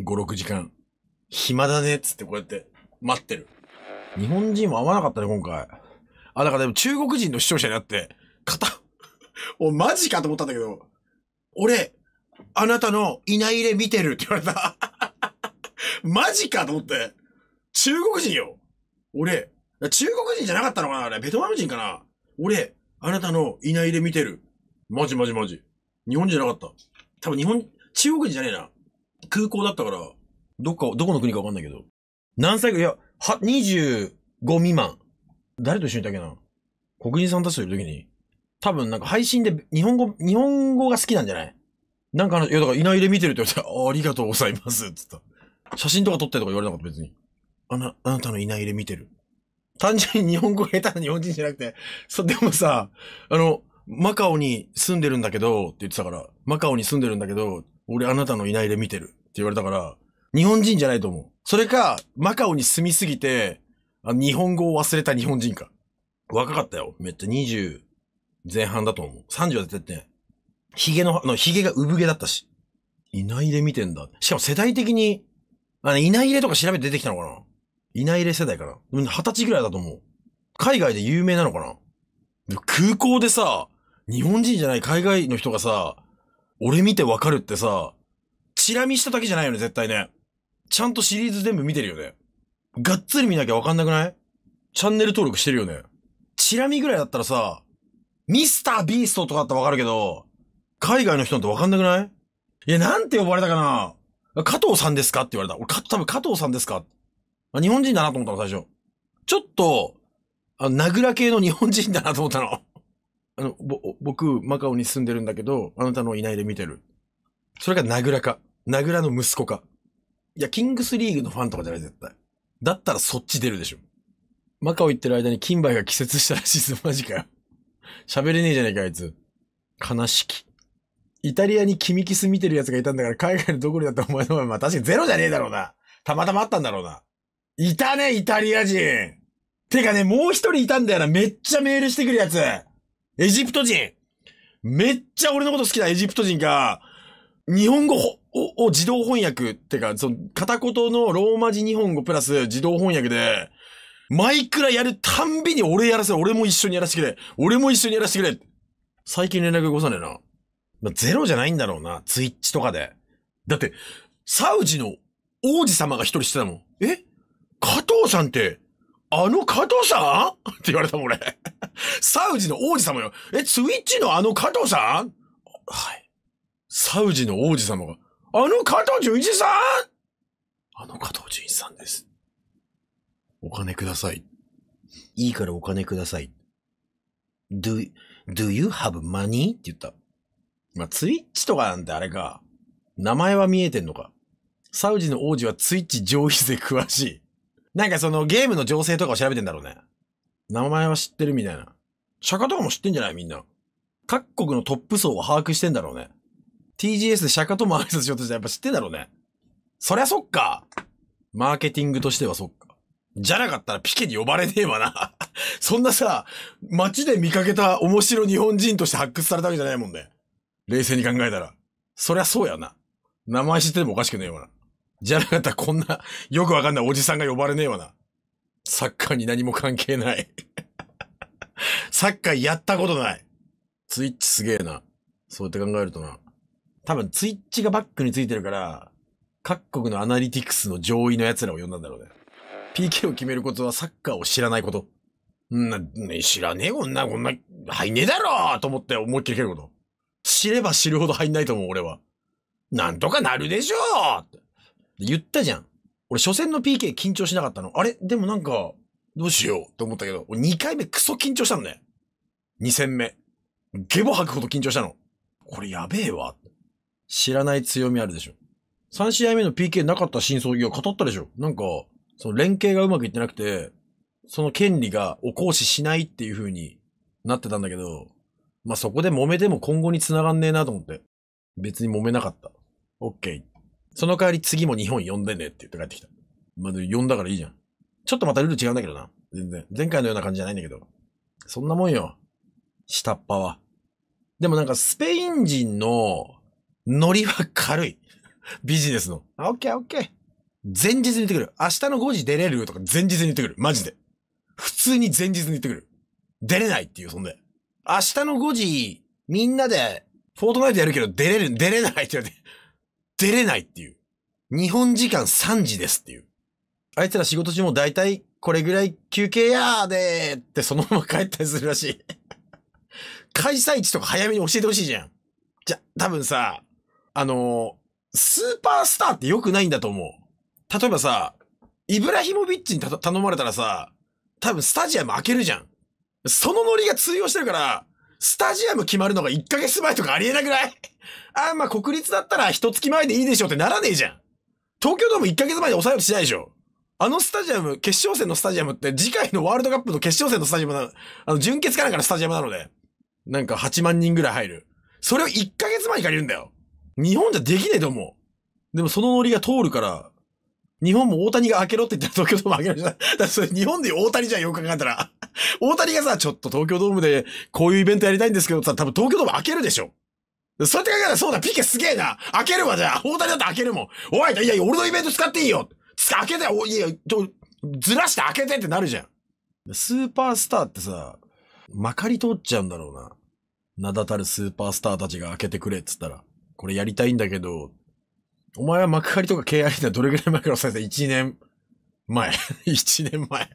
5、6時間。暇だね、っつってこうやって待ってる。日本人も合わなかったね、今回。あ、だからでも中国人の視聴者になって、片、お、マジかと思ったんだけど、俺、あなたのいないれ見てるって言われた。マジかと思って。中国人よ。俺、中国人じゃなかったのかなあれ、ベトナム人かな俺、あなたのいないれ見てる。マジマジマジ。日本人じゃなかった。多分日本、中国人じゃねえな。空港だったから、どっか、どこの国かわかんないけど。何歳ぐらいや、は、25未満。誰と一緒にいたっけな黒人さんたちといるときに。多分なんか配信で日本語、日本語が好きなんじゃないなんかあの、いやだからいないで見てるって言れたら、ありがとうございますって言った。写真とか撮ってとか言われなかった別に。あな、あなたのいないで見てる。単純に日本語下手な日本人じゃなくて、そ、でもさ、あの、マカオに住んでるんだけど、って言ってたから、マカオに住んでるんだけど、俺あなたのいないで見てるって言われたから、日本人じゃないと思う。それか、マカオに住みすぎて、あ日本語を忘れた日本人か。若かったよ。めっちゃ20前半だと思う。30は絶対ね。髭の、あの髭が産毛だったし。いないで見てんだ。しかも世代的に、あの、いないでとか調べて出てきたのかないないで世代かな。二十歳ぐらいだと思う。海外で有名なのかな空港でさ、日本人じゃない海外の人がさ、俺見てわかるってさ、チラ見しただけじゃないよね、絶対ね。ちゃんとシリーズ全部見てるよね。がっつり見なきゃわかんなくないチャンネル登録してるよね。チラ見ぐらいだったらさ、ミスタービーストとかだったらわかるけど、海外の人なんてわかんなくないいや、なんて呼ばれたかな加藤さんですかって言われた。俺、か、多分加藤さんですか日本人だなと思ったの、最初。ちょっと、あの、名倉系の日本人だなと思ったの。あの、ぼ、僕、マカオに住んでるんだけど、あなたのいないで見てる。それがナグラか。ナグラの息子か。いや、キングスリーグのファンとかじゃない、絶対。だったらそっち出るでしょ。マカオ行ってる間に金梅が季節したらしいぞ、マジかよ。喋れねえじゃねえか、あいつ。悲しき。イタリアにキミキス見てる奴がいたんだから、海外のどこにだったお前の前、まあ確かにゼロじゃねえだろうな。たまたまあったんだろうな。いたね、イタリア人。てかね、もう一人いたんだよな。めっちゃメールしてくるやつ。エジプト人めっちゃ俺のこと好きなエジプト人が、日本語を自動翻訳ってか、その、片言のローマ字日本語プラス自動翻訳で、マイクラやるたんびに俺やらせ、俺も一緒にやらせてくれ、俺も一緒にやらせてくれ。最近連絡ごさねえな。まあ、ゼロじゃないんだろうな、ツイッチとかで。だって、サウジの王子様が一人してたもん。え加藤さんって、あの加藤さんって言われたもん俺。サウジの王子様よ。え、ツイッチのあの加藤さんはい。サウジの王子様が、あの加藤純一さんあの加藤純一さんです。お金ください。いいからお金ください。do, do you have money? って言った。まあ、ツイッチとかなんてあれか。名前は見えてんのか。サウジの王子はツイッチ上位で詳しい。なんかそのゲームの情勢とかを調べてんだろうね。名前は知ってるみたいな。釈迦とかも知ってんじゃないみんな。各国のトップ層は把握してんだろうね。TGS で釈迦とも挨拶しようとしたらやっぱ知ってんだろうね。そりゃそっか。マーケティングとしてはそっか。じゃなかったらピケに呼ばれねえわな。そんなさ、街で見かけた面白日本人として発掘されたわけじゃないもんね。冷静に考えたら。そりゃそうやな。名前知っててもおかしくねえわな。じゃなかったらこんな、よくわかんないおじさんが呼ばれねえわな。サッカーに何も関係ないサッカーやったことない。ツイッチすげえな。そうやって考えるとな。多分ツイッチがバックについてるから、各国のアナリティクスの上位の奴らを呼んだんだろうね。PK を決めることはサッカーを知らないこと。な、知らねえこんな、こんな、入んねえだろと思って思いっきり蹴ること。知れば知るほど入んないと思う、俺は。なんとかなるでしょって言ったじゃん。俺初戦の PK 緊張しなかったの。あれでもなんか、どうしようと思ったけど、俺2回目クソ緊張したのね。2戦目。ゲボ吐くほど緊張したの。これやべえわ。知らない強みあるでしょ。3試合目の PK なかった真相、いや、語ったでしょ。なんか、その連携がうまくいってなくて、その権利がお行使しないっていう風になってたんだけど、まあ、そこで揉めても今後に繋がんねえなと思って。別に揉めなかった。OK。その代わり次も日本呼んでねって言って帰ってきた。まあ、呼んだからいいじゃん。ちょっとまたルール違うんだけどな。全然。前回のような感じじゃないんだけど。そんなもんよ。下っ端は。でもなんかスペイン人のノリは軽い。ビジネスの。あ、オッケーオッケー。前日に言ってくる。明日の5時出れるとか前日に言ってくる。マジで。普通に前日に言ってくる。出れないっていう、そんで。明日の5時、みんなで、フォートナイトやるけど出れる、出れないって言われて。出れないっていう。日本時間3時ですっていう。あいつら仕事中も大体これぐらい休憩やーでーってそのまま帰ったりするらしい。開催地とか早めに教えてほしいじゃん。じゃ、多分さ、あのー、スーパースターって良くないんだと思う。例えばさ、イブラヒモビッチに頼まれたらさ、多分スタジアム開けるじゃん。そのノリが通用してるから、スタジアム決まるのが1ヶ月前とかありえなくない あ、まあ国立だったら一月前でいいでしょってならねえじゃん。東京ドーム1ヶ月前で抑えようとしないでしょ。あのスタジアム、決勝戦のスタジアムって次回のワールドカップの決勝戦のスタジアムなの、あの、準決かなんかのスタジアムなので、なんか8万人ぐらい入る。それを1ヶ月前に借りるんだよ。日本じゃできねえと思う。でもそのノリが通るから、日本も大谷が開けろって言ったら東京ドーム開けろじゃん。だそれ日本で大谷じゃん、よく考えたら。大谷がさ、ちょっと東京ドームでこういうイベントやりたいんですけどさ、多分東京ドーム開けるでしょ。そうやって考えたら、そうだ、ピケすげえな。開けるわ、じゃあ。大谷だって開けるもん。おい、いやいや、俺のイベント使っていいよ。開けて、おいや、ちょ、ずらして開けてってなるじゃん。スーパースターってさ、まかり通っちゃうんだろうな。名だたるスーパースターたちが開けてくれっつったら、これやりたいんだけど、お前は幕張とか KR ってどれぐらい前からされた ?1 年前。1 年前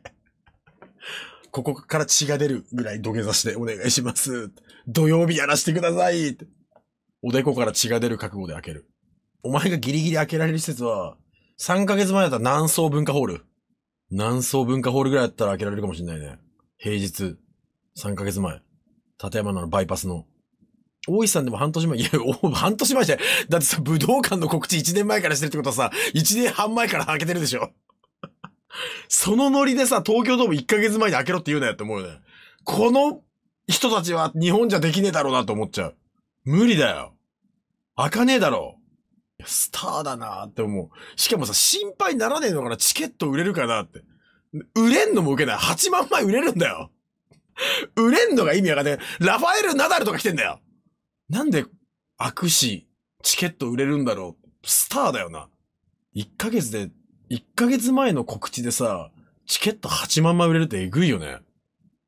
ここから血が出るぐらい土下座してお願いします。土曜日やらしてください。おでこから血が出る覚悟で開ける。お前がギリギリ開けられる施設は、3ヶ月前だったら南宋文化ホール。南宋文化ホールぐらいだったら開けられるかもしんないね。平日。3ヶ月前。立山のバイパスの。大石さんでも半年前、いや、半年前じゃだってさ、武道館の告知1年前からしてるってことはさ、1年半前から開けてるでしょ。そのノリでさ、東京ドーム1ヶ月前に開けろって言うなよって思うよね。この人たちは日本じゃできねえだろうなと思っちゃう。無理だよ。開かねえだろう。スターだなーって思う。しかもさ、心配ならねえのかなチケット売れるかなって。売れんのも受けない。8万枚売れるんだよ。売れんのが意味わかんない。ラファエル・ナダルとか来てんだよ。なんで、握手、チケット売れるんだろう。スターだよな。1ヶ月で1ヶ月前の告知でさ、チケット8万枚売れるってえぐいよね。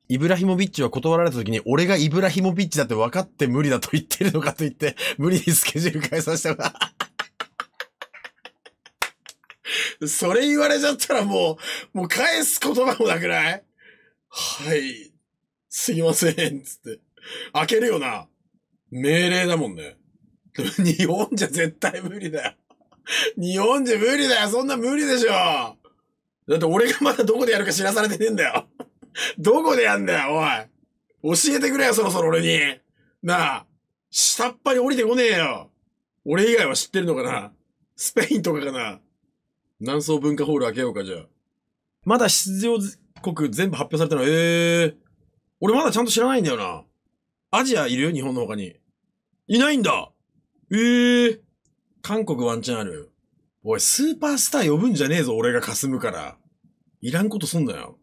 イブラヒモビッチは断られた時に、俺がイブラヒモビッチだって分かって無理だと言ってるのかと言って、無理にスケジュール変えさせた。それ言われちゃったらもう、もう返す言葉もなくないはい。すいません。つって。開けるよな。命令だもんね。日本じゃ絶対無理だよ。日本じゃ無理だよ。そんな無理でしょ。だって俺がまだどこでやるか知らされてねえんだよ。どこでやんだよ、おい。教えてくれよ、そろそろ俺に。なあ、下っ端に降りてこねえよ。俺以外は知ってるのかなスペインとかかな南宋文化ホール開けようか、じゃあ。まだ出場国全部発表されたの、ええー。俺まだちゃんと知らないんだよな。アジアいるよ、日本の他に。いないんだ。ええー。韓国ワンチャンある。おい、スーパースター呼ぶんじゃねえぞ、俺が霞むから。いらんことすんなよ。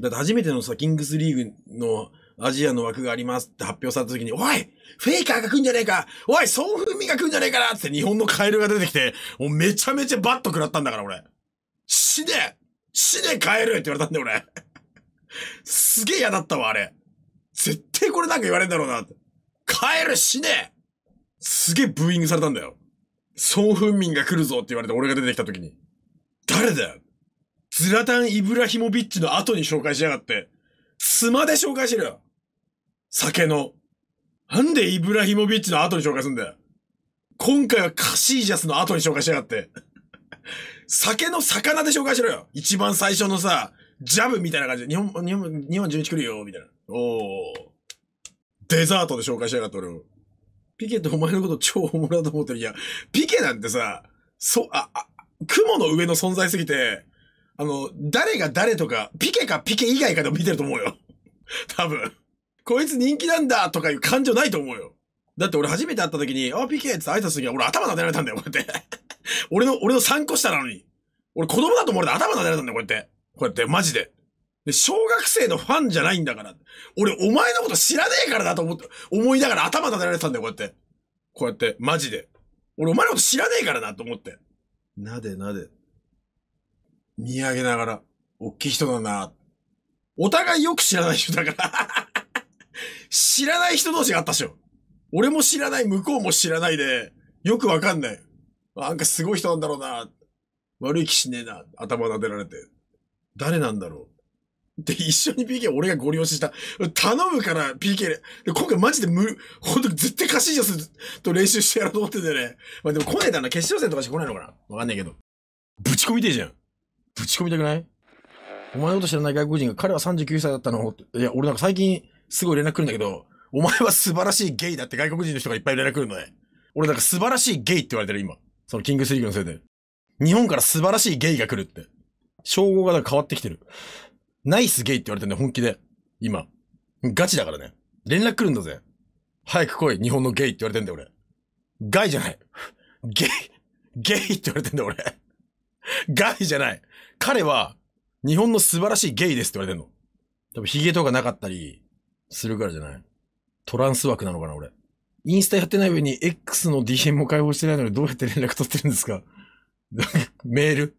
だって初めてのさ、キングスリーグのアジアの枠がありますって発表された時に、おいフェイカーが来んじゃねえかおいソンフンミが来んじゃねえかなって日本のカエルが出てきて、もうめちゃめちゃバッと食らったんだから、俺。死ね死ねカエルって言われたんだよ、俺。すげえ嫌だったわ、あれ。絶対これなんか言われんだろうなって。カエル死ねすげえブーイングされたんだよ。総風民が来るぞって言われて俺が出てきた時に、誰だよズラタン・イブラヒモビッチの後に紹介しやがって、スマで紹介しろよ酒の。なんでイブラヒモビッチの後に紹介すんだよ今回はカシージャスの後に紹介しやがって。酒の魚で紹介しろよ一番最初のさ、ジャブみたいな感じで、日本、日本、日本11来るよみたいな。おー。デザートで紹介しやがって俺を。ピケってお前のこと超おもろだと思ってる。いや、ピケなんてさ、そ、あ、あ、雲の上の存在すぎて、あの、誰が誰とか、ピケかピケ以外かでも見てると思うよ。多分。こいつ人気なんだとかいう感情ないと思うよ。だって俺初めて会った時に、あ、ピケって挨拶するには俺頭撫でられたんだよ、こうやって。俺の、俺の参考下なのに。俺子供だと思われて頭撫でられたんだよ、こうやって。こうやって、マジで。で、小学生のファンじゃないんだから。俺、お前のこと知らねえからだと思って、思いながら頭立てられてたんだよ、こうやって。こうやって、マジで。俺、お前のこと知らねえからなと思って。なでなで。見上げながら、おっきい人だな。お互いよく知らない人だから 知らない人同士があったでしょ。俺も知らない、向こうも知らないで、よくわかんない。なんかすごい人なんだろうな。悪い気しねえな。頭撫でられて。誰なんだろう。で、一緒に PK 俺がご利用しした。頼むから PK で。今回マジで無、ほんと絶対カシージャスと練習してやろうと思ってんだよね。まあでも来ねえだな。決勝戦とかしか来ないのかなわかんないけど。ぶち込みてえじゃん。ぶち込みたくないお前のこと知らない外国人が彼は39歳だったのいや、俺なんか最近すごい連絡来るんだけど、お前は素晴らしいゲイだって外国人の人がいっぱい連絡来るのね。俺なんか素晴らしいゲイって言われてる今。そのキングスリーグのせいで。日本から素晴らしいゲイが来るって。称号が変わってきてる。ナイスゲイって言われてんだよ、本気で。今。ガチだからね。連絡来るんだぜ。早く来い、日本のゲイって言われてんだよ、俺。ガイじゃない。ゲイ、ゲイって言われてんだよ、俺。ガイじゃない。彼は、日本の素晴らしいゲイですって言われてんの。多分、ヒゲとかなかったり、するからじゃない。トランス枠なのかな、俺。インスタやってない上に X の DM も開放してないのにどうやって連絡取ってるんですかメール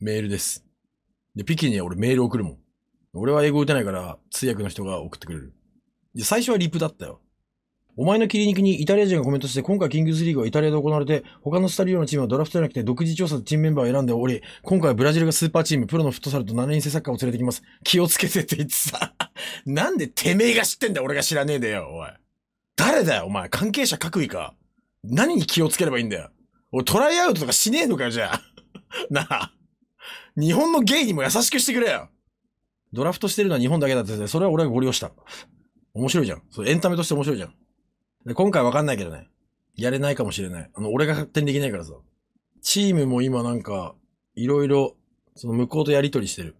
メールです。で、ピキには俺メール送るもん。俺は英語打てないから通訳の人が送ってくれる。で、最初はリプだったよ。お前の切り抜きにイタリア人がコメントして、今回キングズリーグはイタリアで行われて、他のスタリオのチームはドラフトじゃなくて独自調査でチームメンバーを選んでおり、今回はブラジルがスーパーチーム、プロのフットサルと7人制サッカーを連れてきます。気をつけてって言ってさ。なんでてめえが知ってんだ俺が知らねえでよ、おい。誰だよ、お前。関係者各位か。何に気をつければいいんだよ。俺トライアウトとかしねえのかよ、じゃあ。なあ。日本のゲイにも優しくしてくれよ。ドラフトしてるのは日本だけだってそれは俺がご利用した。面白いじゃん。そエンタメとして面白いじゃん。で、今回わかんないけどね。やれないかもしれない。あの、俺が勝手にできないからさ。チームも今なんか、いろいろ、その向こうとやりとりしてる。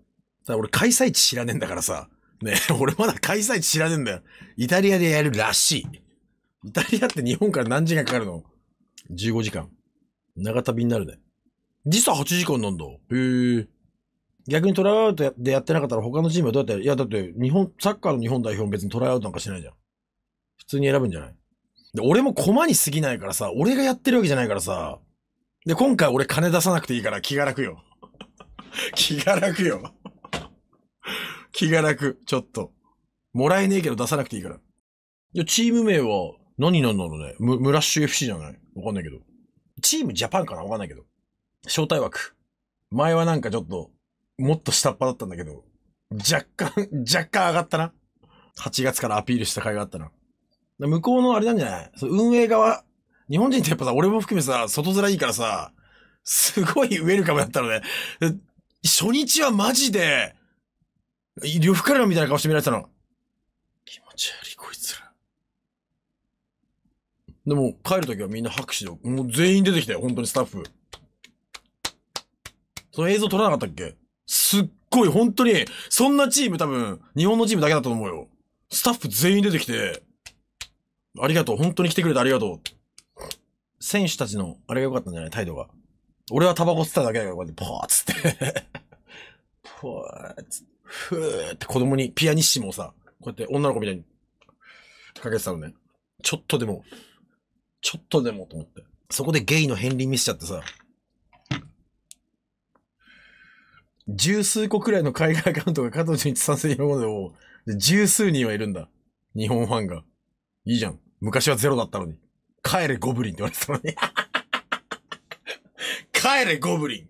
ただ俺開催地知らねえんだからさ。ね 俺まだ開催地知らねえんだよ。イタリアでやるらしい。イタリアって日本から何時間かかるの ?15 時間。長旅になるね。時差8時間なんだ。へえ。逆にトライアウトでやってなかったら他のチームはどうやって、いやだって日本、サッカーの日本代表別にトライアウトなんかしないじゃん。普通に選ぶんじゃないで、俺も駒に過ぎないからさ、俺がやってるわけじゃないからさ、で、今回俺金出さなくていいから気が楽よ。気が楽よ。気が楽、ちょっと。もらえねえけど出さなくていいから。いや、チーム名は何なんだろうね。む、ムラッシュ FC じゃないわかんないけど。チームジャパンかなわかんないけど。招待枠。前はなんかちょっと、もっと下っ端だったんだけど、若干、若干上がったな。8月からアピールした甲斐があったな。向こうのあれなんじゃないそ運営側、日本人ってやっぱさ、俺も含めさ、外面いいからさ、すごいウェルカムだったのね。初日はマジで、呂布カルマみたいな顔して見られてたの。気持ち悪い、こいつら。でも、帰るときはみんな拍手で、もう全員出てきたよ、本当にスタッフ。その映像撮らなかったっけすっごい、本当に、そんなチーム多分、日本のチームだけだったと思うよ。スタッフ全員出てきて、ありがとう、本当に来てくれてありがとう。選手たちの、あれが良かったんじゃない態度が。俺はタバコ吸っただけだから、こうやって、ポーっつってポーっつって、ふーって子供に、ピアニッシモをさ、こうやって女の子みたいに、かけてたのね。ちょっとでも、ちょっとでもと思って。そこでゲイの片鱗見せちゃってさ、十数個くらいの海外アカウントが加藤純一賛成喜んでお十数人はいるんだ。日本ファンが。いいじゃん。昔はゼロだったのに。帰れゴブリンって言われてたのに。帰れゴブリン。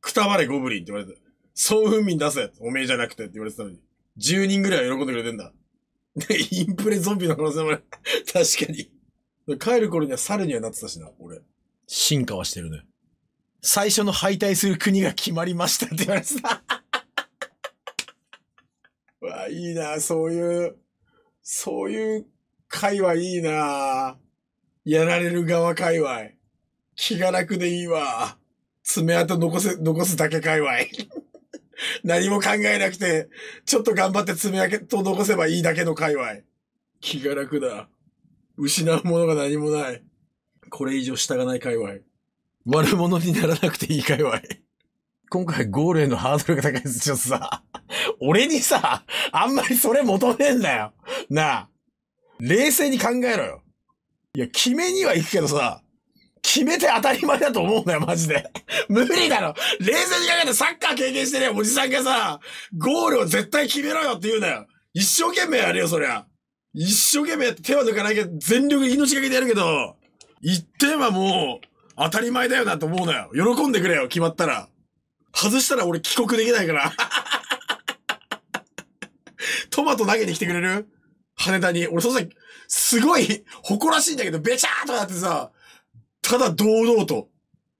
くたばれゴブリンって言われてた。総運民出せ。おめえじゃなくてって言われてたのに。十人ぐらいは喜んでくれてんだ。インプレゾンビの可能性もある。確かに。帰る頃には猿にはなってたしな、俺。進化はしてるね。最初の敗退する国が決まりましたって言われてた。わあ、いいな、そういう、そういう会はいいな。やられる側界隈。気が楽でいいわ。爪痕残せ、残すだけ界隈。何も考えなくて、ちょっと頑張って爪痕と残せばいいだけの界隈。気が楽だ。失うものが何もない。これ以上従わない界隈。悪者にならなくていいかいわい。今回ゴールへのハードルが高いです。ちょっとさ、俺にさ、あんまりそれ求めんなよ。なあ。冷静に考えろよ。いや、決めには行くけどさ、決めて当たり前だと思うんだよ、マジで。無理だろ。冷静に考えてサッカー経験してね、おじさんがさ、ゴールを絶対決めろよって言うんだよ。一生懸命やるよ、そりゃ。一生懸命やって手は抜かないけど、全力で命がけでやるけど、一点はもう、当たり前だよなと思うのよ。喜んでくれよ、決まったら。外したら俺帰国できないから。トマト投げに来てくれる羽田に。俺そしたら、すごい、誇らしいんだけど、べちゃーとなってさ、ただ堂々と、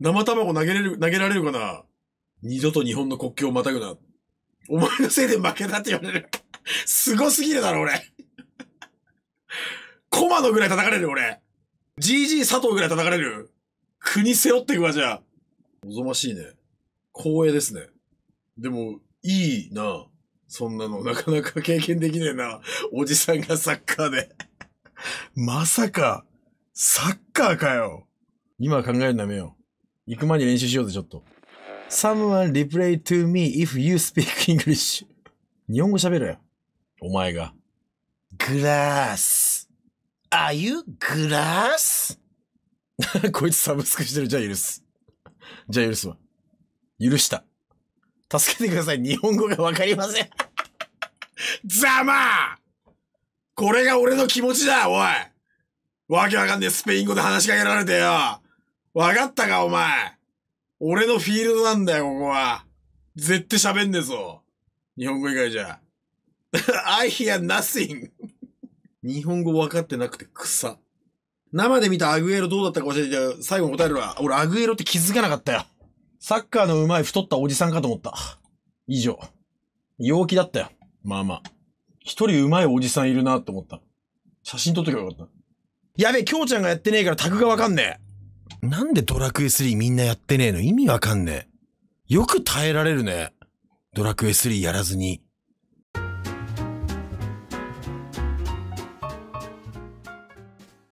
生卵投げれる、投げられるかな二度と日本の国境をまたぐな。お前のせいで負けたって言われる。凄すぎるだろ、俺。コマのぐらい叩かれる、俺。GG 佐藤ぐらい叩かれる。国背負っていくわ、じゃあ。おぞましいね。光栄ですね。でも、いいな。そんなの、なかなか経験できねえな。おじさんがサッカーでまさか、サッカーかよ。今考えるのやめよう。行く前に練習しようぜ、ちょっと。Someone replay to me if you speak English. 日本語喋るよ。お前が。グラース。Are you グラース こいつサブスクしてる。じゃあ許す。じゃあ許すわ。許した。助けてください。日本語がわかりません。ざまこれが俺の気持ちだ、おいわけわかんねえスペイン語で話しかけられてよわかったか、お前俺のフィールドなんだよ、ここは。絶対喋んねえぞ。日本語以外じゃ。I hear nothing. 日本語分かってなくて草。生で見たアグエロどうだったか教えて、最後に答えるわ。俺、アグエロって気づかなかったよ。サッカーの上手い太ったおじさんかと思った。以上。陽気だったよ。まあまあ。一人上手いおじさんいるなって思った。写真撮っとけばよかった。やべえ、きょうちゃんがやってねえからタグがわかんねえ。なんでドラクエ3みんなやってねえの意味わかんねえ。よく耐えられるね。ドラクエ3やらずに。